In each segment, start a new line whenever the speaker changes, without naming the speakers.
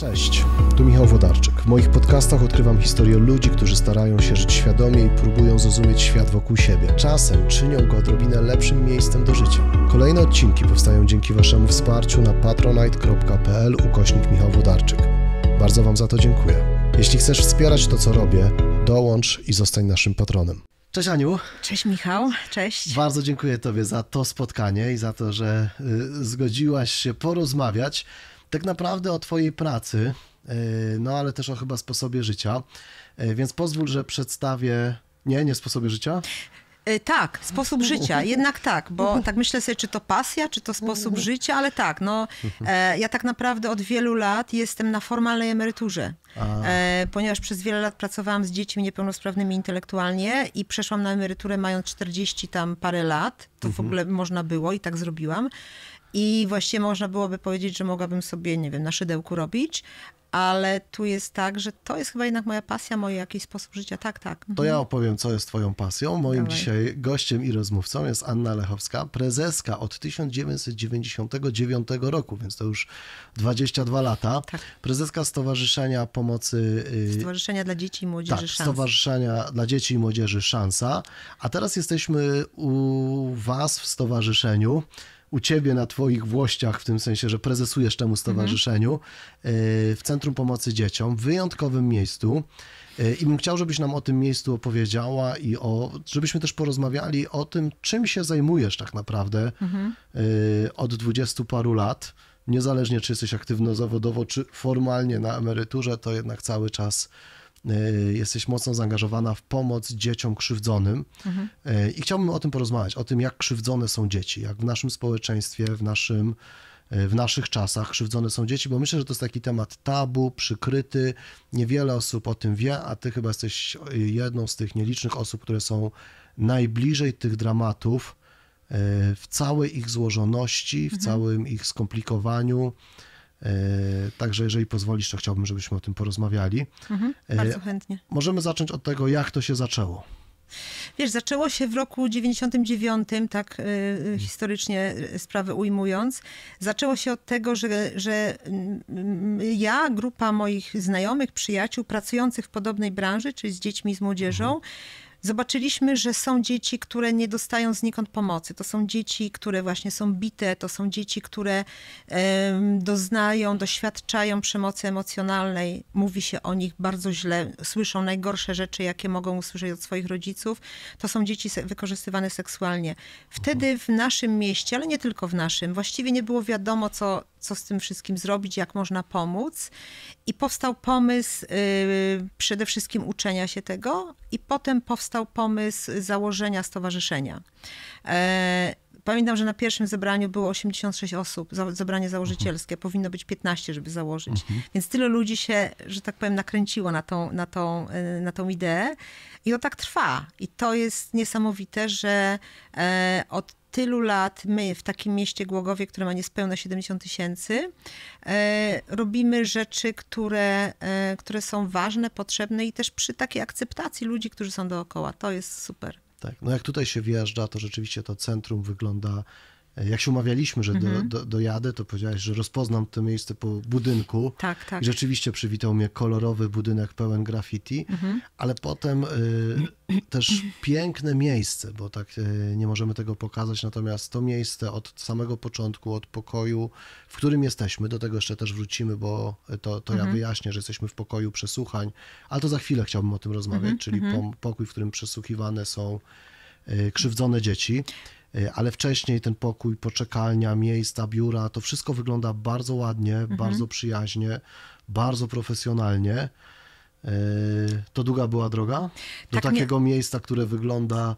Cześć, tu Michał Wodarczyk. W moich podcastach odkrywam historię ludzi, którzy starają się żyć świadomie i próbują zrozumieć świat wokół siebie. Czasem czynią go odrobinę lepszym miejscem do życia. Kolejne odcinki powstają dzięki Waszemu wsparciu na patronite.pl ukośnik Michał Wodarczyk. Bardzo Wam za to dziękuję. Jeśli chcesz wspierać to, co robię, dołącz i zostań naszym patronem. Cześć Aniu. Cześć Michał, cześć. Bardzo dziękuję Tobie za to spotkanie i za to, że y, zgodziłaś się porozmawiać tak naprawdę o Twojej pracy, e, no ale też o chyba sposobie życia. E, więc pozwól, że przedstawię. Nie, nie sposobie życia?
E, tak, sposób życia, jednak tak, bo tak myślę sobie, czy to pasja, czy to sposób życia, ale tak, no ja tak naprawdę od wielu lat jestem na formalnej emeryturze, A. ponieważ przez wiele lat pracowałam z dziećmi niepełnosprawnymi intelektualnie i przeszłam na emeryturę mając 40 tam parę lat, to w mhm. ogóle można było i tak zrobiłam. I właściwie można byłoby powiedzieć, że mogłabym sobie, nie wiem, na szydełku robić, ale tu jest tak, że to jest chyba jednak moja pasja, mój jakiś sposób życia. Tak, tak. Mhm. To ja mhm.
opowiem, co jest Twoją pasją. Moim Dawaj. dzisiaj gościem i rozmówcą jest Anna Lechowska, prezeska od 1999 roku, więc to już 22 lata. Tak. Prezeska Stowarzyszenia Pomocy. Y,
Stowarzyszenia dla Dzieci i Młodzieży tak, Szansa.
Stowarzyszenia dla Dzieci i Młodzieży Szansa. A teraz jesteśmy u Was w stowarzyszeniu u ciebie na twoich włościach, w tym sensie, że prezesujesz temu mhm. stowarzyszeniu e, w Centrum Pomocy Dzieciom, w wyjątkowym miejscu. E, I bym chciał, żebyś nam o tym miejscu opowiedziała i o, żebyśmy też porozmawiali o tym, czym się zajmujesz tak naprawdę mhm. E, od dwudziestu paru lat. Niezależnie, czy jesteś aktywno zawodowo, czy formalnie na emeryturze, to jednak cały czas E, jesteś mocno zaangażowana w pomoc dzieciom krzywdzonym mhm. E, i chciałbym o tym porozmawiać, o tym, jak krzywdzone są dzieci, jak w naszym społeczeństwie, w naszym e, w naszych czasach krzywdzone są dzieci, bo myślę, że to jest taki temat tabu, przykryty. Niewiele osób o tym wie, a ty chyba jesteś jedną z tych nielicznych osób, które są najbliżej tych dramatów w całej ich złożoności, w mhm. całym ich skomplikowaniu. E, także jeżeli pozwolisz, to chciałbym, żebyśmy o tym porozmawiali. Mhm, e, bardzo chętnie. Możemy zacząć od tego, jak to się zaczęło.
Wiesz, zaczęło się w roku 99, tak e, mhm. historycznie sprawę ujmując. Zaczęło się od tego, że, że mm, mm, ja, grupa moich znajomych, przyjaciół pracujących w podobnej branży, czyli z dziećmi, z młodzieżą, mhm Zobaczyliśmy, że są dzieci, które nie dostają znikąd pomocy. To są dzieci, które właśnie są bite, to są dzieci, które doznają, doświadczają przemocy emocjonalnej. Mówi się o nich bardzo źle, słyszą najgorsze rzeczy, jakie mogą usłyszeć od swoich rodziców. To są dzieci wykorzystywane seksualnie. Wtedy w naszym mieście, ale nie tylko w naszym, właściwie nie było wiadomo, co co z tym wszystkim zrobić, jak można pomóc. I powstał pomysł y, przede wszystkim uczenia się tego, i potem powstał pomysł założenia stowarzyszenia. E, pamiętam, że na pierwszym zebraniu było 86 osób, zebranie założycielskie, mhm. powinno być 15, żeby założyć. Mhm. Więc tyle ludzi się, że tak powiem, nakręciło na tą, na, tą, y, na tą ideę. I to tak trwa. I to jest niesamowite, że e, od tylu lat my w takim mieście Głogowie, które ma niespełna 70 tysięcy, e, robimy rzeczy, które, e, które są ważne, potrzebne i też przy takiej akceptacji ludzi, którzy są dookoła. To jest super.
Tak, no jak tutaj się wjeżdża, to rzeczywiście to centrum wygląda jak się umawialiśmy, że do, mhm. do, dojadę, to powiedziałeś, że rozpoznam to miejsce po budynku. Tak, tak. I rzeczywiście przywitał mnie kolorowy budynek pełen graffiti, mhm. ale potem y, też piękne miejsce, bo tak y, nie możemy tego pokazać, natomiast to miejsce od samego początku, od pokoju, w którym jesteśmy, do tego jeszcze też wrócimy, bo to, to ja mhm. wyjaśnię, że jesteśmy w pokoju przesłuchań, ale to za chwilę chciałbym o tym rozmawiać, czyli pokój, w którym przesłuchiwane są y, krzywdzone dzieci. E, ale wcześniej ten pokój, poczekalnia, miejsca, biura, to wszystko wygląda bardzo ładnie, mhm. bardzo przyjaźnie, bardzo profesjonalnie. E, to długa była droga do tak takiego nie... miejsca, które wygląda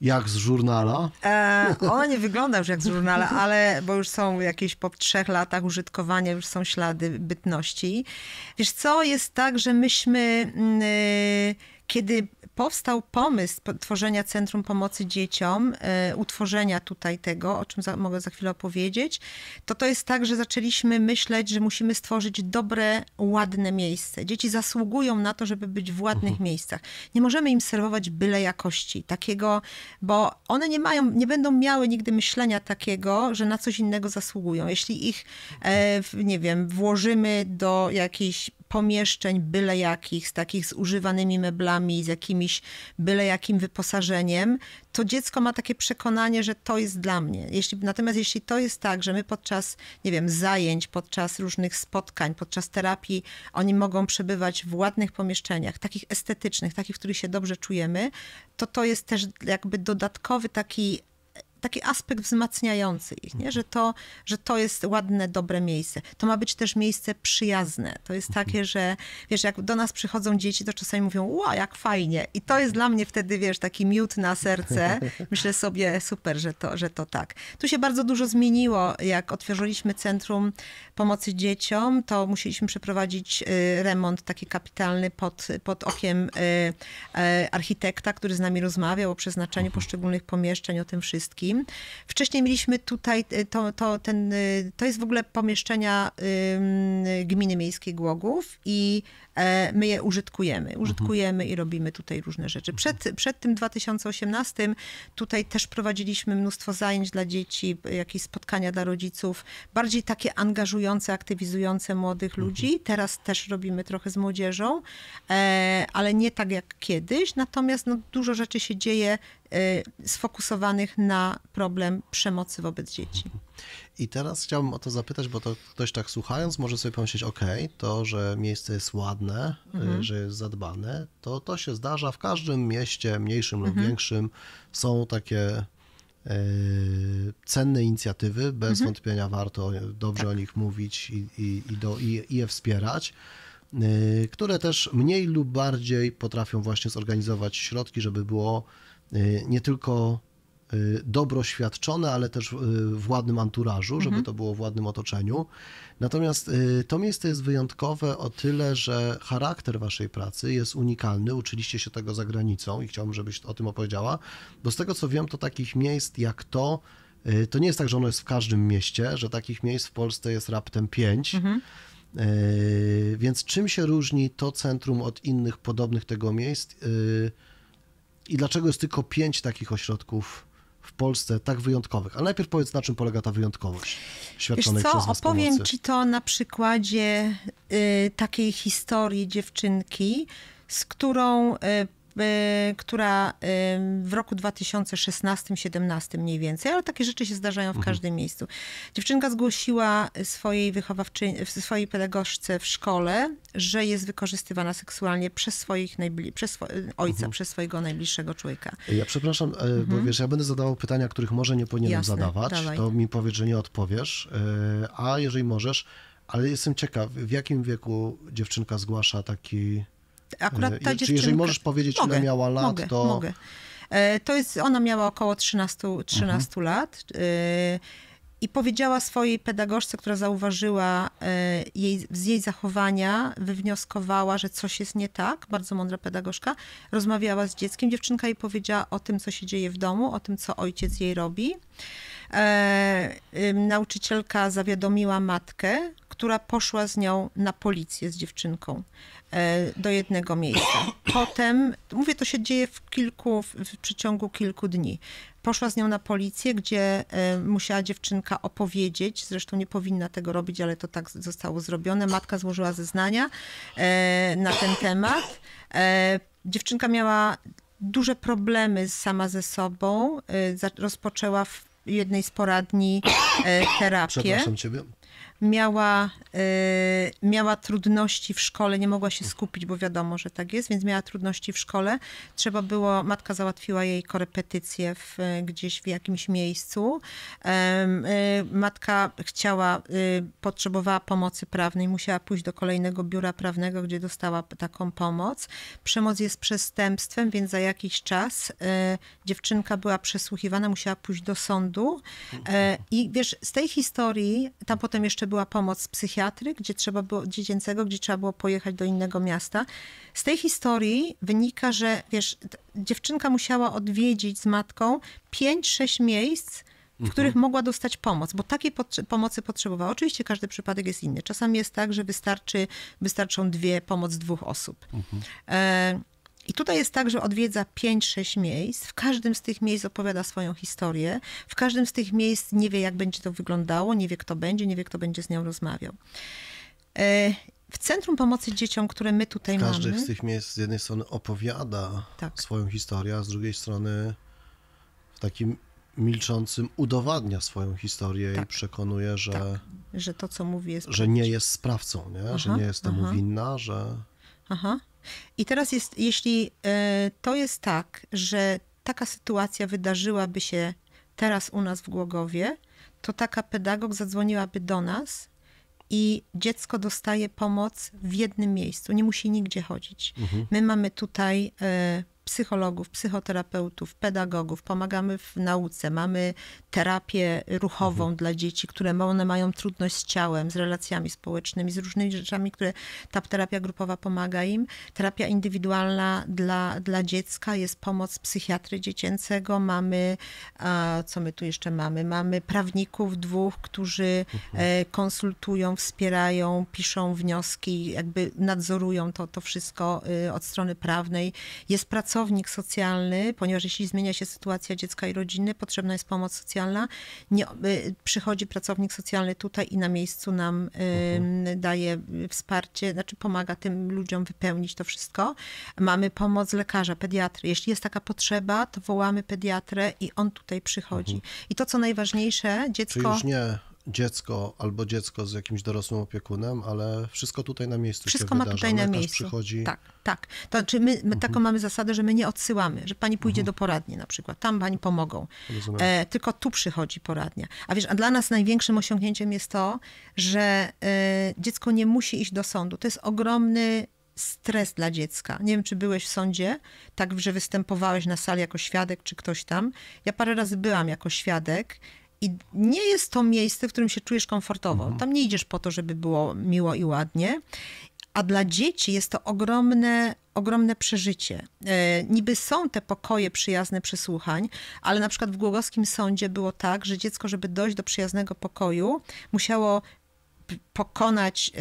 jak z żurnala? E, ona nie wygląda już
jak z żurnala, ale bo już są jakieś po trzech latach użytkowania, już są ślady bytności. Wiesz co, jest tak, że myśmy, mm, y, kiedy powstał pomysł tworzenia Centrum Pomocy Dzieciom, e, utworzenia tutaj tego, o czym za, mogę za chwilę opowiedzieć, to to jest tak, że zaczęliśmy myśleć, że musimy stworzyć dobre, ładne miejsce. Dzieci zasługują na to, żeby być w ładnych mhm. miejscach. Nie możemy im serwować byle jakości, takiego, bo one nie mają, nie będą miały nigdy myślenia takiego, że na coś innego zasługują. Jeśli ich, e, nie wiem, włożymy do jakiejś pomieszczeń byle jakich, z takich z używanymi meblami, z jakimiś byle jakim wyposażeniem, to dziecko ma takie przekonanie, że to jest dla mnie. Jeśli, natomiast jeśli to jest tak, że my podczas, nie wiem, zajęć, podczas różnych spotkań, podczas terapii, oni mogą przebywać w ładnych pomieszczeniach, takich estetycznych, takich, w których się dobrze czujemy, to to jest też jakby dodatkowy taki taki aspekt wzmacniający ich, nie? Że, to, że to jest ładne, dobre miejsce. To ma być też miejsce przyjazne. To jest mhm. takie, że wiesz, jak do nas przychodzą dzieci, to czasami mówią, ła, jak fajnie. I to jest dla mnie wtedy, wiesz, taki miód na serce. Myślę sobie, super, że to, że to tak. Tu się bardzo dużo zmieniło. Jak otworzyliśmy Centrum Pomocy Dzieciom, to musieliśmy przeprowadzić y, remont taki kapitalny pod, pod okiem y, y, architekta, który z nami rozmawiał o przeznaczeniu mhm. poszczególnych pomieszczeń, o tym wszystkim. Wcześniej mieliśmy tutaj, e, to, to, ten, e, to jest w ogóle pomieszczenia Gminy Miejskiej Głogów i e, my je użytkujemy. Mhm. Użytkujemy mhm. i robimy tutaj różne rzeczy. Mhm. Przed, przed tym 2018 tutaj też prowadziliśmy mnóstwo zajęć dla dzieci, jakieś spotkania dla rodziców, bardziej takie angażujące, aktywizujące młodych mhm. ludzi. Teraz też robimy trochę z młodzieżą, ale nie tak jak kiedyś. Natomiast no, dużo rzeczy się dzieje Y, sfokusowanych na problem przemocy
wobec dzieci. I teraz chciałbym o to zapytać, bo to ktoś tak słuchając może sobie pomyśleć, ok, to, że miejsce jest ładne, y, mhm. że jest zadbane, to to się zdarza w każdym mieście, mniejszym mhm. lub większym, są takie y, cenne inicjatywy, bez mhm. wątpienia warto dobrze tak. o nich mówić i, i, i, do, i, i je wspierać, które też mniej lub bardziej potrafią właśnie zorganizować środki, żeby było Y, nie tylko y, dobro świadczone, ale też y, w ładnym anturażu, żeby mhm. to było w ładnym otoczeniu. Natomiast to miejsce jest wyjątkowe o tyle, że charakter waszej pracy jest unikalny. Uczyliście się tego za granicą i chciałbym, żebyś o tym opowiedziała, bo z tego co wiem, to takich miejsc jak to, to nie jest tak, że ono jest w każdym mieście, że takich miejsc w Polsce jest raptem pięć. Mhm. Więc czym się różni to centrum od innych podobnych tego miejsc? i dlaczego jest tylko pięć takich ośrodków w Polsce tak wyjątkowych? Ale najpierw powiedz, na czym polega ta wyjątkowość świadczonej Wiesz co, przez nas opowiem pomocy. ci
to na przykładzie y, takiej historii dziewczynki, z którą y, Y, która y, w roku 2016-17 mniej więcej, ale takie rzeczy się zdarzają w mhm. każdym miejscu. Dziewczynka zgłosiła swojej wychowawczyni, swojej pedagogzce w szkole, że jest wykorzystywana seksualnie przez swoich najbli- przez swo ojca, mhm. przez swojego najbliższego człowieka.
Ja przepraszam, e, mhm. bo wiesz, ja będę zadawał pytania, których może nie powinienem Jasne, zadawać. Dawaj. To mi powiedz, że nie odpowiesz, e, a jeżeli możesz, ale jestem ciekaw, w jakim wieku dziewczynka zgłasza taki akurat ta dziewczynka... Jeżeli możesz powiedzieć, mogę, ile miała lat, mogę, to... Mogę.
E, to jest, ona miała około 13, 13 mhm. lat e, i powiedziała swojej pedagogce, która zauważyła e, jej, z jej zachowania, wywnioskowała, że coś jest nie tak, bardzo mądra pedagogzka, rozmawiała z dzieckiem, dziewczynka jej powiedziała o tym, co się dzieje w domu, o tym, co ojciec jej robi. nauczycielka zawiadomiła matkę, która poszła z nią na policję z dziewczynką. E, do jednego miejsca. Potem, mówię, to się dzieje w kilku, w przeciągu kilku dni. Poszła z nią na policję, gdzie e, musiała dziewczynka opowiedzieć, zresztą nie powinna tego robić, ale to tak zostało zrobione. Matka złożyła zeznania e, na ten temat. Dziewczynka miała duże problemy sama ze sobą, rozpoczęła w jednej z poradni terapię. Przepraszam ciebie, miała, yy, miała trudności w szkole, nie mogła się skupić, bo wiadomo, że tak jest, więc miała trudności w szkole. Trzeba było, matka załatwiła jej korepetycję w, e, gdzieś w jakimś miejscu. Yy, matka chciała, yy, potrzebowała pomocy prawnej, musiała pójść do kolejnego biura prawnego, gdzie dostała taką pomoc. Przemoc jest przestępstwem, więc za jakiś czas dziewczynka była przesłuchiwana, musiała pójść do sądu. I wiesz, z tej historii, tam potem jeszcze była pomoc psychiatry, gdzie trzeba było, dziecięcego, gdzie trzeba było pojechać do innego miasta. Z tej historii wynika, że wiesz, dziewczynka musiała odwiedzić z matką 5-6 miejsc, w mhm. których mogła dostać pomoc, bo takiej potrze pomocy potrzebowała. Oczywiście każdy przypadek jest inny. Czasami jest tak, że wystarczy, wystarczą dwie, pomoc dwóch osób. Mhm. E i tutaj jest tak, że odwiedza 5-6 miejsc. W każdym z tych miejsc opowiada swoją historię. W każdym z tych miejsc nie wie, jak będzie to wyglądało, nie wie, kto będzie, nie wie, kto będzie z nią rozmawiał. E, w Centrum Pomocy Dzieciom, które my tutaj mamy... Każdy z
tych miejsc z jednej strony opowiada tak. swoją historię, a z drugiej strony w takim milczącym udowadnia swoją historię tak. i przekonuje, że, tak.
że to, co mówi, jest. Że nie
jest sprawcą, nie? Aha, że nie jest temu aha. winna, że.
Aha. I teraz jest, jeśli e, to jest tak, że taka sytuacja wydarzyłaby się teraz u nas w Głogowie, to taka pedagog zadzwoniłaby do nas i dziecko dostaje pomoc w jednym miejscu, nie musi nigdzie chodzić. Mhm. My mamy tutaj e, psychologów, psychoterapeutów, pedagogów, pomagamy w nauce, mamy terapię ruchową mhm. dla dzieci, które one mają trudność z ciałem, z relacjami społecznymi, z różnymi rzeczami, które ta terapia grupowa pomaga im. Terapia indywidualna dla, dla dziecka jest pomoc psychiatry dziecięcego, mamy, co my tu jeszcze mamy, mamy prawników dwóch, którzy mhm. E, konsultują, wspierają, piszą wnioski, jakby nadzorują to, to wszystko y, od strony prawnej. Jest pracownik pracownik socjalny, ponieważ jeśli zmienia się sytuacja dziecka i rodziny, potrzebna jest pomoc socjalna. Nie, y, przychodzi pracownik socjalny tutaj i na miejscu nam mhm. daje wsparcie, znaczy pomaga tym ludziom wypełnić to wszystko. Mamy pomoc lekarza, pediatry. Jeśli jest taka potrzeba, to wołamy pediatrę i on tutaj przychodzi. Mhm. I to, co najważniejsze, dziecko... Czy już nie
dziecko albo dziecko z jakimś dorosłym opiekunem, ale wszystko tutaj na miejscu. Wszystko ma wydarza. tutaj na miejscu. Przychodzi... Tak,
tak. To znaczy my, my mhm. taką mamy zasadę, że my nie odsyłamy, że pani pójdzie mhm. do poradni na przykład, tam pani pomogą. E, tylko tu przychodzi poradnia. A wiesz, a dla nas największym osiągnięciem jest to, że e, dziecko nie musi iść do sądu. To jest ogromny stres dla dziecka. Nie wiem, czy byłeś w sądzie, tak, że występowałeś na sali jako świadek, czy ktoś tam. Ja parę razy byłam jako świadek i nie jest to miejsce, w którym się czujesz komfortowo. Mhm. Tam nie idziesz po to, żeby było miło i ładnie. A dla dzieci jest to ogromne, ogromne przeżycie. E, niby są te pokoje przyjazne przesłuchań, ale na przykład w Głogowskim Sądzie było tak, że dziecko, żeby dojść do przyjaznego pokoju, musiało pokonać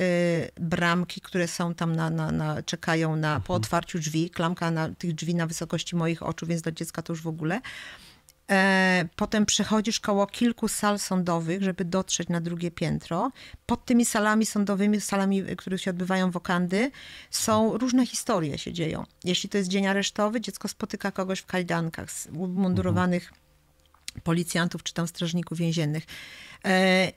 y, bramki, które są tam na, na, na czekają na, po mhm. otwarciu drzwi, klamka na tych drzwi na wysokości moich oczu, więc dla dziecka to już w ogóle. E, potem przechodzisz koło kilku sal sądowych, żeby dotrzeć na drugie piętro. Pod tymi salami sądowymi, salami, w e, których się odbywają wokandy, są różne historie się dzieją. Jeśli to jest dzień aresztowy, dziecko spotyka kogoś w kajdankach, mundurowanych mhm. policjantów czy tam strażników więziennych. E,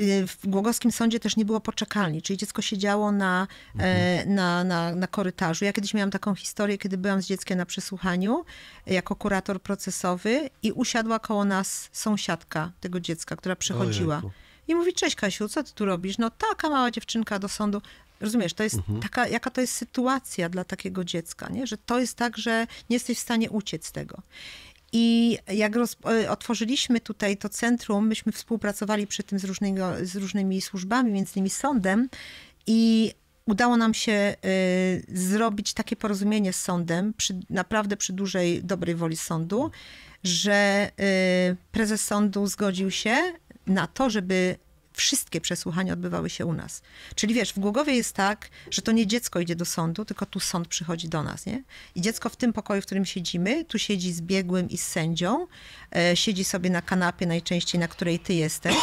Y, w Głogowskim Sądzie też nie było poczekalni, czyli dziecko siedziało na, e, mhm. na, na, na korytarzu. Ja kiedyś miałam taką historię, kiedy byłam z dzieckiem na przesłuchaniu e, jako kurator procesowy i usiadła koło nas sąsiadka tego dziecka, która przychodziła. I mówi, cześć Kasiu, co ty tu robisz? No taka mała dziewczynka do sądu. Rozumiesz, to jest mhm. taka, jaka to jest sytuacja dla takiego dziecka, nie? że to jest tak, że nie jesteś w stanie uciec z tego. I jak roz, otworzyliśmy tutaj to centrum, myśmy współpracowali przy tym z, różnego, z różnymi służbami, między innymi sądem i udało nam się y, zrobić takie porozumienie z sądem, przy, naprawdę przy dużej dobrej woli sądu, że y, prezes sądu zgodził się na to, żeby wszystkie przesłuchania odbywały się u nas. Czyli wiesz, w Głogowie jest tak, że to nie dziecko idzie do sądu, tylko tu sąd przychodzi do nas, nie? I dziecko w tym pokoju, w którym siedzimy, tu siedzi z biegłym i z sędzią, e, siedzi sobie na kanapie najczęściej, na której ty jesteś,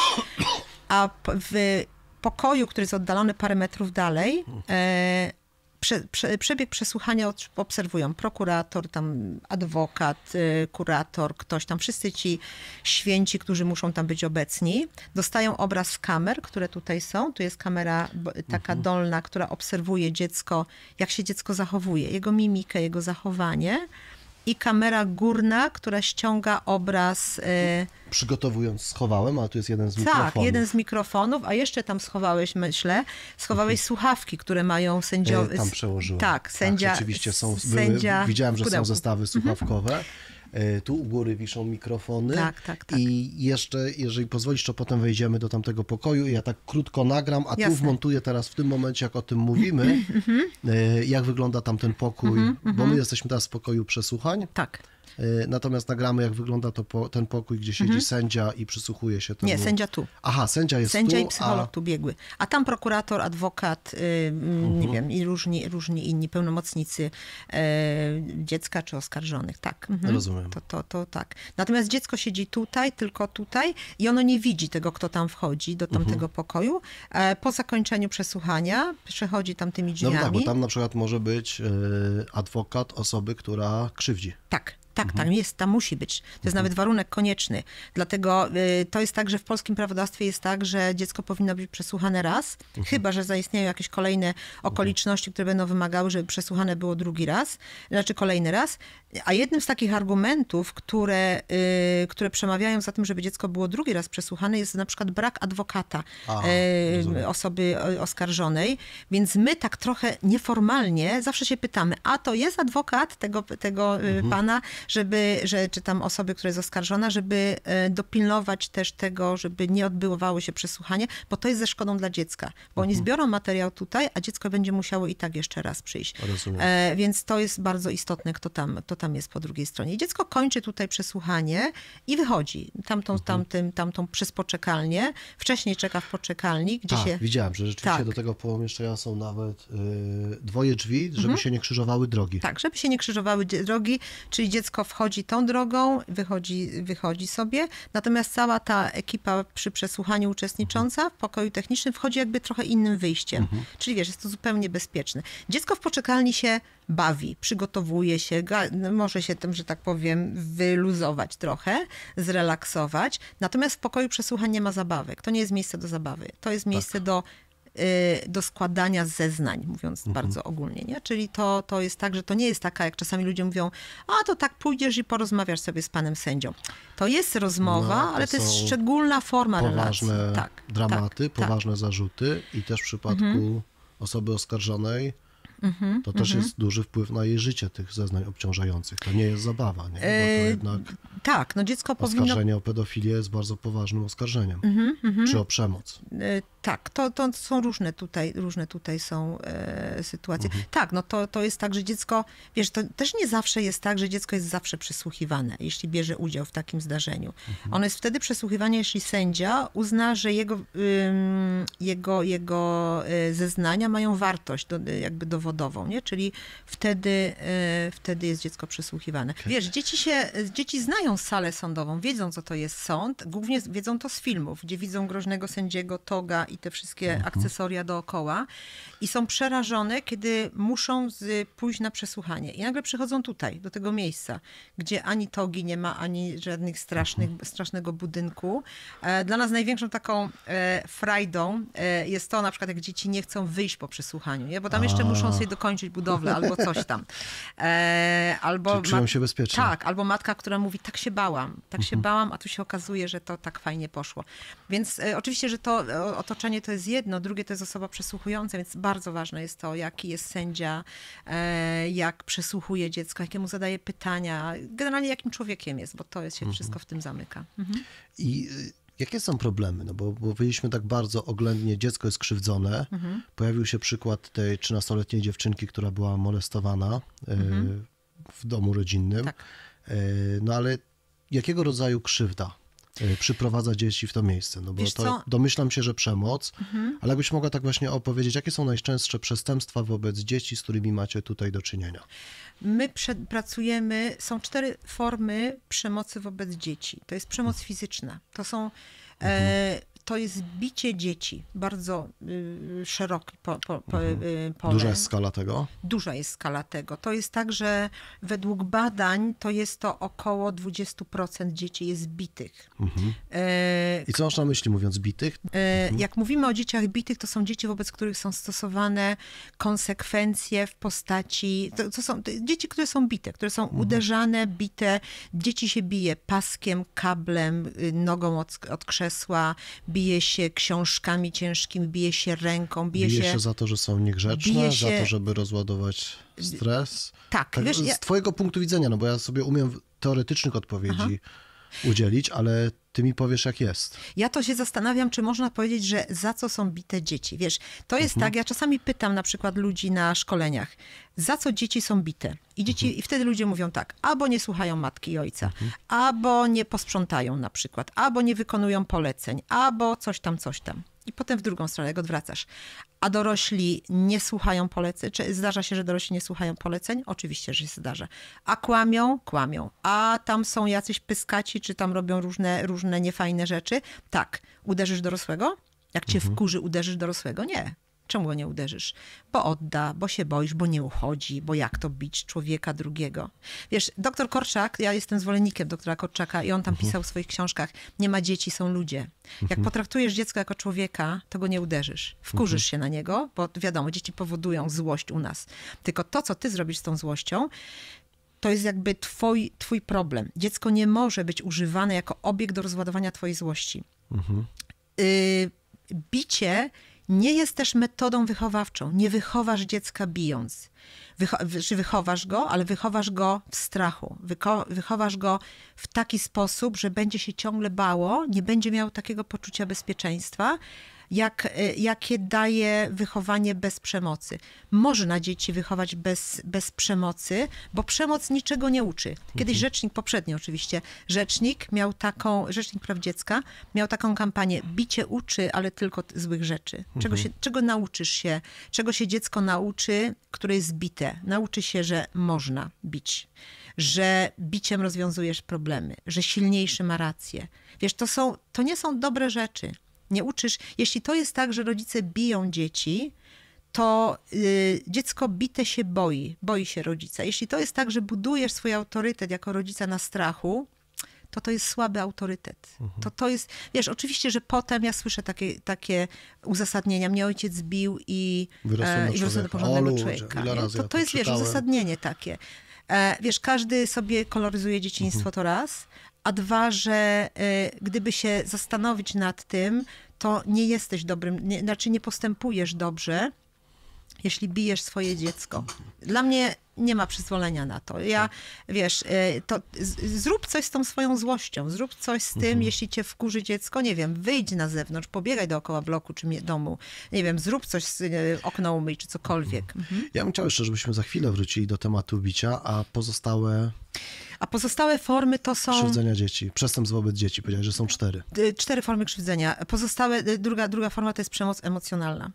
a w pokoju, który jest oddalony parę metrów dalej, e, prze, prze, przebieg przesłuchania obserwują prokurator, tam adwokat, y, kurator, ktoś tam, wszyscy ci święci, którzy muszą tam być obecni, dostają obraz z kamer, które tutaj są. Tu jest kamera taka mhm. dolna, która obserwuje dziecko, jak się dziecko zachowuje, jego mimikę, jego zachowanie i kamera górna, która ściąga obraz. Y,
Przygotowując schowałem, ale tu jest jeden z tak, mikrofonów. Tak, jeden z
mikrofonów, a jeszcze tam schowałeś, myślę, schowałeś mhm. słuchawki, które mają sędziowie. Tam przełożyłem. Tak, tak sędzia. Tak, rzeczywiście
są, sędzia... widziałem, że są zestawy mhm. słuchawkowe. Mhm. E, tu u góry wiszą mikrofony. Tak, tak, tak. I jeszcze, jeżeli pozwolisz, to potem wejdziemy do tamtego pokoju. Ja tak krótko nagram, a Jasne. tu wmontuję teraz w tym momencie, jak o tym mówimy, mhm, mhm. E, jak wygląda tamten pokój, mhm, bo my jesteśmy teraz w pokoju przesłuchań. Tak. E, natomiast nagramy, jak wygląda to po, ten pokój, gdzie siedzi mhm. sędzia i przysłuchuje się temu. Nie, sędzia tu. Aha, sędzia jest sędzia tu. Sędzia i psycholog a...
tu biegły. A tam prokurator, adwokat, y, mhm. nie wiem, i różni, różni inni pełnomocnicy y, dziecka czy oskarżonych, tak. Mhm. Rozumiem. To, to, to tak. Natomiast dziecko siedzi tutaj, tylko tutaj i ono nie widzi tego, kto tam wchodzi do tamtego mhm. pokoju. E, po zakończeniu przesłuchania przechodzi tam tymi drzwiami. No tak, bo tam
na przykład może być y, adwokat osoby, która krzywdzi.
Tak. Tak, mhm. tam jest, tam musi
być. To mhm. jest nawet warunek konieczny. Dlatego y, to jest tak,
że w polskim prawodawstwie jest tak, że dziecko powinno być przesłuchane raz, mhm. chyba że zaistnieją jakieś kolejne mhm. okoliczności, które będą wymagały, żeby przesłuchane było drugi raz, znaczy kolejny raz. A jednym z takich argumentów, które, y, które przemawiają za tym, żeby dziecko było drugi raz przesłuchane, jest na przykład brak adwokata y, osoby oskarżonej. Więc my tak trochę nieformalnie zawsze się pytamy, a to jest adwokat tego, tego y, mhm. pana, żeby, że, czy tam osoby, która jest oskarżona, żeby dopilnować też tego, żeby nie odbywało się przesłuchanie, bo to jest ze szkodą dla dziecka. Bo mhm. oni zbiorą materiał tutaj, a dziecko będzie musiało i tak jeszcze raz przyjść. Rozumiem. E, więc to jest bardzo istotne, kto tam, to tam jest po drugiej stronie. Dziecko kończy tutaj przesłuchanie i wychodzi tamtą, mhm. tamtym, tamtą przez poczekalnię. Wcześniej czeka w poczekalni, gdzie tak, się... widziałem,
że rzeczywiście tak. do tego pomieszczenia są nawet yy, dwoje drzwi, żeby mhm. się nie krzyżowały drogi. Tak,
żeby się nie krzyżowały drogi, czyli dziecko wchodzi tą drogą, wychodzi, wychodzi sobie, natomiast cała ta ekipa przy przesłuchaniu uczestnicząca mhm. w pokoju technicznym wchodzi jakby trochę innym wyjściem. Mhm. Czyli wiesz, jest to zupełnie bezpieczne. Dziecko w poczekalni się bawi, przygotowuje się, no, może się tym, że tak powiem, wyluzować trochę, zrelaksować. Natomiast w pokoju przesłuchań nie ma zabawek. To nie jest miejsce do zabawy. To jest miejsce tak. do y, do składania zeznań, mówiąc mhm. bardzo ogólnie. Nie? Czyli to, to jest tak, że to nie jest taka, jak czasami ludzie mówią, a to tak pójdziesz i porozmawiasz sobie z panem sędzią. To jest rozmowa, no, to ale to jest szczególna forma poważne relacji. Poważne tak,
dramaty, tak, tak. poważne tak. zarzuty i też w przypadku mhm. osoby oskarżonej
Mhm, to też mhm. jest
duży wpływ na jej życie tych zeznań obciążających. To nie jest zabawa, nie? Bo to e, jednak
tak, no dziecko oskarżenie powinno... Oskarżenie
o pedofilię jest bardzo poważnym oskarżeniem. Mhm, Czy o przemoc.
E, tak, to, to są różne tutaj, różne tutaj są e, sytuacje. Tak, no to, to jest tak, że dziecko, wiesz, to też nie zawsze jest tak, że dziecko jest zawsze przesłuchiwane jeśli bierze udział w takim zdarzeniu. Ono jest wtedy przesłuchiwane, jeśli sędzia uzna, że jego, ym, jego, jego e, zeznania mają wartość, do, jakby dowodów nie? czyli wtedy, e, wtedy jest dziecko przesłuchiwane. Tak. Wiesz, dzieci, się, dzieci znają salę sądową, wiedzą co to jest sąd, głównie wiedzą to z filmów, gdzie widzą groźnego sędziego, toga i te wszystkie mhm. akcesoria dookoła i są przerażone, kiedy muszą z, pójść na przesłuchanie. I nagle przychodzą tutaj, do tego miejsca, gdzie ani togi nie ma, ani żadnych strasznych, strasznego budynku. E, dla nas największą taką e, frajdą e, jest to na przykład, jak dzieci nie chcą wyjść po przesłuchaniu, nie? bo tam jeszcze muszą sobie dokończyć budowlę albo coś tam. Albo czują się bezpiecznie. Tak, albo matka, która mówi, tak się bałam, tak się mhm. bałam, a tu się okazuje, że to tak fajnie poszło. Więc oczywiście, że to otoczenie to jest jedno, drugie to jest osoba przesłuchująca, więc bardzo ważne jest to, jaki jest sędzia, e, jak przesłuchuje dziecko, jakiemu zadaje pytania, generalnie jakim człowiekiem jest, bo to jest, się mhm. wszystko w tym zamyka.
Mhm. I e, jakie są problemy? No bo, widzieliśmy powiedzieliśmy tak bardzo oględnie, dziecko jest krzywdzone. Mhm. Pojawił się przykład tej 13-letniej dziewczynki, która była molestowana e, mhm. w domu rodzinnym. Tak. No ale jakiego rodzaju krzywda Y, przyprowadza dzieci w to miejsce? No bo Wiesz to co? domyślam się, że przemoc, mhm. ale jakbyś mogła tak właśnie opowiedzieć, jakie są najczęstsze przestępstwa wobec dzieci, z którymi macie tutaj do czynienia?
My pracujemy, są cztery formy przemocy wobec dzieci. To jest przemoc fizyczna. To są e, mhm. e, to jest bicie dzieci. Bardzo y, szeroki po, po, po, mhm. y, pole. Duża jest
skala tego?
Duża jest skala tego. To jest tak, że według badań to jest to około 20% dzieci jest bitych. Mhm. E,
I co masz na myśli mówiąc bitych? E, mhm. Jak
mówimy o dzieciach bitych, to są dzieci, wobec których są stosowane konsekwencje w postaci... To, to są to dzieci, które są bite, które są mhm. uderzane, bite. Dzieci się bije paskiem, kablem, y, nogą od, od krzesła, bije bije się książkami ciężkimi, bije się ręką, bije, bije się... się za
to, że są niegrzeczne, się... za to, żeby rozładować stres. Tak, tak wiesz, Z ja... twojego punktu widzenia, no bo ja sobie umiem teoretycznych odpowiedzi Aha udzielić, ale ty mi powiesz, jak jest.
Ja to się zastanawiam, czy można powiedzieć, że za co są bite dzieci. Wiesz, to jest mhm. tak, ja czasami pytam na przykład ludzi na szkoleniach, za co dzieci są bite. I, dzieci, mhm. i wtedy ludzie mówią tak, albo nie słuchają matki i ojca, mhm. albo nie posprzątają na przykład, albo nie wykonują poleceń, albo coś tam, coś tam i potem w drugą stronę, jak odwracasz. A dorośli nie słuchają poleceń? Czy zdarza się, że dorośli nie słuchają poleceń? Oczywiście, że się zdarza. A kłamią? Kłamią. A tam są jacyś pyskaci, czy tam robią różne, różne niefajne rzeczy? Tak. Uderzysz dorosłego? Jak cię mhm. wkurzy, uderzysz dorosłego? Nie. Czemu go nie uderzysz? Bo odda, bo się boisz, bo nie uchodzi, bo jak to bić człowieka drugiego? Wiesz, doktor Korczak, ja jestem zwolennikiem doktora Korczaka i on tam mhm. pisał w swoich książkach, nie ma dzieci, są ludzie. Jak mhm. potraktujesz dziecko jako człowieka, to go nie uderzysz. Wkurzysz mhm. się na niego, bo wiadomo, dzieci powodują złość u nas. Tylko to, co ty zrobisz z tą złością, to jest jakby twój, twój problem. Dziecko nie może być używane jako obiekt do rozładowania twojej złości. Mhm. Y bicie nie jest też metodą wychowawczą. Nie wychowasz dziecka bijąc. Wycho wychowasz go, ale wychowasz go w strachu. wychowasz go w taki sposób, że będzie się ciągle bało, nie będzie miał takiego poczucia bezpieczeństwa, jak, e, jakie daje wychowanie bez przemocy. Można dzieci wychować bez, bez przemocy, bo przemoc niczego nie uczy. Kiedyś mhm. rzecznik, poprzedni, oczywiście, rzecznik miał taką, rzecznik praw dziecka miał taką kampanię, bicie uczy, ale tylko złych rzeczy. Czego, mhm. się, czego nauczysz się, czego się dziecko nauczy, które jest bite. Nauczy się, że można bić, że biciem rozwiązujesz problemy, że silniejszy ma rację. Wiesz, to, są, to nie są dobre rzeczy nie uczysz. Jeśli to jest tak, że rodzice biją dzieci, to y, dziecko bite się boi, boi się rodzica. Jeśli to jest tak, że budujesz swój autorytet jako rodzica na strachu, to to jest słaby autorytet. Mhm. To, to jest, wiesz, oczywiście, że potem ja słyszę takie, takie uzasadnienia. Mnie ojciec bił i e, wyrosłem do, e, porządnego człowieka. To, to jest, wiesz, uzasadnienie takie. E, wiesz, każdy sobie koloryzuje dzieciństwo, mhm. to raz, a dwa, że y, gdyby się zastanowić nad tym, to nie jesteś dobrym, nie, znaczy nie postępujesz dobrze, jeśli bijesz swoje dziecko. Dla mnie nie ma przyzwolenia na to. Ja, wiesz, y, to z, zrób coś z tą swoją złością, zrób coś z tym, mhm. jeśli cię wkurzy dziecko, nie wiem, wyjdź na zewnątrz, pobiegaj dookoła bloku czy domu, nie wiem, zrób coś z y, okna umyj czy
cokolwiek.
Mhm. Ja bym chciał
jeszcze, żebyśmy za chwilę wrócili do tematu bicia, a pozostałe
a pozostałe formy to są... Krzywdzenia
dzieci, przestępstw wobec dzieci. Powiedziałeś, że są cztery.
Cztery formy krzywdzenia. Pozostałe, druga, druga forma to jest przemoc emocjonalna.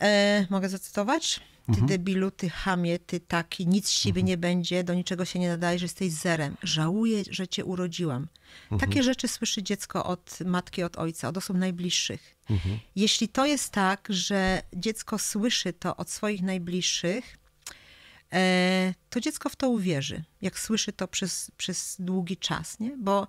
E, mogę zacytować? Ty mhm. debilu, ty hamie, ty taki, nic z siebie mhm. nie będzie, do niczego się nie że jesteś zerem. Żałuję, że cię urodziłam. Mhm. Takie rzeczy słyszy dziecko od matki, od ojca, od osób najbliższych. Jeśli to jest tak, że dziecko słyszy to od swoich najbliższych, E, to dziecko w to uwierzy, jak słyszy to przez, przez długi czas, nie? Bo,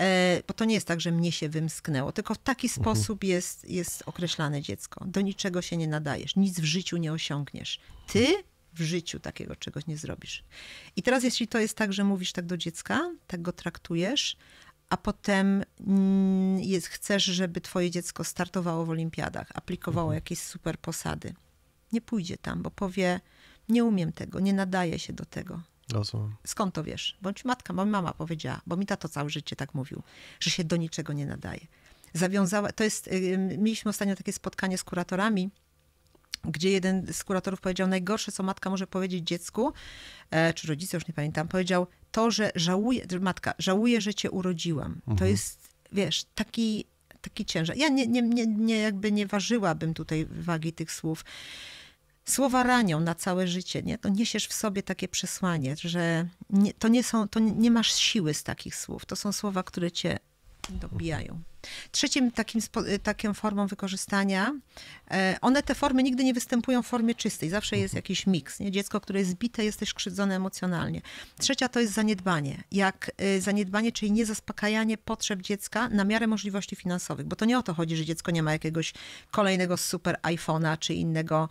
e, bo to nie jest tak, że mnie się wymsknęło, tylko w taki mhm. sposób jest, jest określane dziecko. Do niczego się nie nadajesz, nic w życiu nie osiągniesz. Ty w życiu takiego czegoś nie zrobisz. I teraz, jeśli to jest tak, że mówisz tak do dziecka, tak go traktujesz, a potem mm, jest, chcesz, żeby twoje dziecko startowało w olimpiadach, aplikowało mhm. jakieś super posady, nie pójdzie tam, bo powie, nie umiem tego, nie nadaję się do tego. Rozumiem. Skąd to wiesz? Bądź matka, bo mama powiedziała, bo mi tato całe życie tak mówił, że się do niczego nie nadaje. Zawiązała, to jest, mieliśmy ostatnio takie spotkanie z kuratorami, gdzie jeden z kuratorów powiedział, najgorsze, co matka może powiedzieć dziecku, e, czy rodzice, już nie pamiętam, powiedział to, że żałuje, matka, żałuje, że cię urodziłam. Mhm. To jest, wiesz, taki, taki ciężar. Ja nie, nie, nie, nie, jakby nie ważyłabym tutaj wagi tych słów, słowa ranią na całe życie, nie? to niesiesz w sobie takie przesłanie, że nie, to nie są, to nie, nie masz siły z takich słów. To są słowa, które cię dobijają. Trzecim takim, e, taką formą wykorzystania, e, one te formy nigdy nie występują w formie czystej, zawsze jest mhm. jakiś miks. Nie? Dziecko, które jest bite, jest też krzywdzone emocjonalnie. Trzecia to jest zaniedbanie. Jak e, zaniedbanie, czyli niezaspokajanie potrzeb dziecka na miarę możliwości finansowych, bo to nie o to chodzi, że dziecko nie ma jakiegoś kolejnego super iPhone'a czy innego,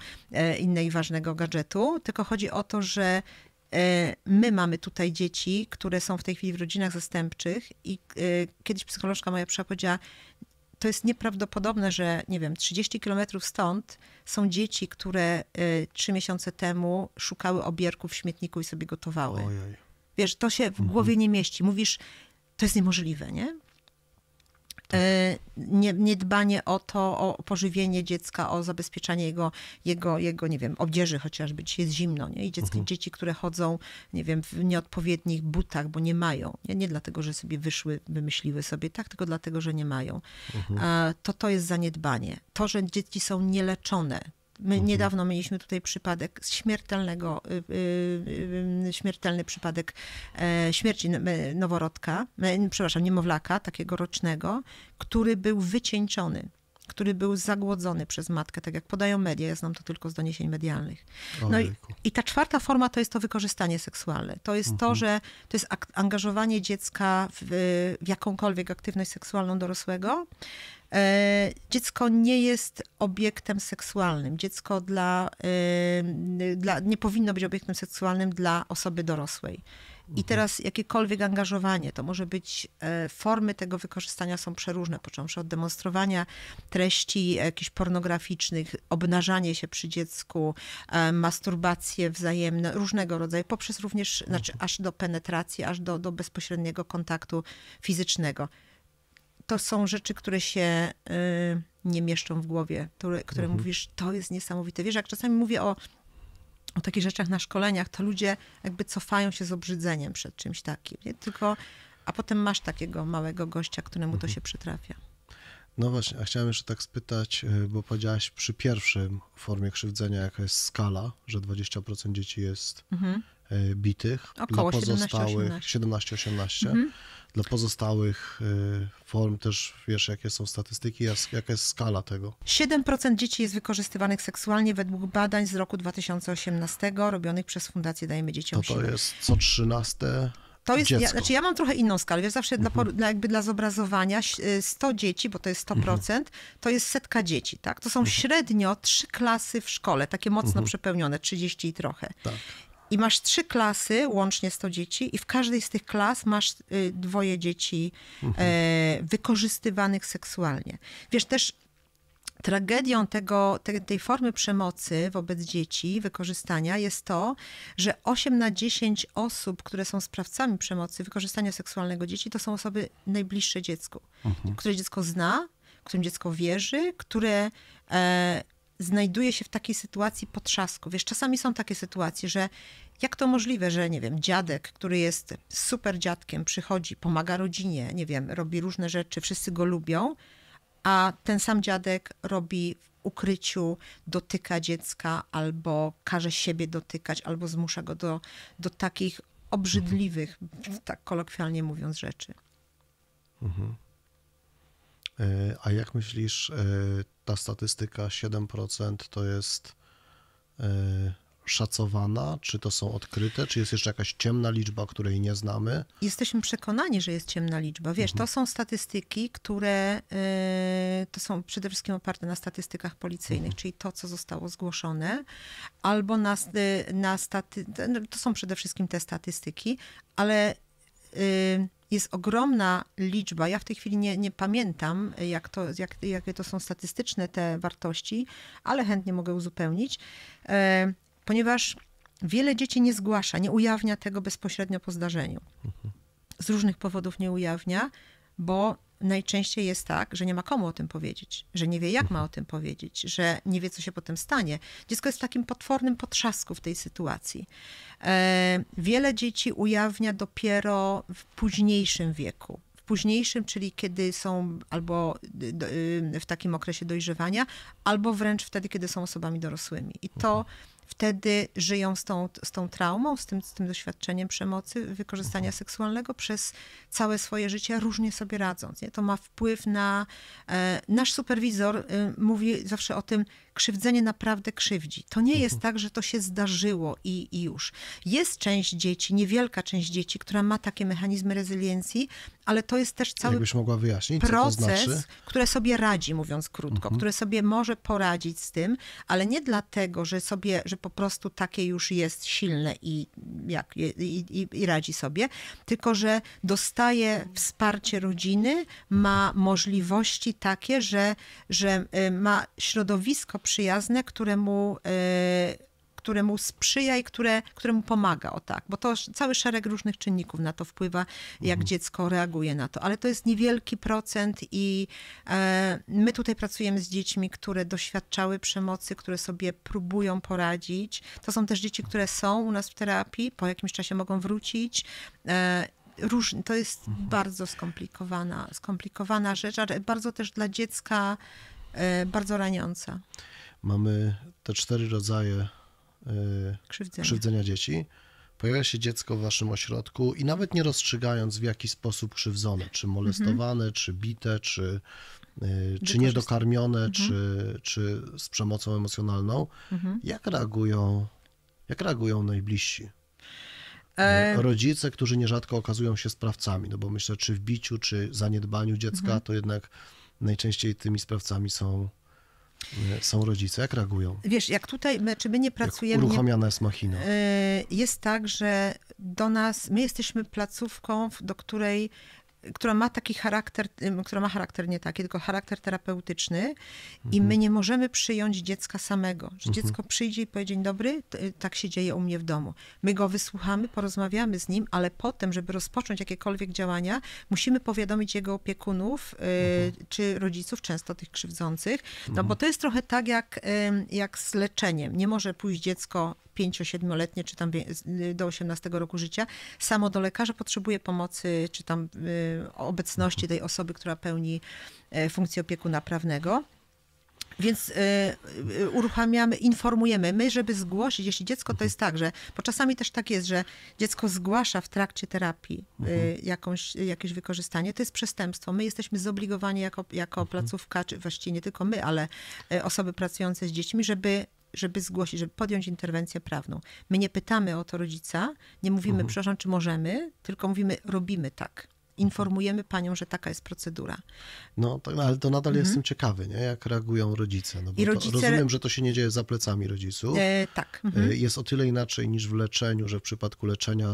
innej ważnego gadżetu, tylko chodzi o to, że E, my mamy tutaj dzieci, które są w tej chwili w rodzinach zastępczych i e, kiedyś psycholożka moja powiedziała, to jest nieprawdopodobne, że nie wiem, 30 kilometrów stąd są dzieci, które e, trzy miesiące temu szukały obierków w śmietniku i sobie gotowały. Ojej. Wiesz, to się w mhm. głowie nie mieści. Mówisz, to jest niemożliwe, nie? Tak. tak. E, nie, niedbanie o to, o pożywienie dziecka, o zabezpieczanie jego, jego, jego nie wiem, odzieży chociażby, dzisiaj jest zimno, nie? I dziecko, mhm. dzieci, które chodzą, nie wiem, w nieodpowiednich butach, bo nie mają. Nie, nie dlatego, że sobie wyszły, wymyśliły sobie tak, tylko dlatego, że nie mają. Mhm. E, to to jest zaniedbanie. To, że dzieci są nieleczone, My mhm. niedawno mieliśmy tutaj przypadek śmiertelnego, y, y, y, śmiertelny przypadek e, śmierci noworodka, przepraszam, niemowlaka, takiego rocznego, który był wycieńczony który był zagłodzony przez matkę, tak jak podają media, ja znam to tylko z doniesień medialnych. No i, i, ta czwarta forma to jest to wykorzystanie seksualne. To jest mhm. to, że to jest angażowanie dziecka w, w jakąkolwiek aktywność seksualną dorosłego, E, dziecko nie jest obiektem seksualnym. Dziecko dla, e, dla, nie powinno być obiektem seksualnym dla osoby dorosłej. I mhm. teraz jakiekolwiek angażowanie, to może być, e, formy tego wykorzystania są przeróżne, począwszy od demonstrowania treści jakichś pornograficznych, obnażanie się przy dziecku, masturbacje wzajemne, różnego rodzaju, poprzez również, znaczy mhm. aż do penetracji, aż do, do bezpośredniego kontaktu fizycznego to są rzeczy, które się y, nie mieszczą w głowie, które, które mhm. mówisz, to jest niesamowite. Wiesz, jak czasami mówię o, o takich rzeczach na szkoleniach, to ludzie jakby cofają się z obrzydzeniem przed czymś takim. Nie? Tylko, a potem masz takiego małego gościa, któremu mhm. to się przytrafia.
No właśnie, a chciałem jeszcze tak spytać, y, bo powiedziałaś przy pierwszym formie krzywdzenia, jaka jest skala, że 20% dzieci jest mhm. Y, bitych, Około dla pozostałych 17-18. Mhm dla pozostałych y, form też wiesz, jakie są statystyki, jaka jest skala tego?
7% dzieci jest wykorzystywanych seksualnie według badań z roku 2018 robionych przez Fundację Dajemy Dzieciom To to
jest co 13 to jest, ja, znaczy
ja mam trochę inną skalę, wiesz, zawsze mhm. dla, dla, jakby dla zobrazowania 100 y, dzieci, bo to jest 100%, mhm. to jest setka dzieci, tak? To są mhm. średnio trzy klasy w szkole, takie mocno mhm. przepełnione, 30 i trochę. Tak. I masz trzy klasy, łącznie 100 dzieci, i w każdej z tych klas masz y, dwoje dzieci mhm. Y, wykorzystywanych seksualnie. Wiesz, też tragedią tego, tej, tej formy przemocy wobec dzieci, wykorzystania jest to, że 8 na 10 osób, które są sprawcami przemocy, wykorzystania seksualnego dzieci, to są osoby najbliższe dziecku, mhm. które dziecko zna, którym dziecko wierzy, które e, znajduje się w takiej sytuacji potrzasku. Wiesz, czasami są takie sytuacje, że jak to możliwe, że nie wiem, dziadek, który jest super dziadkiem, przychodzi, pomaga rodzinie, nie wiem, robi różne rzeczy, wszyscy go lubią, a ten sam dziadek robi w ukryciu, dotyka dziecka albo każe siebie dotykać, albo zmusza go do, do takich obrzydliwych, mhm. tak kolokwialnie mówiąc, rzeczy.
Mhm. E, a jak myślisz, e, ta statystyka 7% to jest e, szacowana? Czy to są odkryte? Czy jest jeszcze jakaś ciemna liczba, której nie znamy?
Jesteśmy przekonani, że jest ciemna liczba. Wiesz, mhm. to są statystyki, które to są przede wszystkim oparte na statystykach policyjnych, mhm. czyli to, co zostało zgłoszone, albo na, na staty, to są przede wszystkim te statystyki, ale y, jest ogromna liczba, ja w tej chwili nie, nie pamiętam, jak to, jak, jakie to są statystyczne te wartości, ale chętnie mogę uzupełnić, e, ponieważ wiele dzieci nie zgłasza, nie ujawnia tego bezpośrednio po zdarzeniu. Mhm. Z różnych powodów nie ujawnia, bo najczęściej jest tak, że nie ma komu o tym powiedzieć, że nie wie, jak ma o tym powiedzieć, że nie wie, co się potem stanie. Dziecko jest w takim potwornym potrzasku w tej sytuacji. E, wiele dzieci ujawnia dopiero w późniejszym wieku w późniejszym, czyli kiedy są albo y, y, w takim okresie dojrzewania, albo wręcz wtedy, kiedy są osobami dorosłymi. I to mhm wtedy żyją z tą, z tą traumą, z tym, z tym doświadczeniem przemocy, wykorzystania mhm. seksualnego przez całe swoje życie, różnie sobie radząc. Nie? To ma wpływ na. E, nasz superwizor y, mówi zawsze o tym, krzywdzenie naprawdę krzywdzi. To nie jest mhm. tak, że to się zdarzyło i, i już. Jest część dzieci, niewielka część dzieci, która ma takie mechanizmy rezyliencji, ale to jest też cały mogła wyjaśnić, proces, co to znaczy? które sobie radzi, mówiąc krótko, mhm. które sobie może poradzić z tym, ale nie dlatego, że sobie, że po prostu takie już jest silne i, jak, i, i, i radzi sobie, tylko że dostaje wsparcie rodziny, ma możliwości takie, że, że y, ma środowisko przyjazne, któremu yy, które mu sprzyja i które, które mu pomaga, o tak, bo to cały szereg różnych czynników na to wpływa, jak mhm. dziecko reaguje na to, ale to jest niewielki procent i e, my tutaj pracujemy z dziećmi, które doświadczały przemocy, które sobie próbują poradzić. To są też dzieci, które są u nas w terapii, po jakimś czasie mogą wrócić. E, róż, to jest mhm. bardzo skomplikowana, skomplikowana rzecz, ale bardzo też dla dziecka e, bardzo raniąca.
Mamy te cztery rodzaje E, krzywdzenia. krzywdzenia dzieci. Pojawia się dziecko w waszym ośrodku i nawet nie rozstrzygając w jaki sposób krzywdzone, czy molestowane, mhm. czy bite, czy, e, czy niedokarmione, mhm. czy, czy z przemocą emocjonalną, mhm. jak, reagują, jak reagują najbliżsi? E, rodzice, którzy nierzadko okazują się sprawcami, no bo myślę, czy w biciu, czy zaniedbaniu dziecka, mhm. to jednak najczęściej tymi sprawcami są są rodzice? Jak reagują?
Wiesz, jak tutaj, my, czy my nie pracujemy... Jak uruchamiana jest machina. E, jest tak, że do nas, my jesteśmy placówką, do której która ma taki charakter, która ma charakter nie taki, tylko charakter terapeutyczny mhm. i my nie możemy przyjąć dziecka samego, że mhm. dziecko przyjdzie i powie dzień dobry, y, tak się dzieje u mnie w domu. My go wysłuchamy, porozmawiamy z nim, ale potem, żeby rozpocząć jakiekolwiek działania, musimy powiadomić jego opiekunów y, mhm. czy rodziców, często tych krzywdzących, no bo mhm. to jest trochę tak jak, jak z leczeniem. Nie może pójść dziecko 5-7-letnie, czy tam y, do 18 roku życia, samo do lekarza potrzebuje pomocy, czy tam y, obecności tej osoby, która pełni e, funkcję opiekuna prawnego. Więc e, e, uruchamiamy, informujemy. My, żeby zgłosić, jeśli dziecko to jest tak, że, bo czasami też tak jest, że dziecko zgłasza w trakcie terapii mhm. jakąś, jakieś wykorzystanie, to jest przestępstwo. My jesteśmy zobligowani jako, jako placówka, czy właściwie nie tylko my, ale osoby pracujące z dziećmi, żeby żeby zgłosić, żeby podjąć interwencję prawną. My nie pytamy o to rodzica, nie mówimy, mhm. przepraszam, czy możemy, tylko mówimy, robimy tak informujemy panią, że taka jest procedura.
No, tak, no, ale to nadal mhm. jestem ciekawy, nie? jak reagują rodzice. No, bo rodzice... rozumiem, że to się nie dzieje za plecami rodziców. E, tak. E, mhm. Jest o tyle inaczej niż w leczeniu, że w przypadku leczenia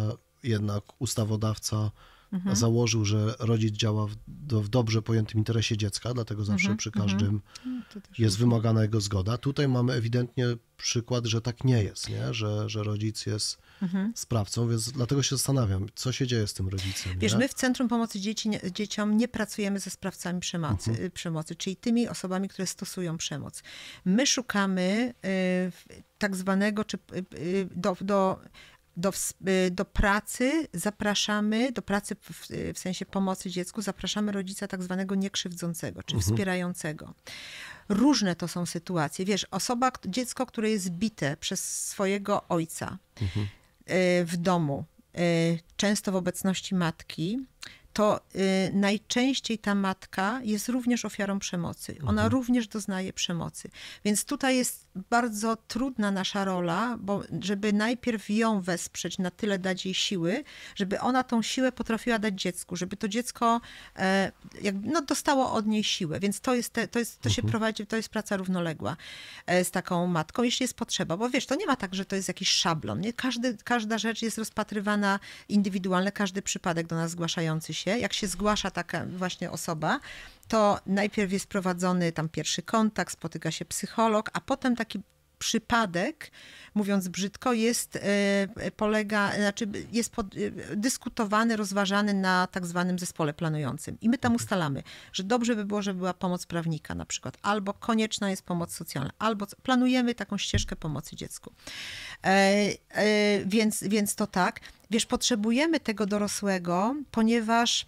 jednak ustawodawca mhm. założył, że rodzic działa w, w, dobrze pojętym interesie dziecka, dlatego zawsze mhm. przy mhm. każdym no, jest wymagana jego zgoda. Tutaj mamy ewidentnie przykład, że tak nie jest, nie? Że, że rodzic jest mhm. sprawcą, więc dlatego się zastanawiam, co się dzieje z tym rodzicem. Wiesz, nie? my w
Centrum Pomocy Dzieci, Dzieciom nie pracujemy ze sprawcami przemocy, mhm. przemocy, czyli tymi osobami, które stosują przemoc. My szukamy y, tak zwanego, czy y, y do, do do, y, do pracy zapraszamy, do pracy w, w, sensie pomocy dziecku, zapraszamy rodzica tak zwanego niekrzywdzącego, czy mhm. wspierającego. Różne to są sytuacje. Wiesz, osoba, dziecko, które jest bite przez swojego ojca mhm. Y, w domu, y, często w obecności matki, to najczęściej ta matka jest również ofiarą przemocy. Ona mhm. również doznaje przemocy. Więc tutaj jest bardzo trudna nasza rola, bo żeby najpierw ją wesprzeć, na tyle dać jej siły, żeby ona tą siłę potrafiła dać dziecku, żeby to dziecko e, jak no, dostało od niej siłę. Więc to jest, te, to, jest to się mhm. prowadzi, to jest praca równoległa e, z taką matką, jeśli jest potrzeba. Bo wiesz, to nie ma tak, że to jest jakiś szablon. Nie? Każdy, każda rzecz jest rozpatrywana indywidualnie, każdy przypadek do nas zgłaszający się. Jak się zgłasza taka właśnie osoba, to najpierw jest prowadzony tam pierwszy kontakt, spotyka się psycholog, a potem taki przypadek, mówiąc brzydko, jest, e, polega, znaczy jest pod, e, dyskutowany, rozważany na tak zwanym zespole planującym. I my tam mhm. ustalamy, że dobrze by było, żeby była pomoc prawnika na przykład, albo konieczna jest pomoc socjalna, albo planujemy taką ścieżkę pomocy dziecku. E, więc, więc to tak. Wiesz, potrzebujemy tego dorosłego, ponieważ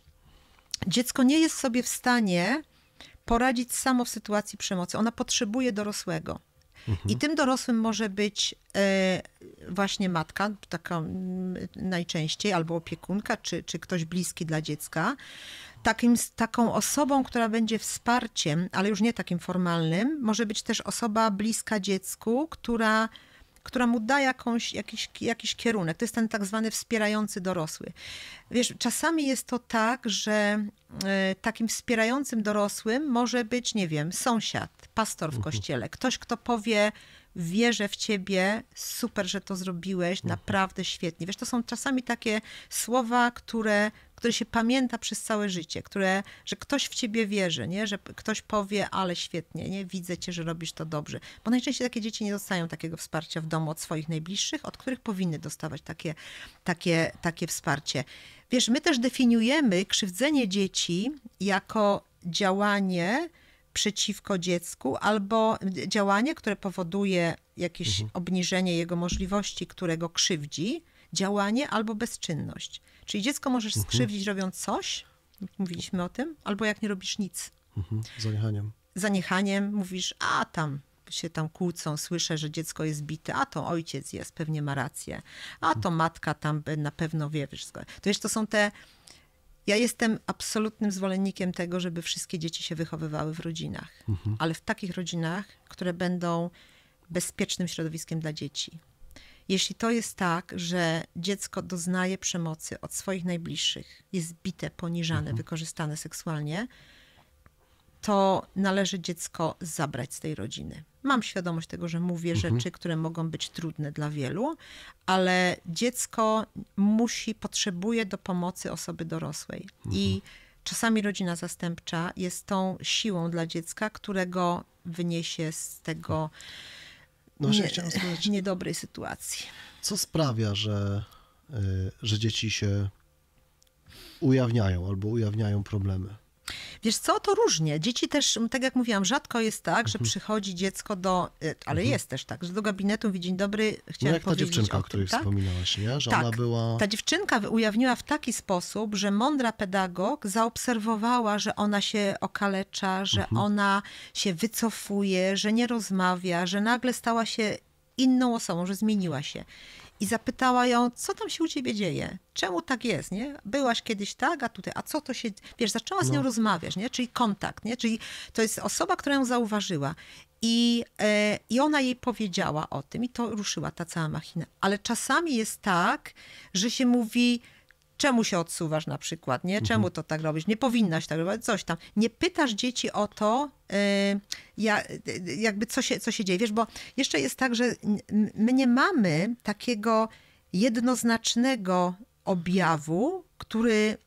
dziecko nie jest sobie w stanie poradzić samo w sytuacji przemocy. Ona potrzebuje dorosłego. Mhm. I tym dorosłym może być e, właśnie matka, taka mm, najczęściej, albo opiekunka, czy, czy ktoś bliski dla dziecka. Takim, taką osobą, która będzie wsparciem, ale już nie takim formalnym, może być też osoba bliska dziecku, która która mu da jakąś, jakiś, jakiś kierunek. To jest ten tak zwany wspierający dorosły. Wiesz, czasami jest to tak, że e, takim wspierającym dorosłym może być, nie wiem, sąsiad, pastor w mhm. kościele, ktoś, kto powie, wierzę w ciebie, super, że to zrobiłeś, mhm. naprawdę świetnie. Wiesz, to są czasami takie słowa, które, które się pamięta przez całe życie, które, że ktoś w ciebie wierzy, nie? że ktoś powie, ale świetnie, nie? widzę cię, że robisz to dobrze. Bo najczęściej takie dzieci nie dostają takiego wsparcia w domu od swoich najbliższych, od których powinny dostawać takie, takie, takie wsparcie. Wiesz, my też definiujemy krzywdzenie dzieci jako działanie, przeciwko dziecku albo działanie, które powoduje jakieś mhm. obniżenie jego możliwości, którego krzywdzi, działanie albo bezczynność. Czyli dziecko możesz mhm. skrzywdzić robiąc coś, mówiliśmy o tym, albo jak nie robisz nic.
Mhm. Zaniechaniem.
Zaniechaniem mówisz, a tam się tam kłócą, słyszę, że dziecko jest bite, a to ojciec jest, pewnie ma rację, a to mhm. matka tam na pewno wie wszystko. To jest, to są te ja jestem absolutnym zwolennikiem tego, żeby wszystkie dzieci się wychowywały w rodzinach, mhm. ale w takich rodzinach, które będą bezpiecznym środowiskiem dla dzieci. Jeśli to jest tak, że dziecko doznaje przemocy od swoich najbliższych, jest bite, poniżane, mhm. wykorzystane seksualnie, to należy dziecko zabrać z tej rodziny. Mam świadomość tego, że mówię mhm. rzeczy, które mogą być trudne dla wielu, ale dziecko musi, potrzebuje do pomocy osoby dorosłej. Mhm. I czasami rodzina zastępcza jest tą siłą dla dziecka, którego wyniesie z tego
no, nie, spytać, niedobrej sytuacji. Co sprawia, że, y, że dzieci się ujawniają albo ujawniają problemy?
Wiesz co, to różnie. Dzieci też, tak jak mówiłam, rzadko jest tak, że mhm. przychodzi dziecko do, y, ale mhm. jest też tak, że do gabinetu widzi dzień dobry, chciałem no jak ta dziewczynka, o, tym, o której tak?
wspominałaś, nie? Że tak. ona była... ta
dziewczynka ujawniła w taki sposób, że mądra pedagog zaobserwowała, że ona się okalecza, że mhm. ona się wycofuje, że nie rozmawia, że nagle stała się inną osobą, że zmieniła się i zapytała ją, co tam się u ciebie dzieje? Czemu tak jest, nie? Byłaś kiedyś tak, a tutaj, a co to się... Wiesz, zaczęła z nią no. rozmawiać, nie? Czyli kontakt, nie? Czyli to jest osoba, która ją zauważyła. I, e, I ona jej powiedziała o tym i to ruszyła ta cała machina. Ale czasami jest tak, że się mówi czemu się odsuwasz na przykład, nie? Mhm. Czemu to tak robisz? Nie powinnaś tak robić, coś tam. Nie pytasz dzieci o to, y, ja, y, y, jakby co się, co się dzieje, wiesz, bo jeszcze jest tak, że my nie mamy takiego jednoznacznego objawu, który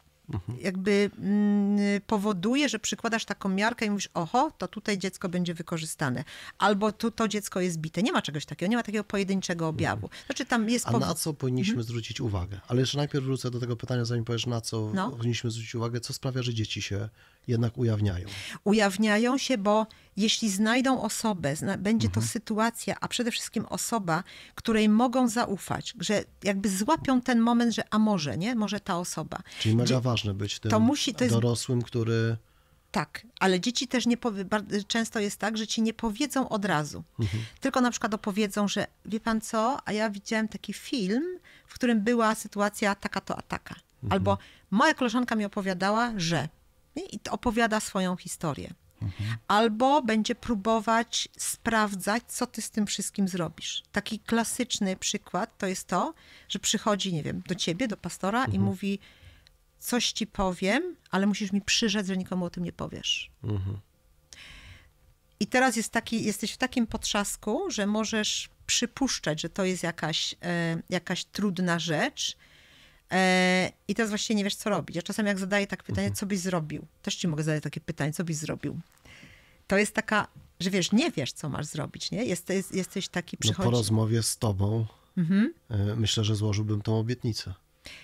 jakby mm, powoduje, że przykładasz taką miarkę i mówisz, oho, to tutaj dziecko będzie wykorzystane. Albo to dziecko jest bite. Nie ma czegoś takiego, nie ma takiego pojedynczego mhm. objawu. Znaczy tam jest... A po... na co
powinniśmy mhm. zwrócić uwagę? Ale jeszcze najpierw wrócę do tego pytania, zanim powiesz, na co no. powinniśmy zwrócić uwagę, co sprawia, że dzieci się jednak ujawniają.
Ujawniają się, bo jeśli znajdą osobę, zna, będzie mhm. to sytuacja, a przede wszystkim osoba, której mogą zaufać, że jakby złapią ten moment, że a może, nie? Może ta osoba. Czyli
mega Gdzie, ważne być tym to musi, to jest, dorosłym, który...
Tak, ale dzieci też nie powie, często jest tak, że ci nie powiedzą od razu. Mhm. Tylko na przykład opowiedzą, że wie pan co, a ja widziałem taki film, w którym była sytuacja taka to ataka. taka, mhm. Albo moja koleżanka mi opowiadała, że i opowiada swoją historię. Mhm. Albo będzie próbować sprawdzać, co ty z tym wszystkim zrobisz. Taki klasyczny przykład to jest to, że przychodzi, nie wiem, do ciebie, do pastora mhm. i mówi: Coś ci powiem, ale musisz mi przyrzec, że nikomu o tym nie powiesz. Mhm. I teraz jest taki, jesteś w takim potrzasku, że możesz przypuszczać, że to jest jakaś, e, jakaś trudna rzecz, E, I teraz właśnie nie wiesz, co robić. Ja czasem jak zadaję tak pytanie, mhm. co byś zrobił? Też ci mogę zadać takie pytanie, co byś zrobił? To jest taka, że wiesz, nie wiesz, co masz zrobić, nie? jesteś jesteś taki przychodzi... No po rozmowie
z tobą mhm. E, myślę, że złożyłbym tą obietnicę.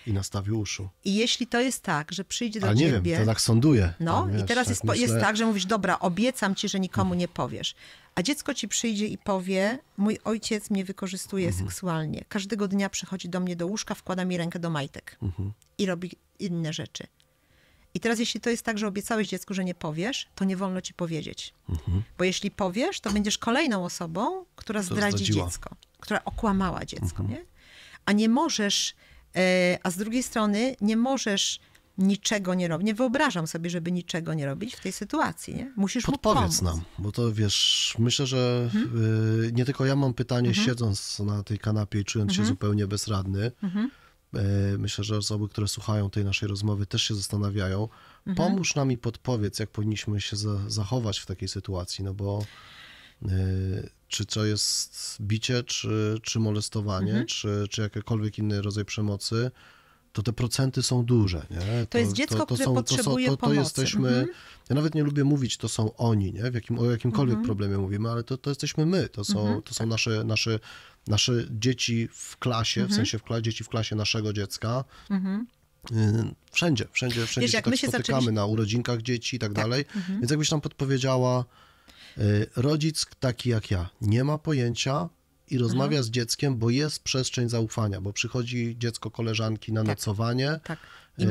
I nastawił uszu.
I jeśli to jest tak, że przyjdzie do Ale ciebie... nie wiem, to
tak sąduje. No wiesz, i teraz tak jest, myślę... jest tak, że
mówisz, dobra, obiecam ci, że nikomu mhm. nie powiesz. A dziecko ci przyjdzie i powie, mój ojciec mnie wykorzystuje mhm. seksualnie. Każdego dnia przychodzi do mnie do łóżka, wkłada mi rękę do majtek mhm. i robi inne rzeczy. I teraz, jeśli to jest tak, że obiecałeś dziecku, że nie powiesz, to nie wolno ci powiedzieć. Mhm. Bo jeśli powiesz, to będziesz kolejną osobą, która zdradzi dziecko, która okłamała dziecko, mhm. nie? A nie możesz E, a z drugiej strony nie możesz niczego nie robić. Nie wyobrażam sobie, żeby niczego nie robić w tej sytuacji. Nie? Musisz Podpowiedz nam,
bo to wiesz, myślę, że hmm? nie tylko ja mam pytanie, hmm? siedząc na tej kanapie i czując hmm? się mhm. zupełnie bezradny. Mhm. E, myślę, że osoby, które słuchają tej naszej rozmowy, też się zastanawiają. Mhm. Pomóż nam i podpowiedz, jak powinniśmy się za zachować w takiej sytuacji, no bo y, czy to jest bicie, czy, czy molestowanie, mhm. czy, czy jakikolwiek inny rodzaj przemocy, to te procenty są duże. Nie? To, to jest dziecko, to, to które są, potrzebuje to, to, to jesteśmy, mhm. Ja nawet nie lubię mówić, to są oni, nie? W jakim, o jakimkolwiek mhm. problemie mówimy, ale to, to jesteśmy my, to są, mhm. to są nasze, nasze, nasze dzieci w klasie, w mhm. sensie w kla, dzieci w klasie naszego dziecka. Mhm. Y, wszędzie, wszędzie, wszędzie Wiesz, się tak my się spotykamy, zaczęliśmy... na urodzinkach dzieci i tak, tak. dalej. Mhm. Więc jakbyś tam podpowiedziała, Y, rodzic taki jak ja nie ma pojęcia i rozmawia mhm. z dzieckiem, bo jest przestrzeń zaufania, bo przychodzi dziecko koleżanki na tak. nocowanie tak. I, y,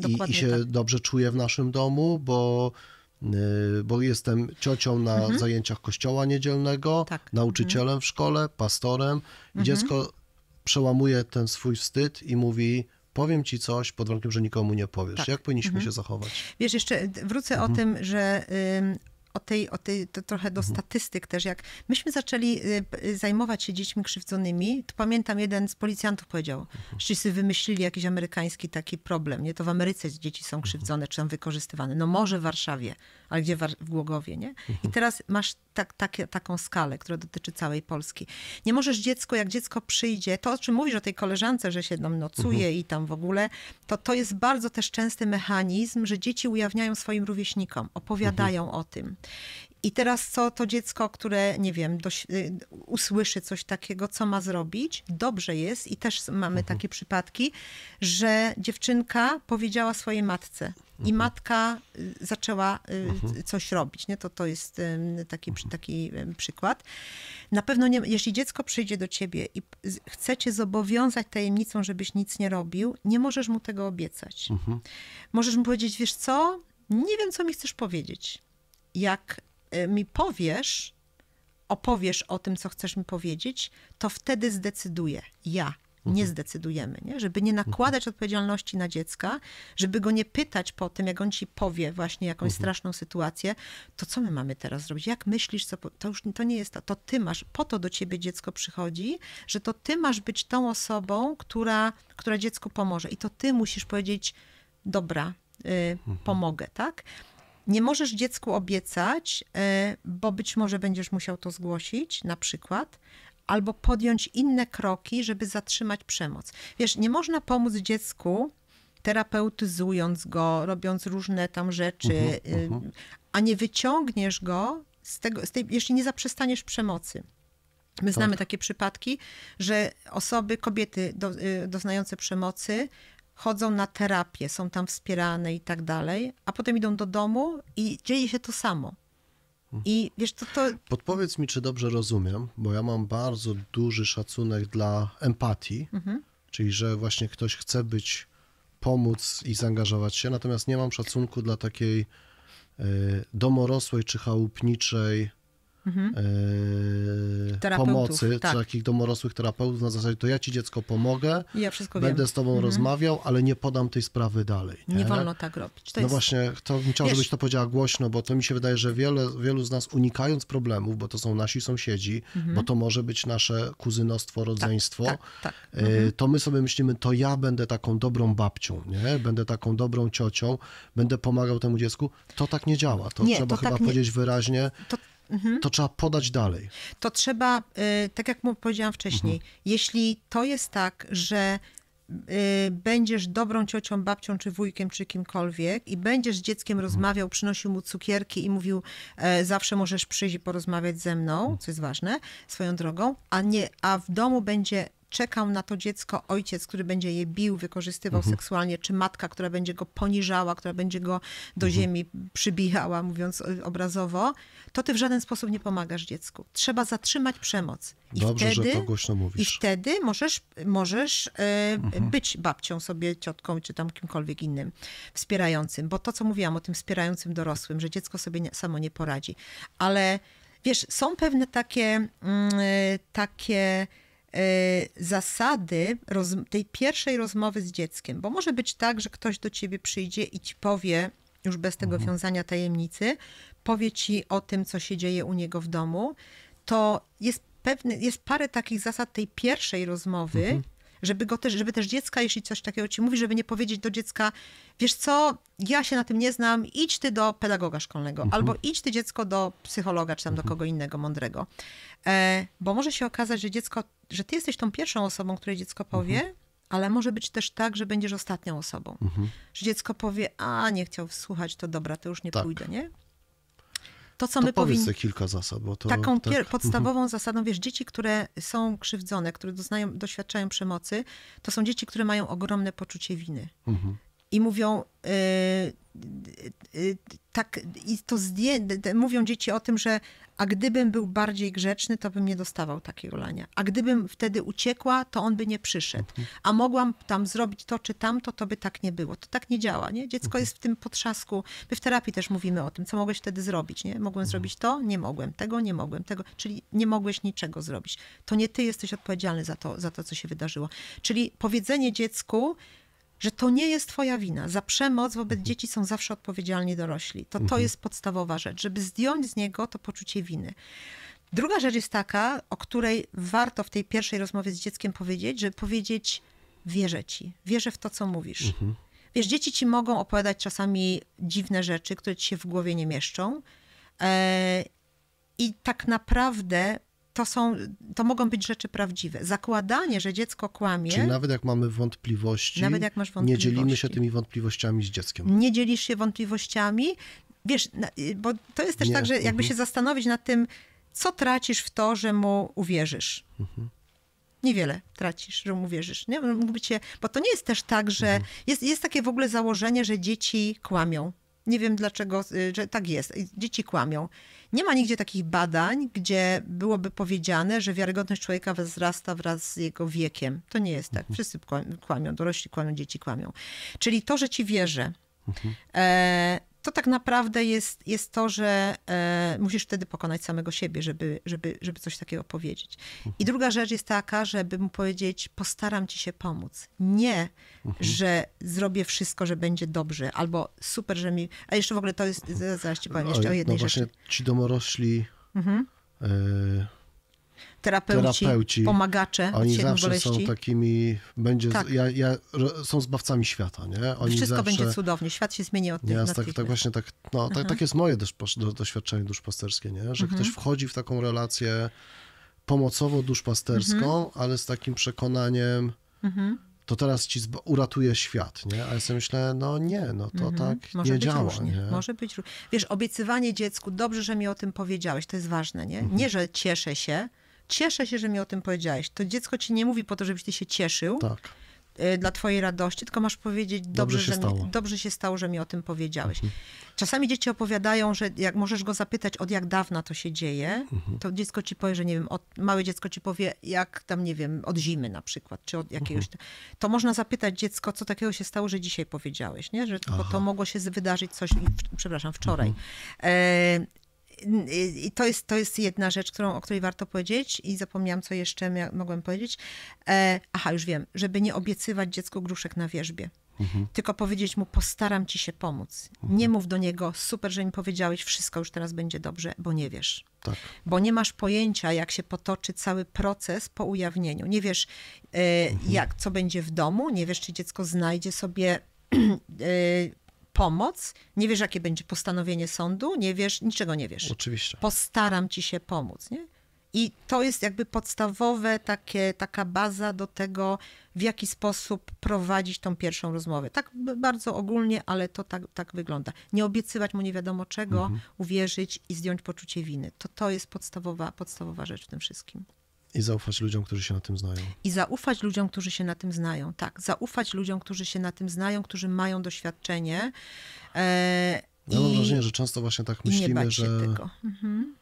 tak, i, i, się tak. dobrze czuje w naszym domu, bo y, bo jestem ciocią na mhm. zajęciach kościoła niedzielnego, tak. nauczycielem mhm. w szkole, pastorem. Mhm. Dziecko przełamuje ten swój wstyd i mówi: Powiem ci coś pod warunkiem, że nikomu nie powiesz. Tak. Jak powinniśmy mhm. się zachować?
Wiesz, jeszcze wrócę o mhm. tym, że o tej, o tej to trochę do mhm. statystyk też, jak myśmy zaczęli y, y, zajmować się dziećmi krzywdzonymi, to pamiętam jeden z policjantów powiedział, że mhm. sobie wymyślili jakiś amerykański taki problem, nie? To w Ameryce dzieci są mhm. krzywdzone, czy są wykorzystywane. No może w Warszawie, ale gdzie w Głogowie, nie? I teraz masz tak, tak, taką skalę, która dotyczy całej Polski. Nie możesz dziecko, jak dziecko przyjdzie, to o czym mówisz o tej koleżance, że się tam nocuje mhm. i tam w ogóle, to to jest bardzo też częsty mechanizm, że dzieci ujawniają swoim rówieśnikom, opowiadają mhm. o tym. I teraz co to dziecko, które, nie wiem, y, usłyszy coś takiego, co ma zrobić? Dobrze jest i też mamy mhm. takie przypadki, że dziewczynka powiedziała swojej matce mhm. i matka y, zaczęła y, mhm. coś robić. Nie? To, to jest taki, mhm. taki przykład. Na pewno, nie, jeśli dziecko przyjdzie do ciebie i chce cię zobowiązać tajemnicą, żebyś nic nie robił, nie możesz mu tego obiecać. Mhm. Możesz mu powiedzieć, wiesz co, nie wiem, co mi chcesz powiedzieć. Jak Y, mi powiesz, opowiesz o tym, co chcesz mi powiedzieć, to wtedy zdecyduję ja. Nie mhm. zdecydujemy, nie? żeby nie mhm. nakładać odpowiedzialności na dziecka, żeby go nie pytać po tym, jak on ci powie właśnie jakąś mhm. straszną sytuację, to co my mamy teraz zrobić? Jak myślisz, co to już to nie jest to, to ty masz, po to do ciebie dziecko przychodzi, że to ty masz być tą osobą, która, która dziecku pomoże i to ty musisz powiedzieć, dobra, y, pomogę, tak? Nie możesz dziecku obiecać, e, bo być może będziesz musiał to zgłosić, na przykład, albo podjąć inne kroki, żeby zatrzymać przemoc. Wiesz, nie można pomóc dziecku terapeutyzując go, robiąc różne tam rzeczy, uh -huh, uh -huh. a nie wyciągniesz go z tego, z tej, jeśli nie zaprzestaniesz przemocy. My tak. znamy takie przypadki, że osoby, kobiety do, y, doznające przemocy chodzą na terapię, są tam wspierane i tak dalej, a potem idą do domu i dzieje się to samo.
Mhm. I wiesz, to, to... Podpowiedz mi, czy dobrze rozumiem, bo ja mam bardzo duży szacunek dla empatii, mhm. czyli że właśnie ktoś chce być, pomóc i zaangażować się, natomiast nie mam szacunku dla takiej y, domorosłej czy chałupniczej mhm. E, pomocy, tak. takich domorosłych terapeutów na zasadzie, to ja ci dziecko pomogę, ja wszystko będę wiem. z tobą mhm. rozmawiał, ale nie podam tej sprawy dalej. Nie, nie wolno
tak robić. To no jest... właśnie,
to bym chciał, żebyś to powiedziała głośno, bo to mi się wydaje, że wiele, wielu z nas unikając problemów, bo to są nasi sąsiedzi, mhm. bo to może być nasze kuzynostwo, tak, rodzeństwo, tak, tak, e, mhm. to my sobie myślimy, to ja będę taką dobrą babcią, nie? będę taką dobrą ciocią, będę pomagał temu dziecku. To tak nie działa. To nie, trzeba to tak chyba tak powiedzieć wyraźnie. To mhm. to trzeba podać dalej.
To trzeba, y, tak jak powiedziałam wcześniej, mhm. jeśli to jest tak, że y, będziesz dobrą ciocią, babcią, czy wujkiem, czy kimkolwiek i będziesz z dzieckiem mhm. rozmawiał, przynosił mu cukierki i mówił e, zawsze możesz przyjść i porozmawiać ze mną, mhm. co jest ważne, swoją drogą, a nie, a w domu będzie czekał na to dziecko ojciec, który będzie je bił, wykorzystywał mhm. seksualnie, czy matka, która będzie go poniżała, która będzie go do mhm. ziemi przybijała, mówiąc y, obrazowo, to ty w żaden sposób nie pomagasz dziecku. Trzeba zatrzymać przemoc. I Dobrze, wtedy, że to głośno mówisz. I wtedy możesz, możesz y, mhm. być babcią sobie, ciotką, czy tam kimkolwiek innym wspierającym. Bo to, co mówiłam o tym wspierającym dorosłym, że dziecko sobie nie, samo nie poradzi. Ale wiesz, są pewne takie, mm, y, takie Y, zasady tej pierwszej rozmowy z dzieckiem, bo może być tak, że ktoś do ciebie przyjdzie i ci powie, już bez tego mhm. wiązania tajemnicy, powie ci o tym, co się dzieje u niego w domu, to jest pewne jest parę takich zasad tej pierwszej rozmowy, mhm żeby, go też, żeby też dziecka, jeśli coś takiego ci mówi, żeby nie powiedzieć do dziecka, wiesz co, ja się na tym nie znam, idź ty do pedagoga szkolnego, mhm. albo idź ty dziecko do psychologa, czy tam mhm. do kogo innego mądrego. E, bo może się okazać, że dziecko, że ty jesteś tą pierwszą osobą, której dziecko powie, mhm ale może być też tak, że będziesz ostatnią osobą. Mhm. Że dziecko powie, a nie chciał słuchać, to dobra, to już nie tak. pójdę, nie? to, co to my powinniśmy. kilka zasad. Bo to, taką tak. Mhm. podstawową zasadą, wiesz, dzieci, które są krzywdzone, które doznają, doświadczają przemocy, to są dzieci, które mają ogromne poczucie winy. Mhm i mówią y, y, y, tak, i to zdję, mówią dzieci o tym, że a gdybym był bardziej grzeczny, to bym nie dostawał takiego lania. A gdybym wtedy uciekła, to on by nie przyszedł. Mhm. A mogłam tam zrobić to czy tamto, to by tak nie było. To tak nie działa, nie? Dziecko mhm. jest w tym potrzasku. My w terapii też mówimy o tym, co mogłeś wtedy zrobić, nie? Mogłem mhm. zrobić to? Nie mogłem. Tego? Nie mogłem. Tego. Czyli nie mogłeś niczego zrobić. To nie ty jesteś odpowiedzialny za to, za to co się wydarzyło. Czyli powiedzenie dziecku, że to nie jest twoja wina. Za przemoc wobec mhm. dzieci są zawsze odpowiedzialni dorośli. To, to mhm. jest podstawowa rzecz, żeby zdjąć z niego to poczucie winy. Druga rzecz jest taka, o której warto w tej pierwszej rozmowie z dzieckiem powiedzieć, że powiedzieć, wierzę ci, wierzę w to, co mówisz. Mhm. Wiesz, dzieci ci mogą opowiadać czasami dziwne rzeczy, które ci się w głowie nie mieszczą. E, I tak naprawdę to, są, to mogą być rzeczy prawdziwe. Zakładanie, że dziecko kłamie. Czyli nawet
jak mamy wątpliwości, nawet jak masz wątpliwości, nie dzielimy się tymi wątpliwościami z dzieckiem.
Nie dzielisz się wątpliwościami. Wiesz, y, bo to jest też nie. tak, że jakby mhm. się zastanowić nad tym, co tracisz w to, że mu uwierzysz. Mhm niewiele tracisz, że mu wierzysz. Nie? bo to nie jest też tak, że mhm. jest, jest takie w ogóle założenie, że dzieci kłamią. Nie wiem dlaczego y, że tak jest. Y, dzieci kłamią. Nie ma nigdzie takich badań, gdzie byłoby powiedziane, że wiarygodność człowieka wzrasta wraz z jego wiekiem. To nie jest tak. Mhm. Wszyscy kłamią, dorośli kłamią, dzieci kłamią. Czyli to, że ci wierzę, mhm. E, to tak naprawdę jest, jest to, że e, musisz wtedy pokonać samego siebie, żeby, żeby, żeby coś takiego powiedzieć. Mhm. I druga rzecz jest taka, żeby mu powiedzieć, postaram ci się pomóc. Nie, mhm. że zrobię wszystko, że będzie dobrze, albo super, że mi... A jeszcze w ogóle to jest, zaraz ci powiem no jeszcze o no jednej no właśnie
ci domorośli... Mhm. E, terapeuci, terapeuci pomagacze. Oni zawsze boleści. są takimi, będzie, tak. ja, ja, są zbawcami świata, nie? Oni Wszystko zawsze, będzie
cudownie, świat się zmieni od nie, tych, tak, tak właśnie tak, no, tak, mhm. tak jest
moje też do, doświadczenie duszpasterskie, nie? Że mhm. ktoś wchodzi w taką relację pomocowo duszpasterską, mhm. ale z takim przekonaniem, mhm to teraz ci uratuje świat, nie? A ja sobie myślę, no nie, no to mhm. tak Może nie działa. Nie? Może
być Wiesz, obiecywanie dziecku, dobrze, że mi o tym powiedziałeś, to jest ważne, nie? Mhm. Nie, że cieszę się, cieszę się, że mi o tym powiedziałeś. To dziecko ci nie mówi po to, żebyś ty się cieszył. Tak. E, dla twojej radości, tylko masz powiedzieć, dobrze, dobrze, się, stało. dobrze się stało, że mi o tym powiedziałeś. Mhm. Czasami dzieci opowiadają, że jak możesz go zapytać, od jak dawna to się dzieje, mhm. to dziecko ci powie, że nie wiem, od, małe dziecko ci powie, jak tam, nie wiem, od zimy na przykład, czy od jakiegoś. Mhm. To można zapytać dziecko, co takiego się stało, że dzisiaj powiedziałeś, nie? Że, bo to mogło się wydarzyć coś, przepraszam, wczoraj. Mhm. E, i to jest, to jest jedna rzecz, którą, o której warto powiedzieć i zapomniałam, co jeszcze mia- mogłem powiedzieć. E, aha, już wiem, żeby nie obiecywać dziecku gruszek na wierzbie. Mhm. Tylko powiedzieć mu, postaram ci się pomóc. Mhm. Nie mów do niego, super, że mi powiedziałeś, wszystko już teraz będzie dobrze, bo nie wiesz. Tak. Bo nie masz pojęcia, jak się potoczy cały proces po ujawnieniu. Nie wiesz, e, mhm. jak, co będzie w domu, nie wiesz, czy dziecko znajdzie sobie e, pomoc, nie wiesz, jakie będzie postanowienie sądu, nie wiesz, niczego nie wiesz. Oczywiście. Postaram ci się pomóc, nie? I to jest jakby podstawowe, takie, taka baza do tego, w jaki sposób prowadzić tą pierwszą rozmowę. Tak bardzo ogólnie, ale to tak, tak wygląda. Nie obiecywać mu nie wiadomo czego, mhm. uwierzyć i zdjąć poczucie winy. To, to jest podstawowa, podstawowa rzecz w tym wszystkim.
I zaufać ludziom, którzy się na tym znają.
I zaufać ludziom, którzy się na tym znają. Tak, zaufać ludziom, którzy się na tym znają, którzy mają doświadczenie. E, ja i... mam wrażenie, że
często właśnie tak myślimy, że. Mhm.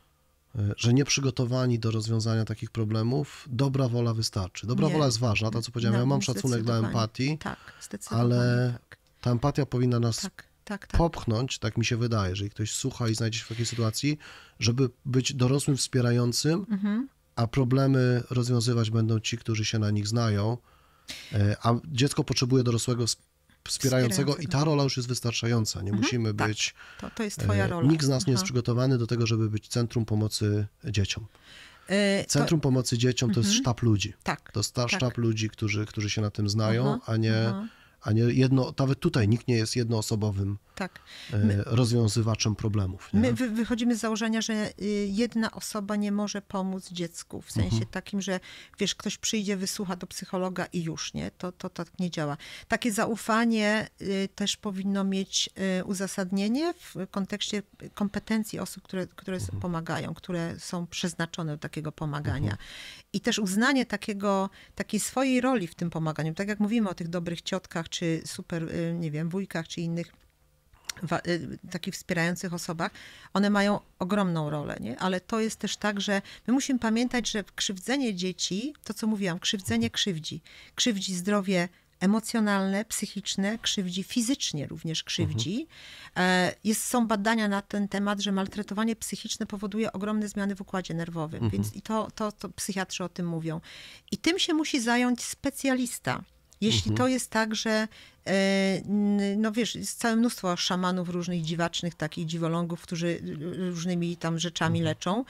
E, że nieprzygotowani do rozwiązania takich problemów, dobra wola wystarczy. Dobra nie. wola jest ważna, to co powiedziałem, no, ja mam szacunek dla empatii, tak, ale tak. ta empatia powinna nas tak. Tak, tak. popchnąć, tak mi się wydaje, jeżeli ktoś słucha i znajdzie się w takiej sytuacji, żeby być dorosłym wspierającym, mhm a problemy rozwiązywać będą ci, którzy się na nich znają, e, a dziecko potrzebuje dorosłego wspierającego i ta rola już jest wystarczająca. Nie mhm, musimy tak. być. To, to, jest Twoja e, rola. Nikt z nas Aha. nie jest przygotowany do tego, żeby być centrum pomocy dzieciom.
E, centrum to...
pomocy dzieciom to mhm. jest sztab ludzi. Tak. To jest ta tak. sztab ludzi, którzy, którzy się na tym znają, Aha. a nie. Aha a nie jedno, nawet tutaj nikt nie jest jednoosobowym tak. E, My, rozwiązywaczem problemów. Nie? My wy,
wychodzimy z założenia, że y, jedna osoba nie może pomóc dziecku, w sensie mhm. takim, że wiesz, ktoś przyjdzie, wysłucha do psychologa i już, nie? To, to, to tak nie działa. Takie zaufanie y, też powinno mieć y, uzasadnienie w kontekście kompetencji osób, które, które mhm. pomagają, które są przeznaczone do takiego pomagania. Mhm. I też uznanie takiego, takiej swojej roli w tym pomaganiu. Tak jak mówimy o tych dobrych ciotkach, czy super, y, nie wiem, wujkach, czy innych y, takich wspierających osobach, one mają ogromną rolę, nie? ale to jest też tak, że my musimy pamiętać, że krzywdzenie dzieci, to co mówiłam, krzywdzenie mhm. krzywdzi. Krzywdzi zdrowie emocjonalne, psychiczne, krzywdzi fizycznie również krzywdzi. Mhm. E, jest, są badania na ten temat, że maltretowanie psychiczne powoduje ogromne zmiany w układzie nerwowym, mhm. więc i to, to, to psychiatrzy o tym mówią. I tym się musi zająć specjalista. Jeśli mhm. to jest tak, że e, no wiesz, jest całe mnóstwo szamanów różnych dziwacznych, takich dziwolągów, którzy różnymi tam rzeczami mhm. leczą,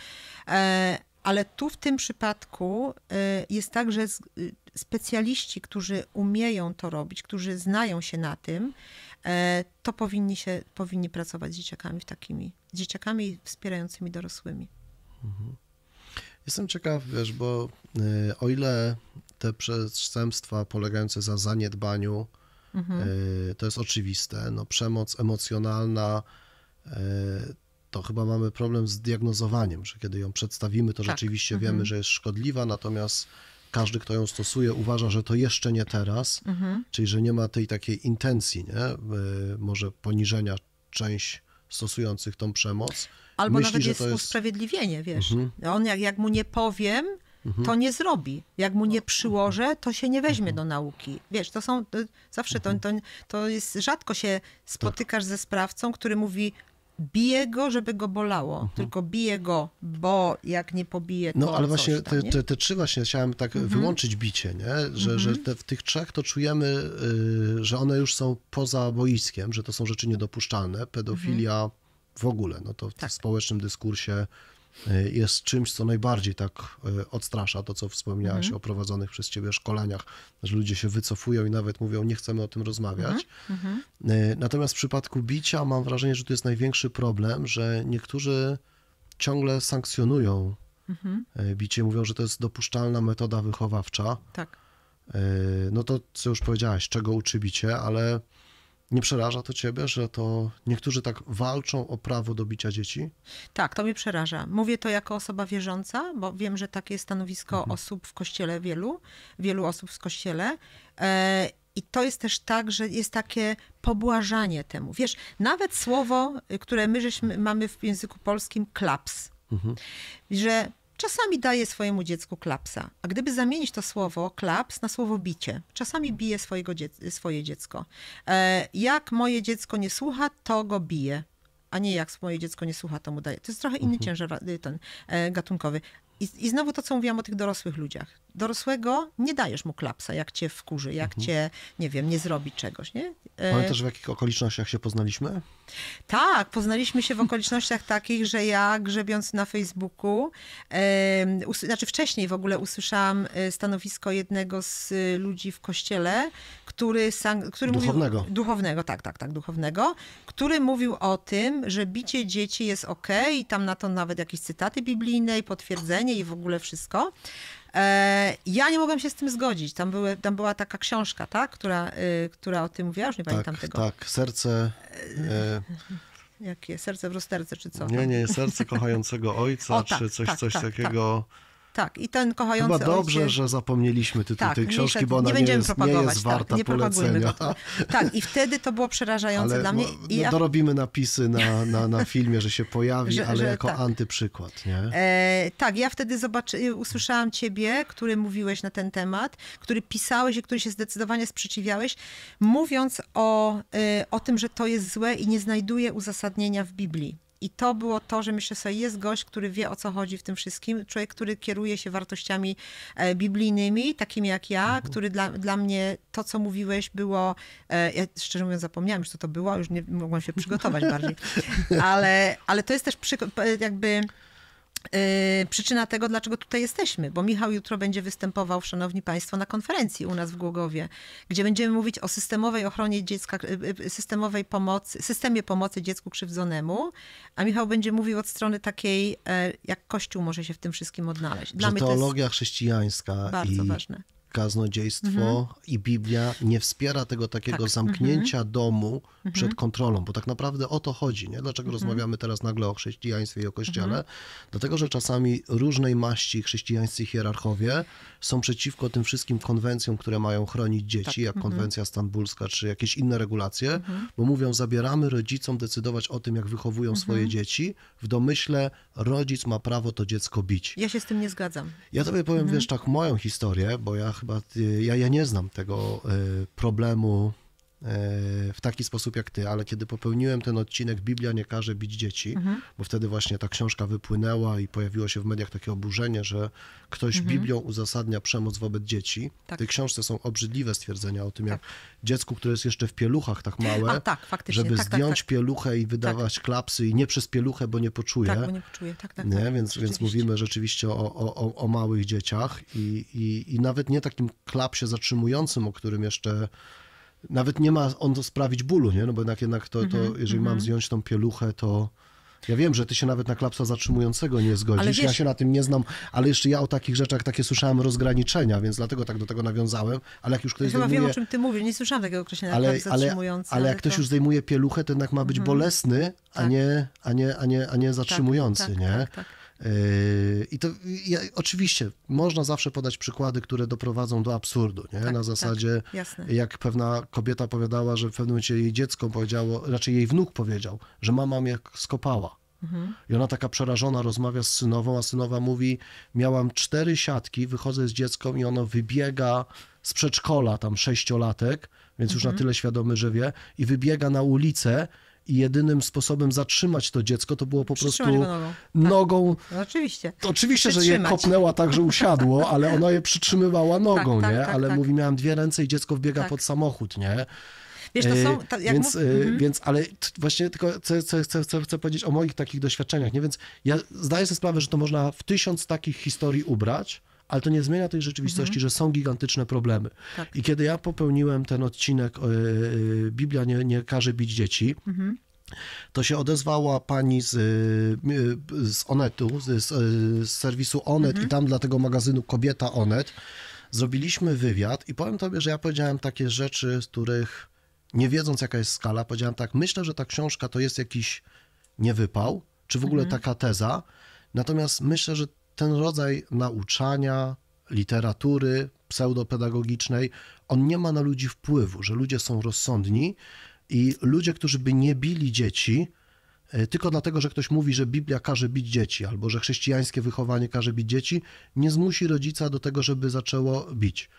e, ale tu w tym przypadku e, jest tak, że y, specjaliści, którzy umieją to robić, którzy znają się na tym, to powinni się, powinni pracować z dzieciakami w takimi, z dzieciakami wspierającymi dorosłymi. Mhm.
Jestem ciekaw, wiesz, bo y, o ile te przestępstwa polegające na zaniedbaniu mhm. Y, to jest oczywiste. No, przemoc emocjonalna y, to chyba mamy problem z diagnozowaniem, że kiedy ją przedstawimy, to tak. rzeczywiście mhm. wiemy, że jest szkodliwa, natomiast każdy, kto ją stosuje, uważa, że to jeszcze nie teraz, mhm. czyli że nie ma tej takiej intencji, nie? Y, może poniżenia część stosujących tą przemoc. Albo Myśli, nawet jest, jest
usprawiedliwienie, wiesz. Mhm. On jak, jak mu nie powiem, Mhm. to nie zrobi. Jak mu nie no. przyłożę, to się nie weźmie mhm. do nauki. Wiesz, to są, zawsze to, mhm. to, to jest, rzadko się spotykasz ze sprawcą, który mówi, bije go, żeby go bolało, mhm. tylko bije go, bo jak nie pobije, to No, ale właśnie tam, te, te,
te, trzy właśnie, chciałem tak mhm. wyłączyć bicie, nie? że, mhm. że te, w tych trzech to czujemy, y, że one już są poza boiskiem, że to są rzeczy niedopuszczalne, pedofilia w ogóle, no to w, tak. w społecznym dyskursie E, jest czymś, co najbardziej tak e, odstrasza to, co wspomniałaś mhm. o prowadzonych przez ciebie szkoleniach, że ludzie się wycofują i nawet mówią, nie chcemy o tym rozmawiać. Mhm, mhm. E, natomiast w przypadku bicia mam wrażenie, że to jest największy problem, że niektórzy ciągle sankcjonują mm. bicie, mówią, że to jest dopuszczalna metoda wychowawcza. Tak. No to, co już powiedziałaś, czego uczy bicie, ale nie przeraża to ciebie, że to niektórzy tak walczą o prawo do bicia dzieci?
Tak, to mnie przeraża. Mówię to jako osoba wierząca, bo wiem, że takie jest stanowisko mhm. osób w kościele wielu, wielu osób w kościele. E i to jest też tak, że jest takie pobłażanie temu. Wiesz, nawet słowo, które my żeśmy, mamy w języku polskim, klaps, mhm. że Czasami daje swojemu dziecku klapsa. A gdyby zamienić to słowo klaps na słowo bicie, czasami bije swojego, swoje dziecko. E, jak moje dziecko nie słucha, to go bije a nie jak moje dziecko nie słucha, to mu daje. To jest trochę inny mhm. ciężar y, ten, e, gatunkowy. I, I znowu to, co mówiłam o tych dorosłych ludziach. Dorosłego nie dajesz mu klapsa, jak cię wkurzy, jak mhm. cię, nie wiem, nie zrobi czegoś, nie? E, Pamiętasz,
w jakich okolicznościach się poznaliśmy?
Tak, poznaliśmy się w okolicznościach takich, że ja grzebiąc na Facebooku, znaczy wcześniej w ogóle usłyszałam e, stanowisko jednego z y, ludzi w kościele, który, który duchownego. Mówił, duchownego, tak, tak, tak, duchownego, który mówił o tym, że bicie dzieci jest ok i tam na to nawet jakieś cytaty biblijne i potwierdzenie i w ogóle wszystko. E, ja nie mogłam się z tym zgodzić. Tam, były, tam była taka książka, tak? która, y, która o tym mówiła, już nie tak, pamiętam tego.
Tak, serce. E, e,
jakie? Serce w rozterce, czy co? Nie, nie,
serce kochającego ojca, o, tak, czy coś, tak, coś tak, takiego. Tak.
Tak, i ten kochający Chyba dobrze, ojciec... że
zapomnieliśmy tytuł tak, tej książki, bo ona nie, będziemy nie, jest, propagować, nie jest tak, nie polecenia. Tak,
i wtedy to było przerażające ale dla mnie. No, I no, ja...
Dorobimy napisy na, na, na filmie, że się pojawi, że, ale że, jako tak. antyprzykład. Nie?
E, tak, ja wtedy zobaczy, usłyszałam ciebie, który mówiłeś na ten temat, który pisałeś i który się zdecydowanie sprzeciwiałeś, mówiąc o, e, o tym, że to jest złe i nie znajduje uzasadnienia w Biblii. I to było to, że myślę sobie, jest gość, który wie o co chodzi w tym wszystkim, człowiek, który kieruje się wartościami e, biblijnymi, takimi jak ja, mhm. który dla, dla mnie to, co mówiłeś, było, e, ja szczerze mówiąc zapomniałam że to to było, już nie mogłam się przygotować bardziej, ale, ale to jest też przy, jakby Y, przyczyna tego, dlaczego tutaj jesteśmy, bo Michał jutro będzie występował, szanowni państwo, na konferencji u nas w Głogowie, gdzie będziemy mówić o systemowej ochronie dziecka, y, y, systemowej pomocy, systemie pomocy dziecku krzywdzonemu, a Michał będzie mówił od strony takiej, e, jak Kościół może się w tym wszystkim odnaleźć. Dla że teologia
jest... chrześcijańska bardzo i ważne kaznodziejstwo mm i Biblia nie wspiera tego takiego tak. zamknięcia mhm. domu przed mhm. kontrolą, bo tak naprawdę o to chodzi. Nie? Dlaczego mhm. rozmawiamy teraz nagle o chrześcijaństwie i o kościele? Dlatego, że czasami różnej maści chrześcijańscy hierarchowie są przeciwko tym wszystkim konwencjom, które mają chronić dzieci, tak. jak konwencja stambulska czy jakieś inne regulacje, bo mówią, zabieramy rodzicom decydować o tym, jak wychowują swoje dzieci. W domyśle rodzic ma prawo to dziecko bić.
Ja się z tym nie zgadzam. Ja tobie powiem, wiesz,
tak moją historię, bo ja chyba y, ja, ja nie znam tego y, problemu E, w taki sposób jak ty, ale kiedy popełniłem ten odcinek Biblia nie każe bić dzieci, mhm. bo wtedy właśnie ta książka wypłynęła i pojawiło się w mediach takie oburzenie, że ktoś mhm. Biblią uzasadnia przemoc wobec dzieci. Tak. W tej książce są obrzydliwe stwierdzenia o tym, tak. jak dziecku, które jest jeszcze w pieluchach tak małe, A, tak, żeby tak, tak zdjąć tak. pieluchę i wydawać tak. klapsy i nie przez pieluchę, bo nie poczuje. Tak, bo nie poczuje, tak, tak. Nie? Więc, więc mówimy rzeczywiście o, o, o małych dzieciach i, i, i nawet nie takim klapsie zatrzymującym, o którym jeszcze nawet nie ma on to sprawić bólu, nie? No bo jednak, jednak to, to mm -hmm, jeżeli mm -hmm. mam mhm. zjąć tą pieluchę, to ja wiem, że ty się nawet na klapsa zatrzymującego nie zgodzisz, wiesz... ja się na tym nie znam, ale jeszcze ja o takich rzeczach takie słyszałem rozgraniczenia, więc dlatego tak do tego nawiązałem, ale jak już ktoś ja zdejmuje... Chyba wiem, o czym
ty mówisz, nie słyszałam takiego określenia ale, klap zatrzymujący. Ale, jak to... ktoś
już zdejmuje pieluchę, to jednak ma być mm -hmm. bolesny, a, tak. nie, a, nie, a, nie, a nie tak, zatrzymujący, tak, tak, nie? Tak, tak. tak. I to oczywiście można zawsze podać przykłady, które doprowadzą do absurdu. Nie? Tak, Na tak. zasadzie, tak, jak pewna kobieta powiadała, że w pewnym momencie jej dziecko powiedziało, raczej jej wnuk powiedział, że mama mnie skopała. Mhm. I ona taka przerażona rozmawia z synową, a synowa mówi: Miałam cztery siatki, wychodzę z dziecką i ono wybiega z przedszkola, tam sześciolatek, więc mhm. już na mhm. tyle świadomy, że wie, i wybiega na ulicę i jedynym sposobem zatrzymać to dziecko to było po prostu nogą. nogą.
Tak. oczywiście. To oczywiście, że je kopnęła
tak, że usiadło, ale ona je przytrzymywała tak, nogą, tak, nie? Tak, ale tak. mówi, miałam dwie ręce i dziecko wbiega pod samochód, nie? Wiesz, to e, są, to więc, mów... E, mhm. więc, ale właśnie tylko chcę, chcę, chcę, chcę, powiedzieć o moich takich doświadczeniach, nie? Więc ja zdaję sobie sprawę, że to można w tysiąc takich historii ubrać, ale to nie zmienia tej rzeczywistości, mhm. że są gigantyczne problemy. Tak. I kiedy ja popełniłem ten odcinek yy, Biblia nie, nie każe bić dzieci, mhm. To się odezwała pani z, e, z Onetu, z, z serwisu Onet mhm. i tam dla tego magazynu Kobieta Onet. Zrobiliśmy wywiad i powiem tobie, że ja powiedziałem takie rzeczy, z których nie wiedząc jaka jest skala, powiedziałem tak, myślę, że ta książka to jest jakiś niewypał, czy w ogóle mhm. taka teza, natomiast myślę, że ten rodzaj nauczania, literatury pseudopedagogicznej, on nie ma na ludzi wpływu, że ludzie są rozsądni i ludzie, którzy by nie bili dzieci, e, tylko dlatego, że ktoś mówi, że Biblia każe bić dzieci, albo że chrześcijańskie wychowanie każe bić dzieci, nie zmusi rodzica do tego, żeby zaczęło bić.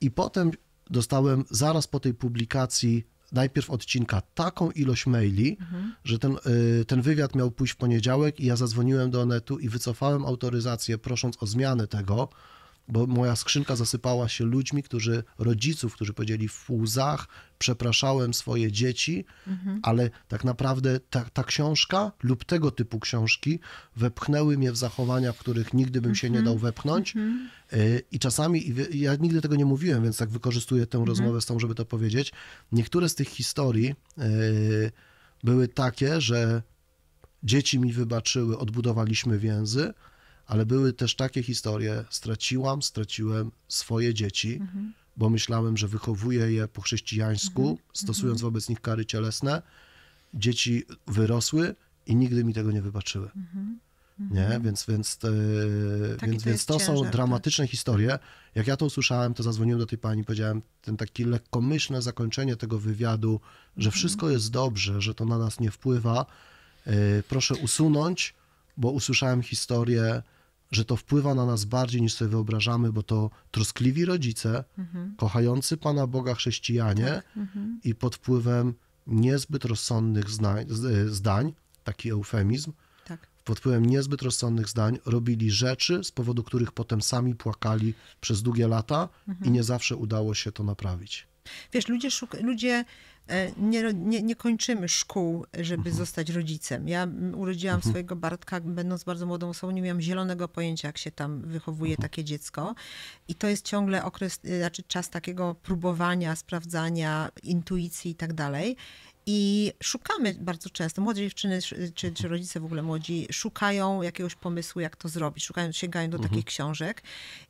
I potem dostałem zaraz po tej publikacji najpierw odcinka taką ilość maili, mhm. że ten, y, ten wywiad miał pójść w poniedziałek i ja zadzwoniłem do Onetu i wycofałem autoryzację, prosząc o zmianę tego, bo moja skrzynka zasypała się ludźmi, którzy, rodziców, którzy powiedzieli w łzach, przepraszałem swoje dzieci, mhm. ale tak naprawdę ta, ta, książka lub tego typu książki wepchnęły mnie w zachowania, w których nigdy bym się nie mhm. dał wepchnąć. Mhm. E, I czasami, ja nigdy tego nie mówiłem, więc tak wykorzystuję tę mhm. rozmowę z tą, żeby to powiedzieć. Niektóre z tych historii e, były takie, że dzieci mi wybaczyły, odbudowaliśmy więzy, ale były też takie historie, straciłam, straciłem swoje dzieci, mhm. bo myślałem, że wychowuję je po chrześcijańsku, mhm. stosując mhm. wobec nich kary cielesne. Dzieci wyrosły i nigdy mi tego nie wybaczyły. Mhm. Nie? Mhm. Więc, więc, więc, to, więc to są tak. dramatyczne historie. Jak ja to usłyszałem, to zadzwoniłem do tej pani, powiedziałem ten taki lekkomyślne zakończenie tego wywiadu, że mhm. wszystko jest dobrze, że to na nas nie wpływa. E, proszę usunąć, bo usłyszałem historię że to wpływa na nas bardziej niż sobie wyobrażamy, bo to troskliwi rodzice, mhm. kochający Pana Boga chrześcijanie tak. mhm. i pod wpływem niezbyt rozsądnych zdań, e, zdań taki eufemizm, tak. pod wpływem niezbyt rozsądnych zdań robili rzeczy, z powodu których potem sami płakali przez długie lata mhm. i nie zawsze udało się to naprawić.
Wiesz, ludzie, szuka, ludzie E, nie, nie, nie kończymy szkół, żeby mhm. zostać rodzicem. Ja urodziłam mhm. swojego Bartka, będąc bardzo młodą osobą, nie miałam zielonego pojęcia, jak się tam wychowuje mhm. takie dziecko. I to jest ciągle okres, y, znaczy czas takiego próbowania, sprawdzania, intuicji i tak dalej. I szukamy bardzo często, młode dziewczyny czy, czy rodzice w ogóle młodzi szukają jakiegoś pomysłu, jak to zrobić, szukają, sięgają do mhm. takich książek.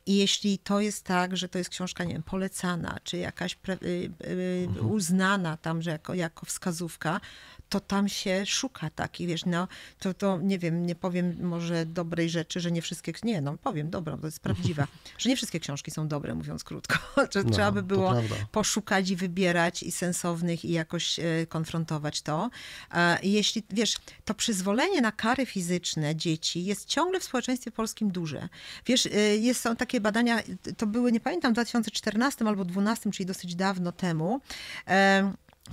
I jeśli to jest tak, że to jest książka, nie wiem, polecana, czy jakaś pre, y, y, y mhm. uznana tam, że jako, jako wskazówka, to tam się szuka tak? i wiesz, no to, to nie wiem, nie powiem może dobrej rzeczy, że nie wszystkie, nie no powiem dobrą, to jest prawdziwa, że nie wszystkie książki są dobre, mówiąc krótko. no, trzeba by było poszukać i wybierać i sensownych i jakoś e, konfrontować to. E, jeśli, wiesz, to przyzwolenie na kary fizyczne dzieci jest ciągle w społeczeństwie polskim duże. Wiesz, e, jest, są takie badania, to były, nie pamiętam, w 2014 albo 2012, czyli dosyć dawno temu,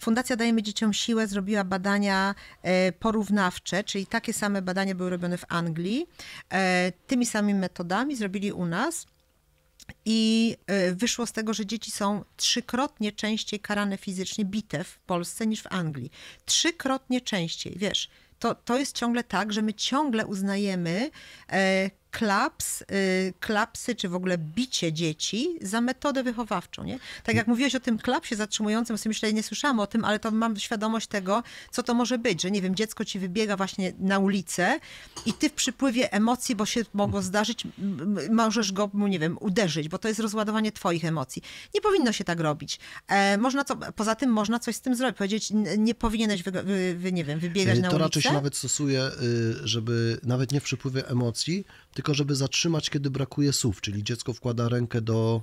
Fundacja Dajemy Dzieciom Siłę zrobiła badania e, porównawcze, czyli takie same badania były robione w Anglii. E, tymi samymi metodami zrobili u nas. I e, wyszło z tego, że dzieci są trzykrotnie częściej karane fizycznie, bite w Polsce niż w Anglii. Trzykrotnie częściej, wiesz. To, to jest ciągle tak, że my ciągle uznajemy klaps, y, klapsy, czy w ogóle bicie dzieci za metodę wychowawczą. Nie? Tak jak mówiłeś o tym klapsie zatrzymującym, sobie myślę, nie słyszałam o tym, ale to mam świadomość tego, co to może być, że nie wiem, dziecko ci wybiega właśnie na ulicę i ty w przypływie emocji, bo się mogło zdarzyć, możesz go, no nie wiem, uderzyć, bo to jest rozładowanie twoich emocji. Nie powinno się tak robić. E, można co, poza tym można coś z tym zrobić, powiedzieć, nie powinieneś, wy, wy, nie wiem, wybiegać e, na to ulicę. To raczej się nawet
stosuje, y, żeby nawet nie w przypływie emocji, tylko tylko żeby zatrzymać, kiedy brakuje słów, czyli dziecko wkłada rękę do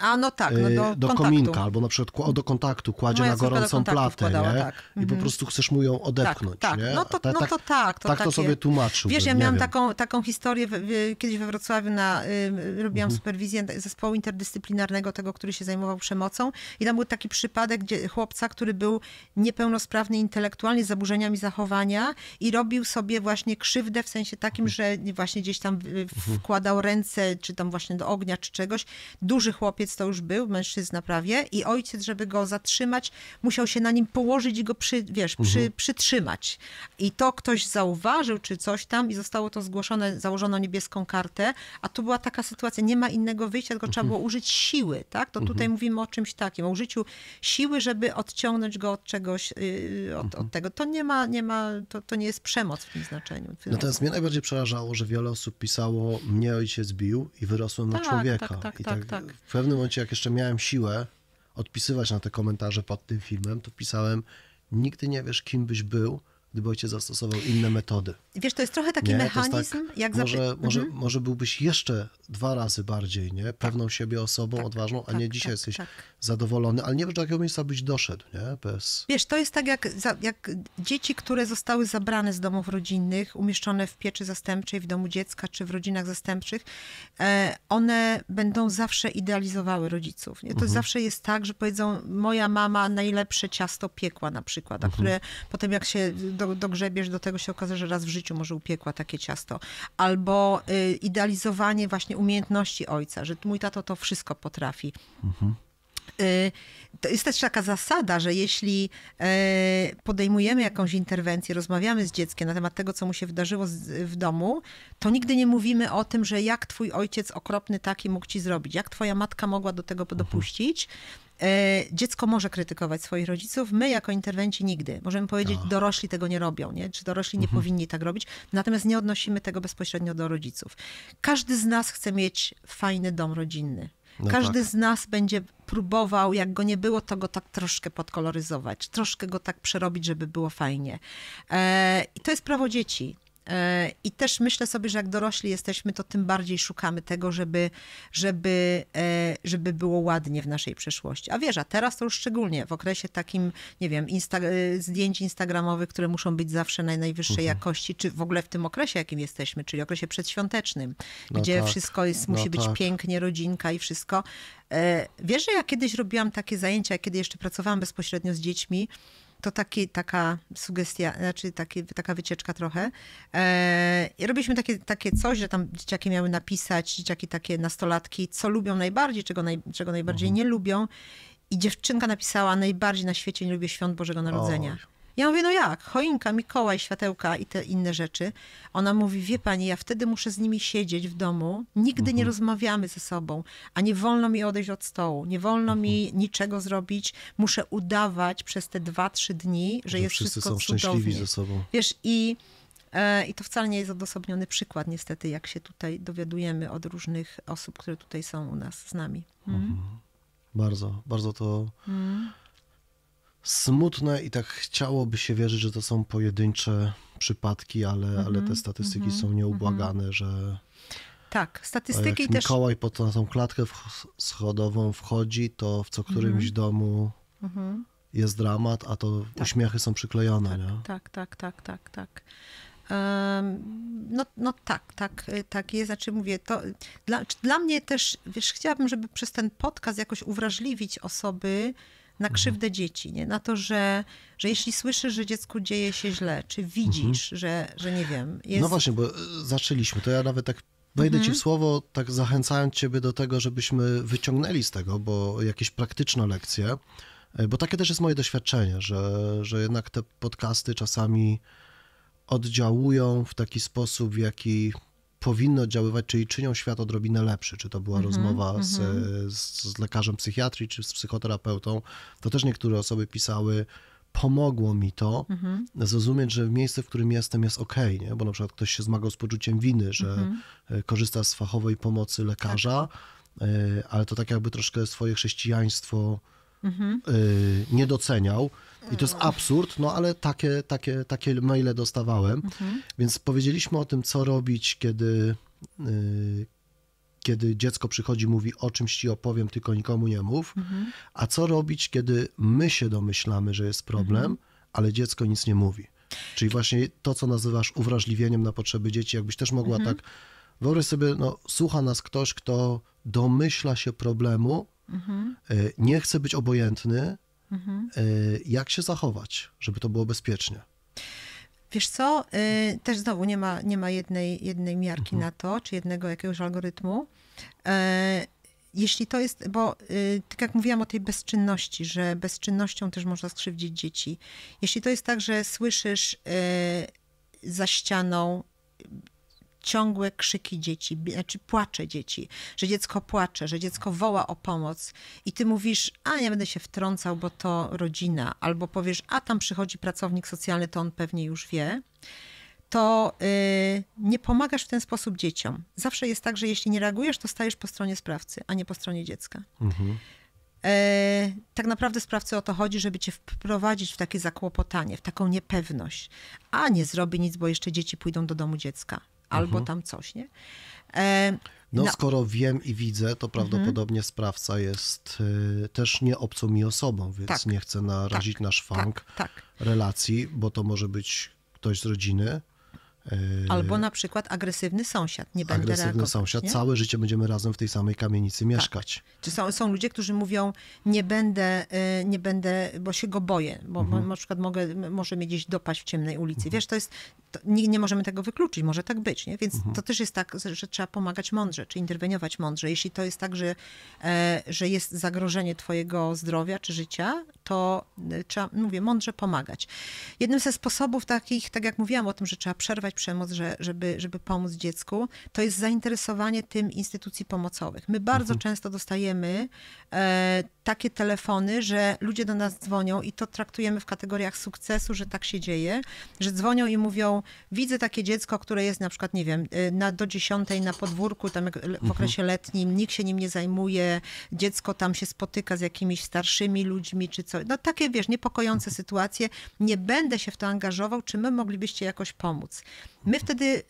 a no tak, no y, do, do kominka albo
na przykład do kontaktu, kładzie Moja no, na gorącą platę, nie? Tak. I po mhm. prostu chcesz mu ją odepchnąć, tak, tak. No, to, ta, no tak- to tak. To tak takie... to sobie tłumaczył. Wiesz, ja miałam
taką, taką historię w, w, kiedyś we Wrocławiu, na, y, robiłam mhm. superwizję zespołu interdyscyplinarnego, tego, który się zajmował przemocą i tam był taki przypadek gdzie, chłopca, który był niepełnosprawny intelektualnie, z zaburzeniami zachowania i robił sobie właśnie krzywdę w sensie takim, mhm. że właśnie gdzieś tam mhm. wkładał ręce, czy tam właśnie do ognia, czy czegoś. Duży chłopiec to już był, mężczyzna prawie, i ojciec, żeby go zatrzymać, musiał się na nim położyć i go przy, wiesz, przy, mhm. przytrzymać. I to ktoś zauważył, czy coś tam, i zostało to zgłoszone, założono niebieską kartę, a tu była taka sytuacja, nie ma innego wyjścia, tylko mhm. trzeba było użyć siły, tak? To mhm. tutaj mówimy o czymś takim, o użyciu siły, żeby odciągnąć go od czegoś, yy, od, od, mhm. tego. To nie ma, nie ma to, to nie jest przemoc w tym znaczeniu. Natomiast
mnie najbardziej przerażało, że wiele osób pisało, mnie ojciec bił i wyrosłem tak, na człowieka. Tak, tak, I tak, tak, tak. W pewnym momencie, jak jeszcze miałem siłę odpisywać na te komentarze pod tym filmem, to pisałem: Nigdy nie wiesz, kim byś był, gdyby ojciec zastosował inne metody.
Wiesz, to jest trochę taki nie? mechanizm, tak, jak może, zapy... może, mhm.
może byłbyś jeszcze dwa razy bardziej nie? Tak. pewną tak. siebie osobą, tak, odważną, a tak, nie tak, dzisiaj jesteś zadowolony, ale nie wiesz, do jakiego miejsca byś doszedł, nie? Bez...
Wiesz, to jest tak jak, jak dzieci, które zostały zabrane z domów rodzinnych, umieszczone w pieczy zastępczej, w domu dziecka, czy w rodzinach zastępczych, e, one będą zawsze idealizowały rodziców. Nie? To mhm. zawsze jest tak, że powiedzą, moja mama najlepsze ciasto piekła na przykład, a mhm. które potem jak się do, dogrzebiesz, do tego się okaże, że raz w życiu może upiekła takie ciasto. Albo y, idealizowanie właśnie umiejętności ojca, że mój tato to wszystko potrafi. Mhm. Y, to jest też taka zasada, że jeśli e, podejmujemy jakąś interwencję, rozmawiamy z dzieckiem na temat tego, co mu się wydarzyło w domu, to nigdy nie mówimy o tym, że jak twój ojciec okropny taki mógł ci zrobić, jak twoja matka mogła do tego mhm. dopuścić. Mhm E, dziecko może krytykować swoich rodziców, my jako interwenci nigdy. Możemy powiedzieć, oh. dorośli tego nie robią, nie? czy dorośli nie mhm. powinni tak robić, natomiast nie odnosimy tego bezpośrednio do rodziców. Każdy z nas chce mieć fajny dom rodzinny. No Każdy tak. z nas będzie próbował, jak go nie było, to go tak troszkę podkoloryzować, troszkę go tak przerobić, żeby było fajnie. E, I to jest prawo dzieci. E, I też myślę sobie, że jak dorośli jesteśmy, to tym bardziej szukamy tego, żeby, żeby, e, żeby było ładnie w naszej przeszłości. A wiesz, a teraz to już szczególnie w okresie takim, nie wiem, insta e, zdjęć instagramowych, które muszą być zawsze na najwyższej mhm. jakości, czy w ogóle w tym okresie, jakim jesteśmy, czyli okresie przedświątecznym, no gdzie tak. wszystko jest, no musi no być tak. pięknie, rodzinka i wszystko. Wiesz, że ja kiedyś robiłam takie zajęcia, kiedy jeszcze pracowałam bezpośrednio z dziećmi, to taki, taka sugestia, znaczy taki, taka wycieczka trochę. I e, robiliśmy takie, takie coś, że tam dzieciaki miały napisać, dzieciaki takie nastolatki, co lubią najbardziej, czego, naj, czego najbardziej mhm. nie lubią. I dziewczynka napisała, najbardziej na świecie nie lubię świąt Bożego Narodzenia. Oj. Ja mówię, no jak? Choinka, Mikołaj, światełka i te inne rzeczy. Ona mówi, wie pani, ja wtedy muszę z nimi siedzieć w domu. Nigdy mhm. nie rozmawiamy ze sobą, a nie wolno mi odejść od stołu, nie wolno mhm. mi niczego zrobić. Muszę udawać przez te dwa, trzy dni, że, że jest wszyscy wszystko są cudownie. szczęśliwi ze sobą. Wiesz, i... E, I to wcale nie jest odosobniony przykład, niestety, jak się tutaj dowiadujemy od różnych osób, które tutaj są u nas z nami. Mhm. mhm.
Bardzo, bardzo to mhm smutne i tak chciałoby się wierzyć, że to są pojedyncze przypadki, ale, mm -hmm, ale te statystyki mm -hmm, są nieubłagane, mm -hmm. że.
Tak, statystyki jak też.
Mikołaj po to, na tą klatkę schodową wchodzi, to w co którymś mhm. domu mhm. jest dramat, a to tak. uśmiechy są przyklejone. Tak, nie?
tak, tak, tak, tak. tak. No, no tak, tak, y, tak jest. Znaczy mówię, to dla, dla mnie też, wiesz, chciałabym, żeby przez ten podcast jakoś uwrażliwić osoby, na mhm. krzywdę mhm. dzieci, nie? na to, że, że jeśli słyszysz, że dziecku dzieje się źle, czy widzisz, mhm. że, że nie wiem. No jest... No właśnie,
bo e, zaczęliśmy, to ja nawet tak wejdę mhm. ci w mhm. słowo, tak zachęcając ciebie do tego, żebyśmy wyciągnęli z tego, bo jakieś praktyczne lekcje, e, bo takie też jest moje doświadczenie, że, że jednak te podcasty czasami oddziałują w taki sposób, w jaki powinny oddziaływać, czyli czynią świat odrobinę lepszy. Czy to była mm -hmm, rozmowa mm -hmm. z, z, lekarzem psychiatrii, czy z psychoterapeutą, to też niektóre osoby pisały, pomogło mi to mm -hmm. zrozumieć, że miejsce, w którym jestem jest ok, nie? bo na przykład ktoś się zmagał z poczuciem winy, że mhm. e, korzysta z fachowej pomocy lekarza, tak. e, ale to tak jakby troszkę swoje chrześcijaństwo mhm. Y, nie doceniał. I to jest mm. absurd, no ale takie, takie, takie maile dostawałem. Mhm. Więc powiedzieliśmy o tym, co robić, kiedy, y, kiedy dziecko przychodzi, mówi o czymś ci opowiem, tylko nikomu nie mów. Mhm. A co robić, kiedy my się domyślamy, że jest problem, mhm. ale dziecko nic nie mówi. Czyli właśnie to, co nazywasz uwrażliwieniem na potrzeby dzieci, jakbyś też mogła mhm. tak. Wyobraź sobie, no, słucha nas ktoś, kto domyśla się problemu, E, nie chcę być obojętny. E, jak się zachować, żeby to było bezpiecznie?
Wiesz co, e, też znowu nie ma, nie ma jednej, jednej miarki mhm. na to, czy jednego jakiegoś algorytmu. Jeśli to jest, bo tak jak mówiłam o tej bezczynności, że bezczynnością też można skrzywdzić dzieci. Jeśli to jest tak, że słyszysz za ścianą ciągłe krzyki dzieci, znaczy płacze dzieci, że dziecko płacze, że dziecko woła o pomoc i ty mówisz, a nie będę się wtrącał, bo to rodzina, albo powiesz, a tam przychodzi pracownik socjalny, to on pewnie już wie, to yy, nie pomagasz w ten sposób dzieciom. Zawsze jest tak, że jeśli nie reagujesz, to stajesz po stronie sprawcy, a nie po stronie dziecka. Mhm. E, tak naprawdę sprawcy o to chodzi, żeby cię wprowadzić w takie zakłopotanie, w taką niepewność. A nie zrobi nic, bo jeszcze dzieci pójdą do domu dziecka albo mhm. tam coś, nie?
E, no, no, skoro wiem i widzę, to mhm. prawdopodobnie mhm. sprawca jest y, też nie obcą mi osobą, więc tak. nie chcę narazić tak, na szwank tak, tak. relacji, bo to może być ktoś z rodziny, E, Albo na
przykład agresywny sąsiad. Nie będę agresywny reagować, sąsiad. Nie? Całe
życie będziemy razem w tej samej kamienicy tak. mieszkać. Tak.
Czy są, są ludzie, którzy mówią, nie będę, e, nie będę, bo się go boję, bo mhm. na przykład mogę, może mnie gdzieś dopaść w ciemnej ulicy. Mhm. Wiesz, to jest, to nie, nie, możemy tego wykluczyć, może tak być, nie? Więc mhm. to też jest tak, że trzeba pomagać mądrze, czy interweniować mądrze. Jeśli to jest tak, że, e, że jest zagrożenie twojego zdrowia czy życia, to trzeba, mówię, mądrze pomagać. Jednym ze sposobów takich, tak jak mówiłam o tym, że trzeba przerwać przemoc, że, żeby, żeby pomóc dziecku, to jest zainteresowanie tym instytucji pomocowych. My bardzo mhm. często dostajemy e, takie telefony, że ludzie do nas dzwonią i to traktujemy w kategoriach sukcesu, że tak się dzieje, że dzwonią i mówią, widzę takie dziecko, które jest na przykład, nie wiem, e, na, do dziesiątej na podwórku, tam w mhm. okresie letnim, nikt się nim nie zajmuje, dziecko tam się spotyka z jakimiś starszymi ludźmi czy co. No takie, wiesz, niepokojące mhm. sytuacje. Nie będę się w to angażował, czy my moglibyście jakoś pomóc. My wtedy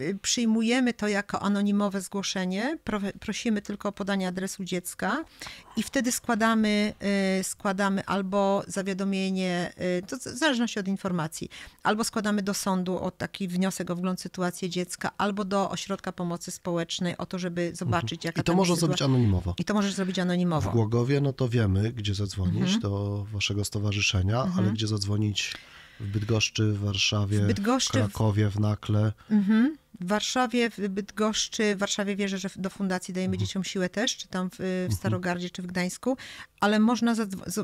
y, y, przyjmujemy to jako anonimowe zgłoszenie, prosimy tylko o podanie adresu dziecka i wtedy składamy, y, składamy albo zawiadomienie, to w zależności od informacji, albo składamy do sądu o taki wniosek o wgląd w sytuację dziecka, albo do ośrodka pomocy społecznej o to, żeby mhm. zobaczyć, jaka I to można zrobić anonimowo. I to możesz zrobić anonimowo. W
Głogowie, no to wiemy, gdzie zadzwonić mhm. do waszego stowarzyszenia, mhm. ale gdzie zadzwonić w Bydgoszczy, w Warszawie, w, Bydgoszczy, w Krakowie, w Nakle.
Mhm. W Warszawie, w Bydgoszczy, w Warszawie wierzę, że do fundacji dajemy mhm. dzieciom siłę też, czy tam w, w mhm. Starogardzie, czy w Gdańsku, ale można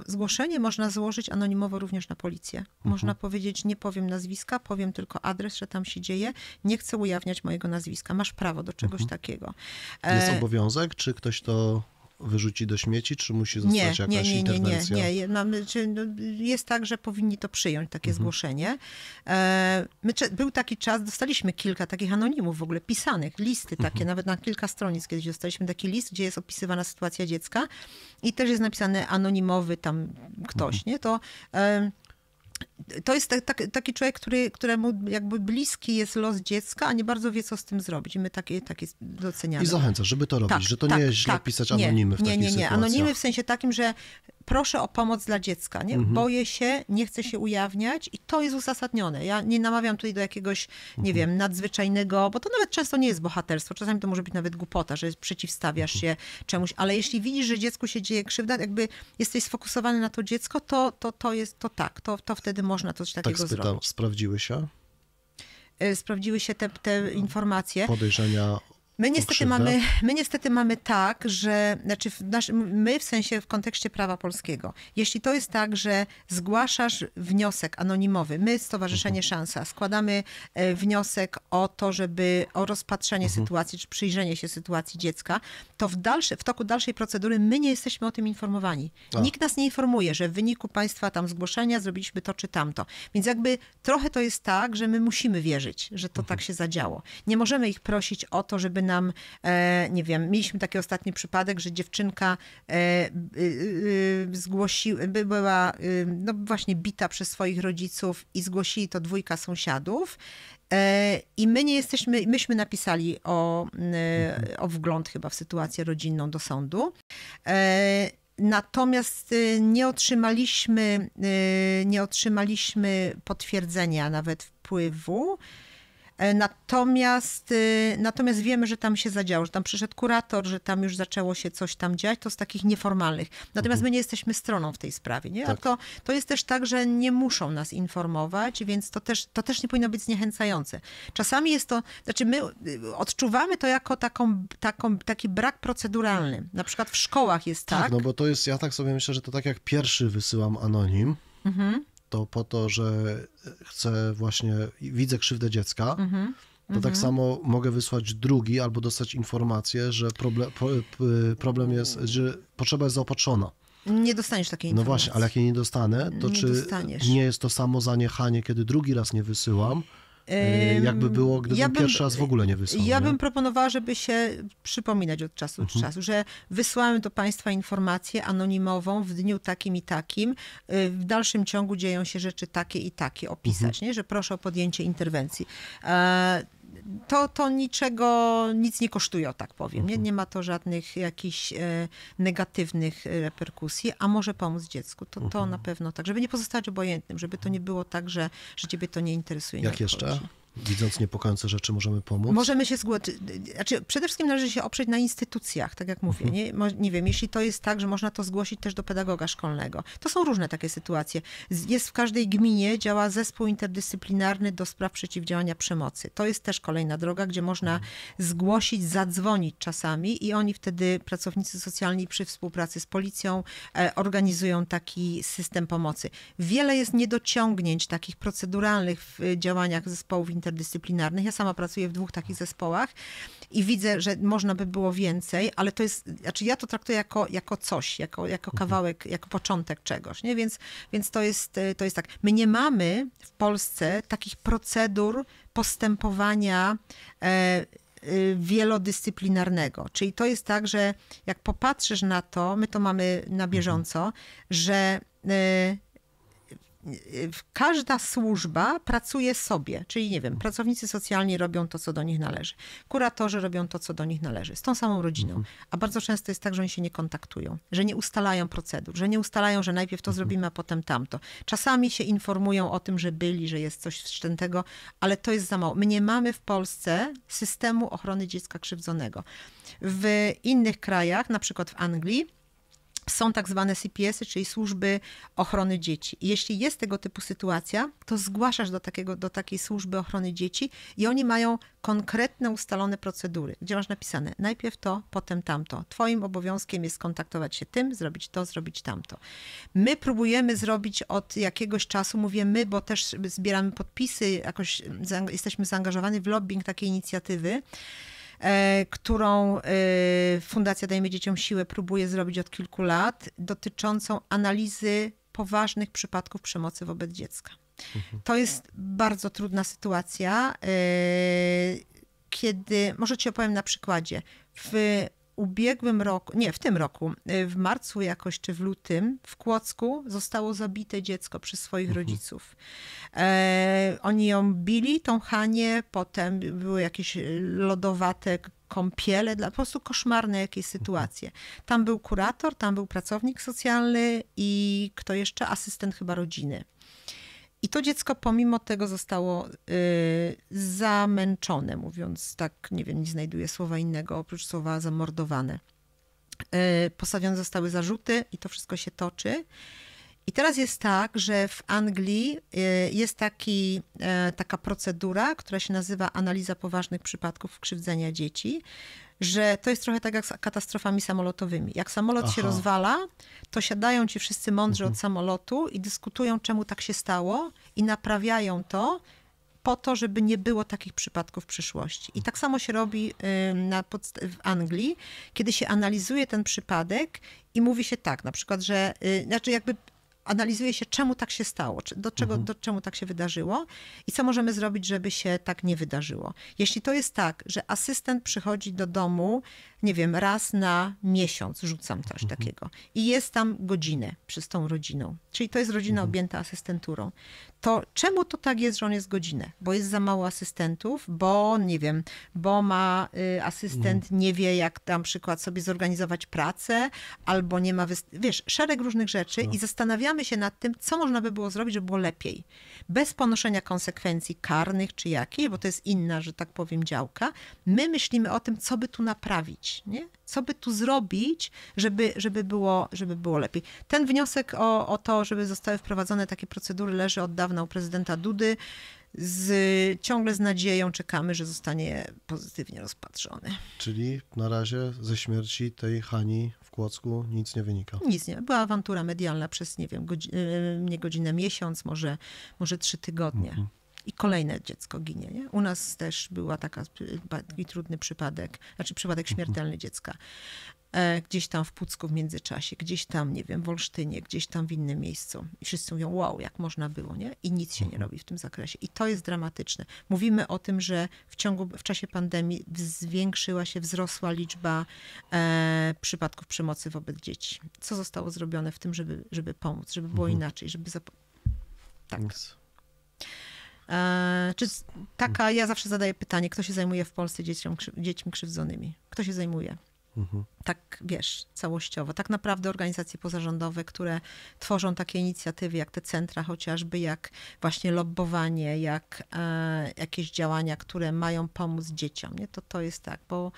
zgłoszenie można złożyć anonimowo również na policję. Mhm. Można powiedzieć, nie powiem nazwiska, powiem tylko adres, że tam się dzieje, nie chcę ujawniać mojego nazwiska. Masz prawo do czegoś mhm.
takiego. Jest e, obowiązek, czy ktoś to wyrzuci do śmieci, czy musi zostać nie, jakaś nie, nie, interwencja? Nie, nie,
nie. No, jest tak, że powinni to przyjąć, takie mhm. zgłoszenie. E, my, był taki czas, dostaliśmy kilka takich anonimów w ogóle, pisanych, listy takie, mhm. nawet na kilka stronic kiedyś dostaliśmy taki list, gdzie jest opisywana sytuacja dziecka i też jest napisany anonimowy tam ktoś, mhm. nie? To to jest tak, tak, taki człowiek, który, któremu jakby bliski jest los dziecka, a nie bardzo wie, co z tym zrobić. I my takie, takie doceniamy. I zachęca,
żeby to robić, tak, że to tak, nie jest źle tak, pisać anonimy nie, w takich Nie, nie, nie. Anonimy
w sensie takim, że proszę o pomoc dla dziecka. Nie? Mhm. Boję się, nie chcę się ujawniać i to jest uzasadnione. Ja nie namawiam tutaj do jakiegoś, nie mhm. wiem, nadzwyczajnego, bo to nawet często nie jest bohaterstwo. Czasami to może być nawet głupota, że przeciwstawiasz mhm. się czemuś, ale jeśli widzisz, że dziecku się dzieje krzywda, jakby jesteś sfokusowany na to dziecko, to to, to jest to tak, to, to wtedy można coś tak takiego tak spytam, zrobić.
Sprawdziły się?
E, sprawdziły się te, te no, informacje.
Podejrzenia
My niestety, mamy, my niestety mamy tak, że znaczy w my w sensie w kontekście prawa polskiego, jeśli to jest tak, że zgłaszasz wniosek anonimowy, my Stowarzyszenie mhm. Szansa składamy e, wniosek o to, żeby o rozpatrzenie mhm. sytuacji czy przyjrzenie się sytuacji dziecka, to w, dalsze, w toku dalszej procedury my nie jesteśmy o tym informowani. A. Nikt nas nie informuje, że w wyniku państwa tam zgłoszenia zrobiliśmy to czy tamto. Więc jakby trochę to jest tak, że my musimy wierzyć, że to mhm. tak się zadziało. Nie możemy ich prosić o to, żeby nam, e, nie wiem, mieliśmy taki ostatni przypadek, że dziewczynka e, y, zgłosiła, była y, no właśnie bita przez swoich rodziców i zgłosili to dwójka sąsiadów. E, I my nie jesteśmy, myśmy napisali o, o wgląd chyba w sytuację rodzinną do sądu. Natomiast y, nie otrzymaliśmy, nie otrzymaliśmy potwierdzenia nawet wpływu E, natomiast, y, natomiast wiemy, że tam się zadziało, że tam przyszedł kurator, że tam już zaczęło się coś tam dziać, to z takich nieformalnych. Natomiast mhm. my nie jesteśmy stroną w tej sprawie. Nie? Tak. A to, to jest też tak, że nie muszą nas informować, więc to też, to też nie powinno być zniechęcające. Czasami jest to, znaczy my y, odczuwamy to jako taką, taką, taki brak proceduralny. Na przykład w szkołach jest tak. Tak, no
bo to jest, ja tak sobie myślę, że to tak jak pierwszy wysyłam anonim, mhm to po to, że e, chcę właśnie, widzę krzywdę dziecka, mhm, to tak mhm. samo mogę wysłać drugi albo dostać informację, że problem, e, problem jest, że potrzeba jest zaopatrzona.
Nie dostaniesz takiej informacji. No właśnie,
ale jak jej nie dostanę, to nie czy dostaniesz. nie jest to samo zaniechanie, kiedy drugi raz nie wysyłam, Y, jakby było, gdyby ja bym, pierwszy raz w ogóle nie wysłał. Ja nie? bym
proponowała, żeby się przypominać od czasu mhm. do czasu, że wysłałem do Państwa informację anonimową w dniu takim i takim. Y, w dalszym ciągu dzieją się rzeczy takie i takie. Mhm. Opisać, mhm. nie? że proszę o podjęcie interwencji. E, to, to niczego, nic nie kosztuje, tak powiem. Nie, mhm. nie ma to żadnych jakichś e, negatywnych reperkusji, a może pomóc dziecku. To, to mhm. na pewno tak, żeby nie pozostać obojętnym, żeby to nie było tak, że, że ciebie to nie interesuje. Jak jeszcze?
widząc niepokojące rzeczy, możemy pomóc? Możemy
się zgłosić. Znaczy, przede wszystkim należy się oprzeć na instytucjach, tak jak mówię. Mhm. Nie, nie wiem, jeśli to jest tak, że można to zgłosić też do pedagoga szkolnego. To są różne takie sytuacje. Jest w każdej gminie, działa zespół interdyscyplinarny do spraw przeciwdziałania przemocy. To jest też kolejna droga, gdzie można mhm. zgłosić, zadzwonić czasami i oni wtedy, pracownicy socjalni przy współpracy z policją, e, organizują taki system pomocy. Wiele jest niedociągnięć takich proceduralnych w e, działaniach zespołów interdyscyplinarnych interdyscyplinarnych. Ja sama pracuję w dwóch takich zespołach i widzę, że można by było więcej, ale to jest, znaczy ja to traktuję jako, jako coś, jako, jako mhm. kawałek, jako początek czegoś, nie? Więc, więc to, jest, y, to jest tak. My nie mamy w Polsce takich procedur postępowania e, y, wielodyscyplinarnego. Czyli to jest tak, że jak popatrzysz na to, my to mamy na bieżąco, mhm. że y, każda służba pracuje sobie, czyli nie wiem, pracownicy socjalni robią to, co do nich należy, kuratorzy robią to, co do nich należy, z tą samą rodziną. Mhm. A bardzo często jest tak, że oni się nie kontaktują, że nie ustalają procedur, że nie ustalają, że najpierw to mhm. zrobimy, a potem tamto. Czasami się informują o tym, że byli, że jest coś wszczętego, ale to jest za mało. My nie mamy w Polsce systemu ochrony dziecka krzywdzonego. W innych krajach, na przykład w Anglii, są tak zwane CPS-y, czyli służby ochrony dzieci. Jeśli jest tego typu sytuacja, to zgłaszasz do, takiego, do takiej służby ochrony dzieci i oni mają konkretne ustalone procedury, gdzie masz napisane najpierw to, potem tamto. Twoim obowiązkiem jest kontaktować się tym, zrobić to, zrobić tamto. My próbujemy zrobić od jakiegoś czasu, mówię my, bo też zbieramy podpisy, jakoś jesteśmy zaangażowani w lobbying takiej inicjatywy. E, którą e, Fundacja Dajmy Dzieciom Siłę próbuje zrobić od kilku lat, dotyczącą analizy poważnych przypadków przemocy wobec dziecka. Mhm. To jest bardzo trudna sytuacja, e, kiedy, może ci opowiem na przykładzie. W ubiegłym roku, nie, w tym roku, y, w marcu jakoś czy w lutym w Kłodzku zostało zabite dziecko przez swoich mhm. rodziców. E, oni ją bili, tą Hanie, potem były jakieś y, lodowate kąpiele, dla, po prostu koszmarne jakieś mhm. sytuacje. Tam był kurator, tam był pracownik socjalny i kto jeszcze? Asystent chyba rodziny. I to dziecko pomimo tego zostało y, zamęczone, mówiąc tak, nie wiem, nie znajduję słowa innego oprócz słowa zamordowane. Y, postawione zostały zarzuty i to wszystko się toczy. I teraz jest tak, że w Anglii y, jest taki, y, taka procedura, która się nazywa analiza poważnych przypadków krzywdzenia dzieci, że to jest trochę tak jak z katastrofami samolotowymi. Jak samolot Aha. się rozwala, to siadają ci wszyscy mądrzy mhm. od samolotu i dyskutują, czemu tak się stało i naprawiają to, po to, żeby nie było takich przypadków w przyszłości. I tak samo się robi y, na w Anglii, kiedy się analizuje ten przypadek i mówi się tak, na przykład, że y, znaczy jakby analizuje się, czemu tak się stało, do, czego, mhm. do czemu tak się wydarzyło i co możemy zrobić, żeby się tak nie wydarzyło. Jeśli to jest tak, że asystent przychodzi do domu nie wiem, raz na miesiąc rzucam coś mhm. takiego. I jest tam godzinę przez tą rodziną. Czyli to jest rodzina mhm. objęta asystenturą. To czemu to tak jest, że on jest godzinę? Bo jest za mało asystentów, bo nie wiem, bo ma y, asystent, mhm. nie wie jak tam przykład sobie zorganizować pracę, albo nie ma, wiesz, szereg różnych rzeczy no. i zastanawiamy się nad tym, co można by było zrobić, żeby było lepiej. Bez ponoszenia konsekwencji karnych czy jakiej, bo to jest inna, że tak powiem, działka. My myślimy o tym, co by tu naprawić nie? Co by tu zrobić, żeby, żeby, było, żeby było lepiej? Ten wniosek o, o to, żeby zostały wprowadzone takie procedury leży od dawna u prezydenta Dudy. Z, ciągle z nadzieją czekamy, że zostanie pozytywnie rozpatrzony.
Czyli na razie ze śmierci tej Hani w Kłodzku nic nie wynika?
Nic nie. Była awantura medialna przez, nie wiem, y, nie godzinę miesiąc, może, może trzy tygodnie. Mhm i kolejne dziecko ginie. Nie? U nas też była taka taki trudny przypadek, znaczy przypadek mhm. śmiertelny dziecka. E, gdzieś tam w Pucku w międzyczasie, gdzieś tam, nie wiem, w Olsztynie, gdzieś tam w innym miejscu. I wszyscy mówią, wow, jak można było, nie? I nic się nie mhm. robi w tym zakresie. I to jest dramatyczne. Mówimy o tym, że w ciągu, w czasie pandemii zwiększyła się, wzrosła liczba e, przypadków przemocy wobec dzieci. Co zostało zrobione w tym, żeby, żeby pomóc, żeby było mhm. inaczej, żeby... Zap- tak. E, czy taka, ja zawsze zadaję pytanie, kto się zajmuje w Polsce dziećmi krzywdzonymi? Kto się zajmuje? Mhm. Tak, wiesz, całościowo. Tak naprawdę organizacje pozarządowe, które tworzą takie inicjatywy, jak te centra chociażby, jak właśnie lobbowanie, jak e, jakieś działania, które mają pomóc dzieciom, nie? To to jest tak, bo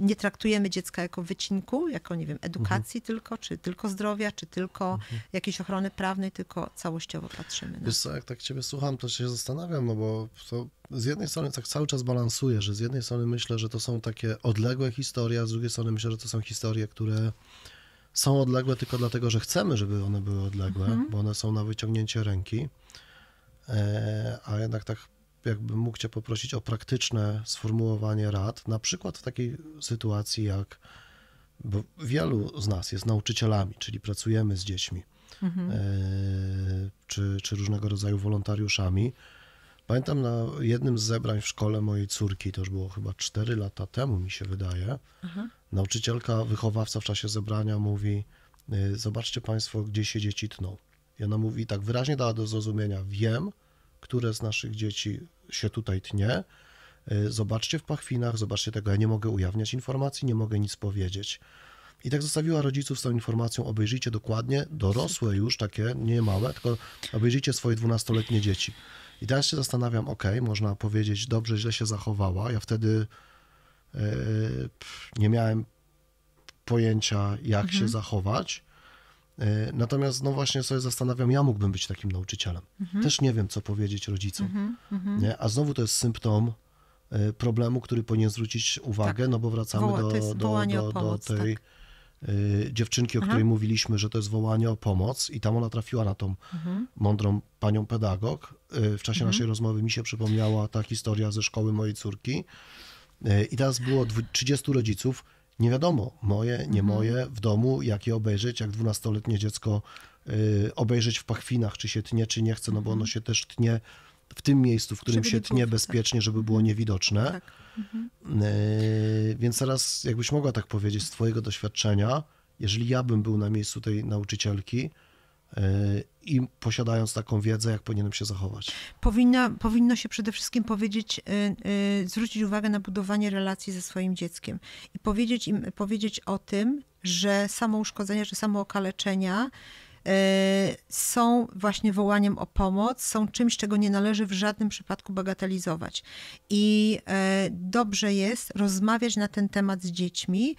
nie traktujemy dziecka jako wycinku, jako nie wiem, edukacji mhm. tylko, czy tylko zdrowia, czy tylko mhm. jakiejś ochrony prawnej, tylko całościowo patrzymy.
Wiesz co, jak tak ciebie słucham, to się zastanawiam, no bo to z jednej strony tak cały czas balansuję, że z jednej strony myślę, że to są takie odległe historie, a z drugiej strony myślę, że to są historie, które są odległe tylko dlatego, że chcemy, żeby one były odległe, mhm. bo one są na wyciągnięcie ręki. E, a jednak tak jakbym mógł Cię poprosić o praktyczne sformułowanie rad, na przykład w takiej sytuacji jak, bo wielu z nas jest nauczycielami, czyli pracujemy z dziećmi, mhm. E, czy, czy różnego rodzaju wolontariuszami. Pamiętam na jednym z zebrań w szkole mojej córki, to już było chyba 4 lata temu, mi się wydaje, nauczycielka, wychowawca w czasie zebrania mówi: y, Zobaczcie Państwo, gdzie się dzieci tną. I ona mówi tak wyraźnie dała do zrozumienia: Wiem, które z naszych dzieci się tutaj tnie. E, zobaczcie w pachwinach, zobaczcie tego. Ja nie mogę ujawniać informacji, nie mogę nic powiedzieć. I tak zostawiła rodziców z tą informacją, obejrzyjcie dokładnie, dorosłe już takie, nie małe, tylko obejrzyjcie swoje dwunastoletnie dzieci. I teraz się zastanawiam, ok, można powiedzieć, dobrze, źle się zachowała. Ja wtedy yy, nie miałem pojęcia, jak mhm. się zachować. E, natomiast no właśnie sobie zastanawiam, ja mógłbym być takim nauczycielem. Mhm. Też nie wiem, co powiedzieć rodzicom. Mhm, mhm. nie? A znowu to jest symptom e, problemu, który powinien zwrócić uwagę, tak. no bo wracamy Woła, do, do, do, pomoc, do, tej tak. E, dziewczynki, o której mówiliśmy, że to jest wołanie o pomoc i tam ona trafiła na tą mhm. mądrą panią pedagog. W czasie mhm. naszej rozmowy mi się przypomniała ta historia ze szkoły mojej córki i teraz było 30 rodziców, nie wiadomo, moje, nie mhm. moje, w domu, jak je obejrzeć, jak dwunastoletnie dziecko y, obejrzeć w pachwinach, czy się tnie, czy nie chce, no bo ono mhm. się też tnie w tym miejscu, w którym się tnie tak. bezpiecznie, żeby było mhm. niewidoczne. Tak. Y, więc teraz, jakbyś mogła tak powiedzieć z Twojego doświadczenia, jeżeli ja bym był na miejscu tej nauczycielki, i posiadając taką wiedzę, jak powinienem się zachować.
Powinno, powinno się przede wszystkim powiedzieć, y, y, zwrócić uwagę na budowanie relacji ze swoim dzieckiem i powiedzieć im, powiedzieć o tym, że samo uszkodzenia, że samo okaleczenia y, są właśnie wołaniem o pomoc, są czymś, czego nie należy w żadnym przypadku bagatelizować. I dobrze jest rozmawiać na ten temat z dziećmi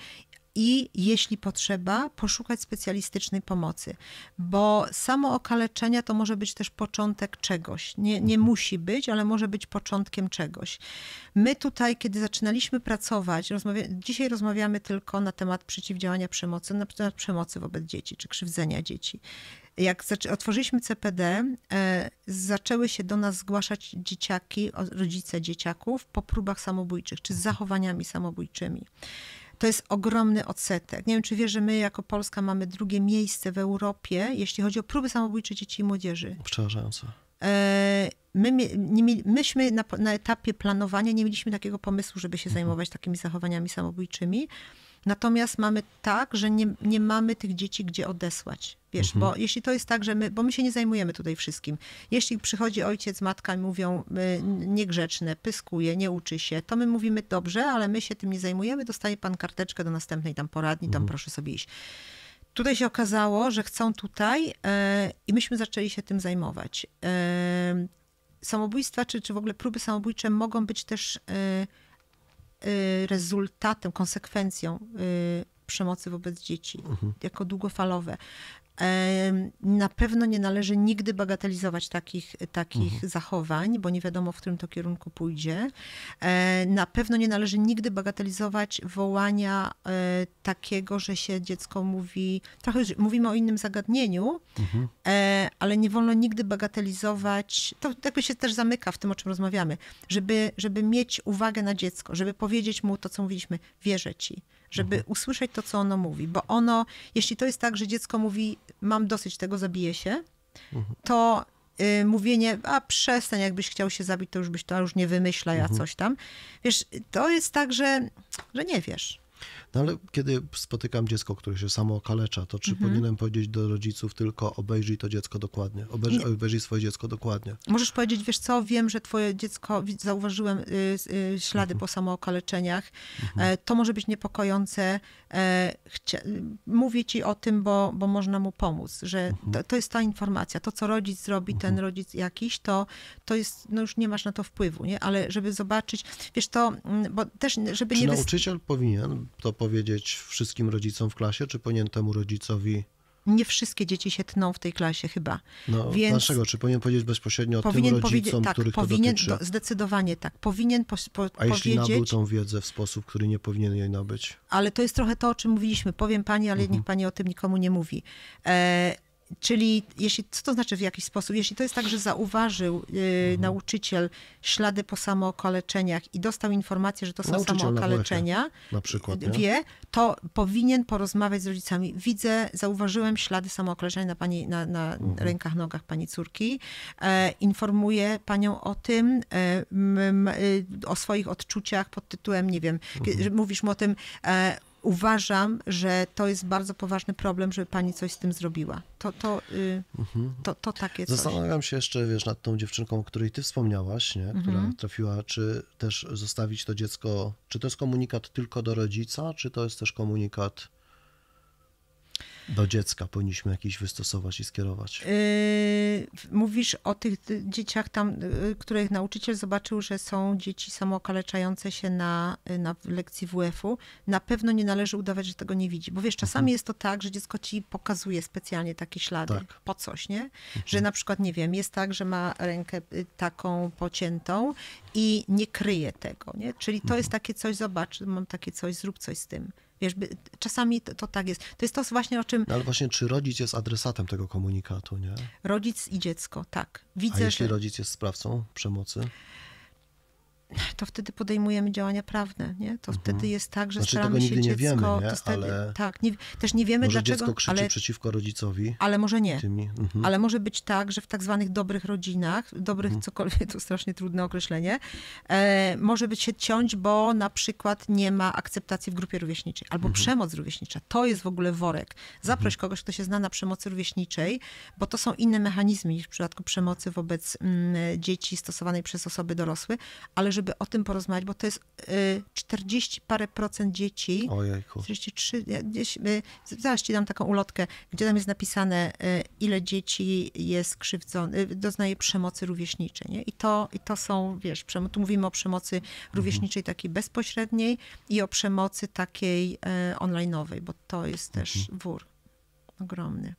i jeśli potrzeba, poszukać specjalistycznej pomocy, bo samo okaleczenia to może być też początek czegoś. Nie, nie mhm. musi być, ale może być początkiem czegoś. My tutaj, kiedy zaczynaliśmy pracować, rozmawia dzisiaj rozmawiamy tylko na temat przeciwdziałania przemocy, na temat przemocy wobec dzieci czy krzywdzenia dzieci jak otworzyliśmy CPD, e, zaczęły się do nas zgłaszać dzieciaki, rodzice dzieciaków po próbach samobójczych czy z mhm. zachowaniami samobójczymi to jest ogromny odsetek. Nie wiem, czy wiesz, że my jako Polska mamy drugie miejsce w Europie, jeśli chodzi o próby samobójcze dzieci i młodzieży.
Przerażające.
E, my, nie, myśmy na, na etapie planowania nie mieliśmy takiego pomysłu, żeby się mhm. zajmować takimi zachowaniami samobójczymi. Natomiast mamy tak, że nie, nie mamy tych dzieci gdzie odesłać. Wiesz, mhm. bo jeśli to jest tak, że my, bo my się nie zajmujemy tutaj wszystkim. Jeśli przychodzi ojciec, matka i mówią y, niegrzeczne, pyskuje, nie uczy się, to my mówimy dobrze, ale my się tym nie zajmujemy, dostaje pan karteczkę do następnej tam poradni, tam mhm. proszę sobie iść. Tutaj się okazało, że chcą tutaj y, i myśmy zaczęli się tym zajmować. Y, samobójstwa, czy, czy w ogóle próby samobójcze mogą być też e, Y, rezultatem, konsekwencją y, przemocy wobec dzieci, mhm. jako długofalowe. Na pewno nie należy nigdy bagatelizować takich, takich mhm. zachowań, bo nie wiadomo, w którym to kierunku pójdzie. Na pewno nie należy nigdy bagatelizować wołania e, takiego, że się dziecko mówi, trochę już mówimy o innym zagadnieniu, mhm. E, ale nie wolno nigdy bagatelizować, to jakby się też zamyka w tym, o czym rozmawiamy, żeby, żeby mieć uwagę na dziecko, żeby powiedzieć mu to, co mówiliśmy, wierzę ci, żeby mhm. usłyszeć to, co ono mówi. Bo ono, jeśli to jest tak, że dziecko mówi, mam dosyć tego, zabiję się, mhm. to y, mówienie, a przestań, jakbyś chciał się zabić, to już byś to już nie wymyślaj, mhm. a coś tam. Wiesz, to jest tak, że, że nie wiesz.
No ale kiedy spotykam dziecko, które się samo kalecza, to czy mhm. powinienem powiedzieć do rodziców tylko obejrzyj to dziecko dokładnie, obejrzyj, obejrzyj swoje dziecko dokładnie?
Możesz powiedzieć, wiesz co, wiem, że twoje dziecko, zauważyłem y, y, ślady mhm. po samookaleczeniach, mhm. E, to może być niepokojące, e, mówię ci o tym, bo, bo można mu pomóc, że mhm. to, to jest ta informacja, to co rodzic zrobi, ten mhm. rodzic jakiś, to, to jest, no już nie masz na to wpływu, nie? ale żeby zobaczyć, wiesz to, mm, bo też, żeby czy nie... nauczyciel
powinien to powiedzieć wszystkim rodzicom w klasie, czy powinien temu rodzicowi
nie wszystkie dzieci się tną w tej klasie chyba. No, Więc dlaczego?
Czy powinien powiedzieć bezpośrednio powinien tym rodzicom, tak, których powinien, to dotyczy?
Zdecydowanie tak. Powinien po, po, A jeśli powiedzieć, nabył
tą wiedzę w sposób, który nie powinien jej nabyć?
Ale to jest trochę to, o czym mówiliśmy. Powiem pani, ale mhm. niech pani o tym nikomu nie mówi. E, Czyli jeśli, co to znaczy w jakiś sposób? Jeśli to jest tak, że zauważył yy, mhm. nauczyciel ślady po samookaleczeniach i dostał informację, że to są nauczyciel samookaleczenia, na,
na przykład, nie? wie,
to powinien porozmawiać z rodzicami. Widzę, zauważyłem ślady samookaleczenia na, pani, na, na mhm. rękach, nogach pani córki. E, informuję panią o tym, e, m, m, y, o swoich odczuciach pod tytułem, nie wiem, mhm. mówisz mu o tym, e, uważam, że to jest bardzo poważny problem, żeby pani coś z tym zrobiła. To, to, y, mhm. to, to takie coś. Zastanawiam
się jeszcze, wiesz, nad tą dziewczynką, o której ty wspomniałaś, nie? która mhm. trafiła, czy też zostawić to dziecko, czy to jest komunikat tylko do rodzica, czy to jest też komunikat do dziecka powinniśmy jakiś wystosować i skierować?
Yy, mówisz o tych dzieciach tam, y, których nauczyciel zobaczył, że są dzieci samookaleczające się na, y, na lekcji WF-u. Na pewno nie należy udawać, że tego nie widzi, bo wiesz, czasami mhm. jest to tak, że dziecko ci pokazuje specjalnie takie ślady tak. po coś, nie? Mhm. Że na przykład, nie wiem, jest tak, że ma rękę y, taką pociętą i nie kryje tego, nie? Czyli to mhm. jest takie coś, zobacz, mam takie coś, zrób coś z tym. Wiesz, by, czasami to, to, tak jest. To jest to właśnie o czym... No ale
właśnie czy rodzic jest adresatem tego komunikatu, nie?
Rodzic i dziecko, tak. Widzę, A jeśli że...
rodzic jest sprawcą przemocy?
to wtedy podejmujemy działania prawne. Nie? To mhm. wtedy jest tak, że znaczy, staramy się dziecko... nie wiemy, nie? Wtedy, ale... Tak, nie, też nie wiemy może dlaczego... dziecko krzyczy ale, przeciwko rodzicowi. Ale może nie. Mhm. Ale może być tak, że w tak zwanych dobrych rodzinach, dobrych mhm. cokolwiek, to strasznie trudne określenie, e, może być się ciąć, bo na przykład nie ma akceptacji w grupie rówieśniczej albo mhm. przemoc rówieśnicza. To jest w ogóle worek. Zaproś mhm. kogoś, kto się zna na przemocy rówieśniczej, bo to są inne mechanizmy niż w przypadku przemocy wobec m, mm, dzieci stosowanej przez osoby dorosłe, ale żeby żeby o tym porozmawiać, bo to jest 40 y, parę procent dzieci. Ojejku. 43, y, zaraz ci dam taką ulotkę, gdzie tam jest napisane, y, ile dzieci jest krzywdzone, doznaje przemocy rówieśniczej. Nie? I, to, I to są, wiesz, tu mówimy o przemocy mhm. rówieśniczej mhm. takiej bezpośredniej i o przemocy takiej onlineowej, bo to jest mhm. też mhm. wór ogromny.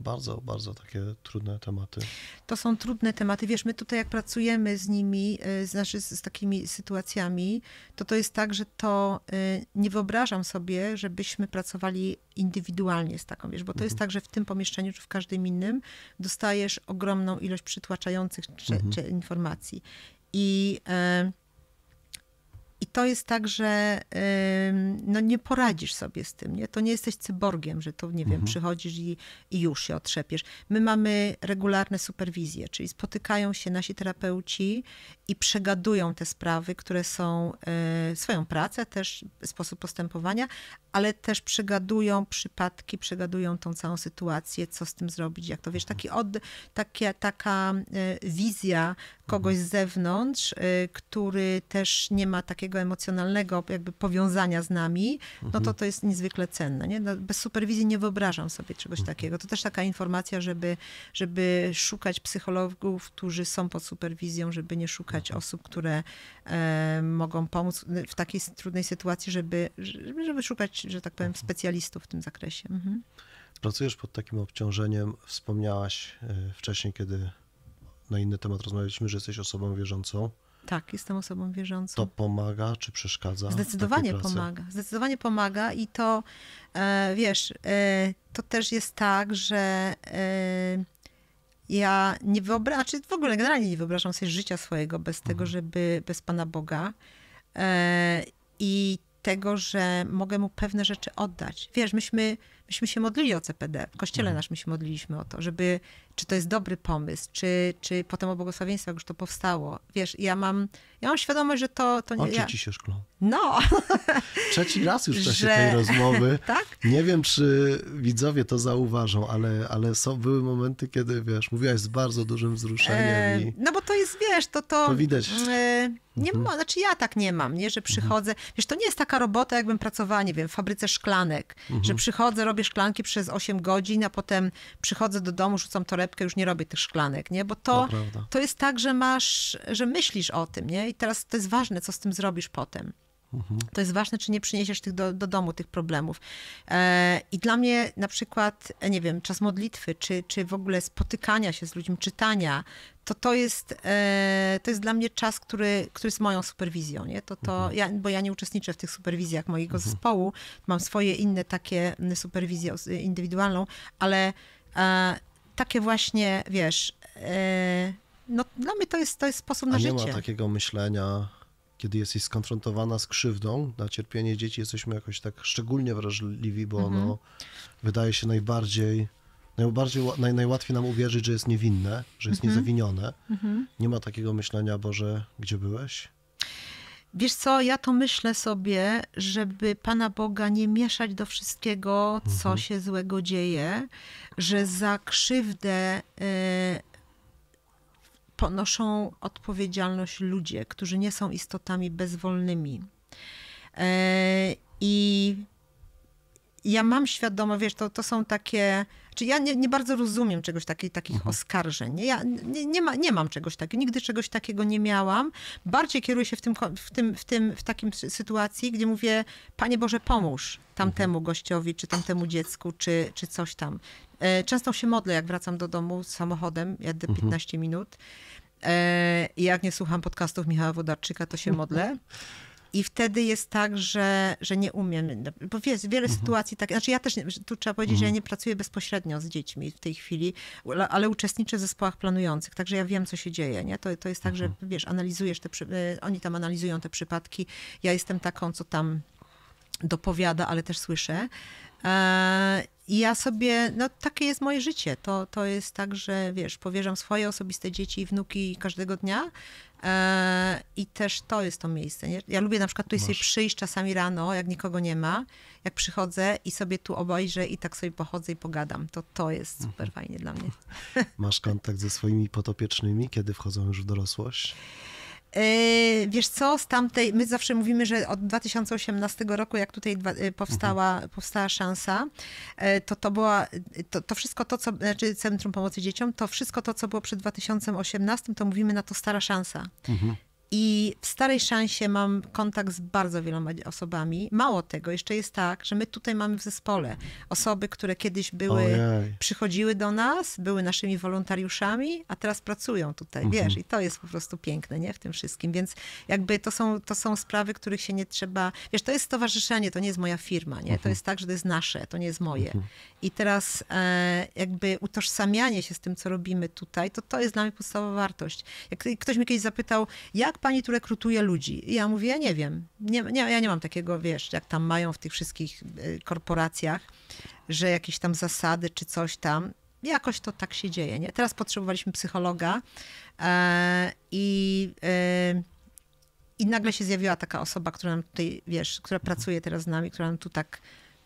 Bardzo, bardzo takie trudne tematy.
To są trudne tematy. Wiesz, my tutaj jak pracujemy z nimi, znaczy z, z takimi sytuacjami, to to jest tak, że to y, nie wyobrażam sobie, żebyśmy pracowali indywidualnie z taką, wiesz, bo to mhm. jest tak, że w tym pomieszczeniu czy w każdym innym dostajesz ogromną ilość przytłaczających czy, mhm. czy informacji. I y, to jest tak, że no nie poradzisz sobie z tym. Nie? To nie jesteś cyborgiem, że to nie wiem, mhm. przychodzisz i, i już się otrzepiesz. My mamy regularne superwizje, czyli spotykają się nasi terapeuci i przegadują te sprawy, które są e, swoją pracę, też sposób postępowania, ale też przegadują przypadki, przegadują tą całą sytuację, co z tym zrobić, jak to wiesz, mhm. taki od, takie, taka e, wizja kogoś mhm. z zewnątrz, e, który też nie ma takiego emocjonalnego jakby powiązania z nami, no to mhm. to jest niezwykle cenne. Nie? No, bez superwizji nie wyobrażam sobie czegoś mhm. takiego. To też taka informacja, żeby, żeby szukać psychologów, którzy są pod superwizją, żeby nie szukać mhm. osób, które e, mogą pomóc w takiej trudnej sytuacji, żeby, żeby szukać, że tak powiem, specjalistów w tym zakresie. Mhm.
Pracujesz pod takim obciążeniem. Wspomniałaś e, wcześniej, kiedy na inny temat rozmawialiśmy, że jesteś osobą wierzącą.
Tak, jestem osobą wierzącą. To
pomaga czy przeszkadza? Zdecydowanie pomaga.
Zdecydowanie pomaga i to e, wiesz, e, to też jest tak, że e, ja nie wyobrażam, czy w ogóle generalnie nie wyobrażam sobie życia swojego bez mhm. tego, żeby bez Pana Boga. I tego, że mogę mu pewne rzeczy oddać. Wiesz, myśmy myśmy się modlili o CPD. W kościele mhm. naszym się modliliśmy o to, żeby, czy to jest dobry pomysł, czy, czy potem o błogosławieństwach już to powstało. Wiesz, ja mam, ja mam świadomość, że to, to nie... Oczy ja... ci
się szklą. No! Trzeci raz już w czasie że... tej rozmowy. tak? Nie wiem, czy widzowie to zauważą, ale, ale są, były momenty, kiedy, wiesz, mówiłaś z bardzo dużym wzruszeniem. E... I...
No bo to jest, wiesz, to... To, to widać. E... Nie mhm. ma, znaczy ja tak nie mam, nie, że przychodzę, mhm. wiesz, to nie jest taka robota, jakbym pracowała, nie wiem, w fabryce szklanek, mhm. że przychodzę, robię robię szklanki przez 8 godzin, a potem przychodzę do domu, rzucam torebkę, już nie robię tych szklanek, nie? Bo to, to, to jest tak, że masz, że myślisz o tym, nie? I teraz to jest ważne, co z tym zrobisz potem. To jest ważne, czy nie przyniesiesz tych do, do domu tych problemów. E, I dla mnie na przykład, e, nie wiem, czas modlitwy, czy, czy w ogóle spotykania się z ludźmi, czytania, to to jest, e, to jest dla mnie czas, który, który jest moją superwizją, nie? To, to mhm. ja, bo ja nie uczestniczę w tych superwizjach mojego mhm. zespołu, mam swoje inne takie superwizje indywidualną, ale e, takie właśnie, wiesz, e, no, dla mnie to jest, to jest sposób na nie życie. Nie ma
takiego myślenia, kiedy jesteś skonfrontowana z krzywdą, na cierpienie dzieci jesteśmy jakoś tak szczególnie wrażliwi, bo mhm. ono wydaje się najbardziej, najbardziej naj, najłatwiej nam uwierzyć, że jest niewinne, że jest mhm. niezawinione. Mhm. Nie ma takiego myślenia, Boże, gdzie byłeś?
Wiesz co, ja to myślę sobie, żeby Pana Boga nie mieszać do wszystkiego, co mhm. się złego dzieje, że za krzywdę e, ponoszą odpowiedzialność ludzie, którzy nie są istotami bezwolnymi. E, I ja mam świadomość, wiesz, to, to są takie czy ja nie, nie bardzo rozumiem czegoś takiego takich mhm. oskarżeń. Nie? Ja nie, nie, ma, nie mam czegoś takiego, nigdy czegoś takiego nie miałam. Bardziej kieruję się w, tym, w, tym, w, tym, w takim sytuacji, gdzie mówię, Panie Boże, pomóż tamtemu mhm. gościowi, czy tamtemu dziecku, czy, czy coś tam. E, często się modlę, jak wracam do domu samochodem, jadę 15 mhm. minut. E, I jak nie słucham podcastów Michała Wodarczyka, to się modlę. I wtedy jest tak, że, że nie umiem, no, bo jest wiele mhm. sytuacji takich, znaczy ja też, tu trzeba powiedzieć, mhm. że ja mhm. nie pracuję bezpośrednio z dziećmi w tej chwili, ale uczestniczę w zespołach planujących, także ja wiem, co się dzieje, nie? To, to jest tak, mhm. że wiesz, analizujesz te, y, oni tam analizują te przypadki, ja jestem taką, co tam dopowiada, ale też słyszę. E, i ja sobie, no takie jest moje życie. To, to jest tak, że wiesz, powierzam swoje osobiste dzieci i wnuki każdego dnia. E, I też to jest to miejsce. Nie? Ja lubię na przykład tutaj Masz. sobie przyjść czasami rano, jak nikogo nie ma. Jak przychodzę i sobie tu obejrzę i tak sobie pochodzę i pogadam. To to jest mhm. super fajnie dla mnie.
Masz kontakt ze swoimi potopiecznymi, kiedy wchodzą już w dorosłość?
E, wiesz co, z tamtej, my zawsze mówimy, że od 2018 roku, jak tutaj e, powstała, mhm. powstała szansa, e, to to była, to, to wszystko to, co, znaczy Centrum Pomocy Dzieciom, to wszystko to, co było przed 2018, to mówimy na to stara szansa. Mhm. I w Starej Szansie mam kontakt z bardzo wieloma osobami. Mało tego, jeszcze jest tak, że my tutaj mamy w zespole osoby, które kiedyś były, Ojej. przychodziły do nas, były naszymi wolontariuszami, a teraz pracują tutaj, mhm. wiesz, i to jest po prostu piękne, nie, w tym wszystkim. Więc jakby to są, to są sprawy, których się nie trzeba, wiesz, to jest stowarzyszenie, to nie jest moja firma, nie, mhm. to jest tak, że to jest nasze, to nie jest moje. Mhm. I teraz e, jakby utożsamianie się z tym, co robimy tutaj, to to jest dla mnie podstawowa wartość. Jak ktoś mi kiedyś zapytał, jak jak pani tu rekrutuje ludzi? I ja mówię, ja nie wiem. Nie, nie, ja nie mam takiego, wiesz, jak tam mają w tych wszystkich y, korporacjach, że jakieś tam zasady czy coś tam. Jakoś to tak się dzieje, nie? Teraz potrzebowaliśmy psychologa e, i... E, i nagle się zjawiła taka osoba, która nam tutaj, wiesz, która pracuje teraz z nami, która nam tu tak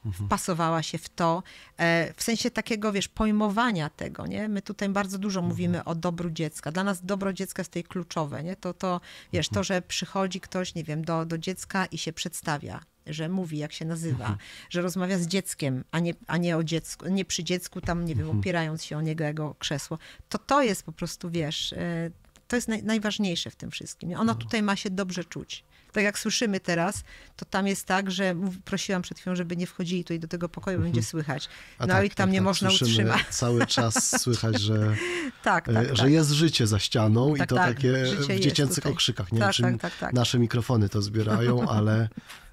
Mhm. wpasowała się w to, e, w sensie takiego, wiesz, pojmowania tego, nie? My tutaj bardzo dużo mhm. mówimy o dobru dziecka. Dla nas dobro dziecka jest tutaj kluczowe, nie? To, to wiesz, mhm. to, że przychodzi ktoś, nie wiem, do, do dziecka i się przedstawia, że mówi, jak się nazywa, że rozmawia z dzieckiem, a nie, a nie o dziecku, nie przy dziecku, tam, nie wiem, opierając się o niego jego krzesło. To to jest po prostu, wiesz, e, to jest naj, najważniejsze w tym wszystkim. Ono tutaj ma się dobrze czuć tak jak słyszymy teraz, to tam jest tak, że prosiłam przed chwilą, żeby nie wchodzili tutaj do tego pokoju, mhm. będzie słychać. no tak, i tam tak, nie tak, można utrzymać.
Cały czas słychać, że,
tak, tak e, że tak. jest
życie za ścianą i tak, to takie w dziecięcych okrzykach. Nie tak, wiem, nasze mikrofony to zbierają, ale...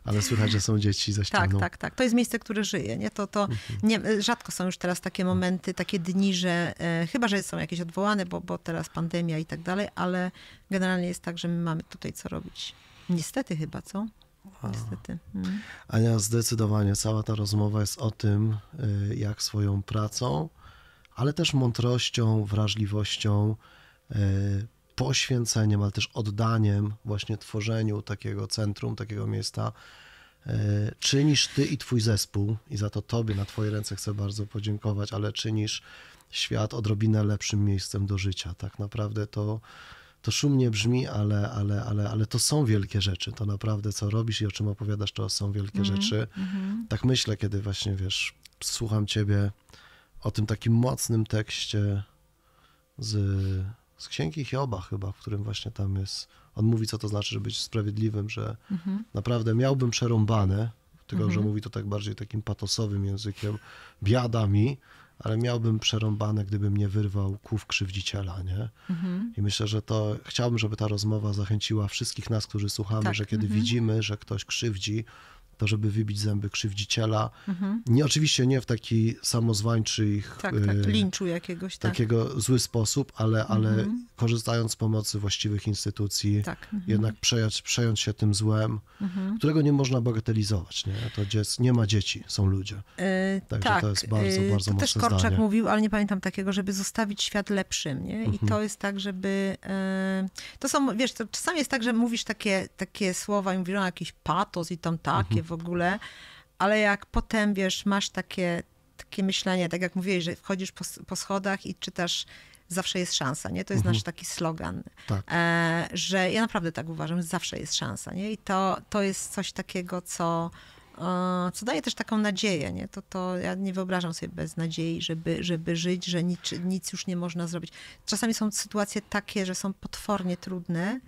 Ale słychać, że są dzieci za ścianą. Tak, tak,
tak. To jest miejsce, które żyje. Nie? To, to mhm. nie, e, rzadko są już teraz takie momenty, takie dni, że e, chyba, że są jakieś odwołane, bo, bo teraz pandemia i tak dalej, ale generalnie jest tak, że my mamy tutaj co robić. Niestety chyba, co? Niestety. Mm.
Ania, zdecydowanie cała ta rozmowa jest o tym, y, jak swoją pracą, ale też mądrością, wrażliwością, y, poświęceniem, ale też oddaniem właśnie tworzeniu takiego centrum, takiego miejsca y, czynisz ty i twój zespół i za to tobie na twoje ręce chcę bardzo podziękować, ale czynisz świat odrobinę lepszym miejscem do życia. Tak naprawdę to to szumnie brzmi, ale, ale, ale, ale to są wielkie rzeczy. To naprawdę, co robisz i o czym opowiadasz, to są wielkie mm rzeczy. Mm -hmm. Tak myślę, kiedy właśnie, wiesz, słucham ciebie o tym takim mocnym tekście z, z Księgi Hioba chyba, w którym właśnie tam jest, on mówi, co to znaczy, żeby być sprawiedliwym, że mm -hmm. naprawdę miałbym przerąbane, tylko że mhm. mówi to tak bardziej takim patosowym językiem, mi, ale miałbym przerąbane, gdyby mnie wyrwał kłów krzywdziciela, nie? Mhm. I myślę, że to chciałbym, żeby ta rozmowa zachęciła wszystkich nas, którzy słuchamy, tak. że kiedy mhm. widzimy, że ktoś krzywdzi, to żeby wybić zęby krzywdziciela. Mhm. Nie, oczywiście nie w taki samozwańczy ich... Tak, tak, y, linczu
jakiegoś. Tak. Takiego
zły sposób, ale, mhm. ale korzystając z pomocy właściwych instytucji, tak. mhm. jednak przejąć, przejąć się tym złem, mhm. którego nie można bagatelizować. Nie, to dziec, nie ma dzieci, są ludzie. E, Także tak. to jest bardzo, e, bardzo to też Korczak zdanie.
mówił, ale nie pamiętam takiego, żeby zostawić świat lepszym. Nie? I mhm. to jest tak, żeby... E, to są, wiesz, to czasami jest tak, że mówisz takie, takie słowa i mówisz, no, jakiś patos i tam takie, mhm w ogóle, ale jak potem, wiesz, masz takie, takie myślenie, tak jak mówiłeś, że wchodzisz po, po schodach i czytasz zawsze jest szansa, nie? To jest mhm. nasz taki slogan, tak. e, że ja naprawdę tak uważam, że zawsze jest szansa, nie? I to, to jest coś takiego, co, e, co daje też taką nadzieję, nie? To, to ja nie wyobrażam sobie bez nadziei, żeby, żeby żyć, że nic, nic już nie można zrobić. Czasami są sytuacje takie, że są potwornie trudne,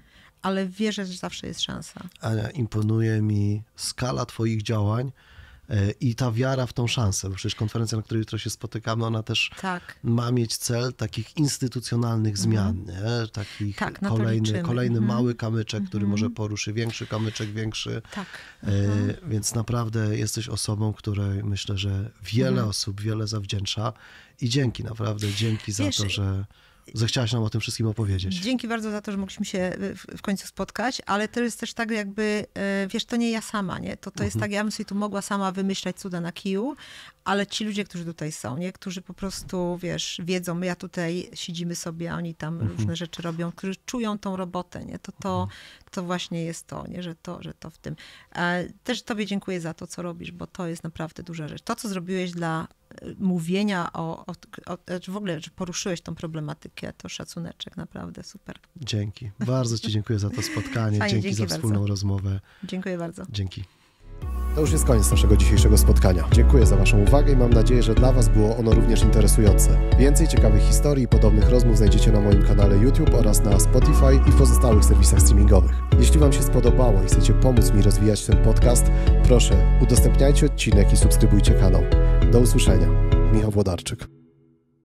ale wierzę, że zawsze jest szansa.
Ania, imponuje mi skala Twoich działań e, i ta wiara w tą szansę, bo przecież konferencja, na której jutro się spotykamy, ona też tak. ma mieć cel takich instytucjonalnych mhm. zmian, nie? takich tak, kolejny, kolejny mhm. mały kamyczek, który mhm. może poruszy większy kamyczek, większy. Tak. E, Więc naprawdę jesteś osobą, której myślę, że wiele osób wiele zawdzięcza i dzięki, naprawdę dzięki Wiesz, za to, że zechciałaś nam o tym wszystkim opowiedzieć.
Dzięki bardzo za to, że mogliśmy się y, w końcu spotkać, ale to jest też tak jakby, y, wiesz, to nie ja sama, nie? To, to mhm. jest tak, ja bym sobie tu mogła sama wymyślać cuda na kiju, ale ci ludzie, którzy tutaj są, nie? Którzy po prostu, wiesz, wiedzą, my ja tutaj siedzimy sobie, a oni tam mhm. różne rzeczy robią, którzy czują tą robotę, nie? To, to, mhm. to właśnie jest to, nie? Że to, że to w tym. E, też tobie dziękuję za to, co robisz, bo to jest naprawdę duża rzecz. To, co zrobiłeś dla mówienia o, o, o znaczy w ogóle, że poruszyłeś tą problematykę, to szacuneczek, naprawdę super.
Dzięki. Bardzo Ci dziękuję za to spotkanie. Fajnie, dzięki, dzięki, za bardzo. wspólną rozmowę. Dziękuję bardzo. Dzięki. To już jest koniec naszego dzisiejszego spotkania. Dziękuję za Waszą uwagę i mam nadzieję, że dla Was było ono również interesujące. Więcej ciekawych historii i podobnych rozmów znajdziecie na moim kanale YouTube oraz na Spotify i pozostałych serwisach streamingowych. Jeśli Wam się spodobało i chcecie pomóc mi rozwijać ten podcast, proszę udostępniajcie odcinek i subskrybujcie kanał. Do usłyszenia. Michał Włodarczyk.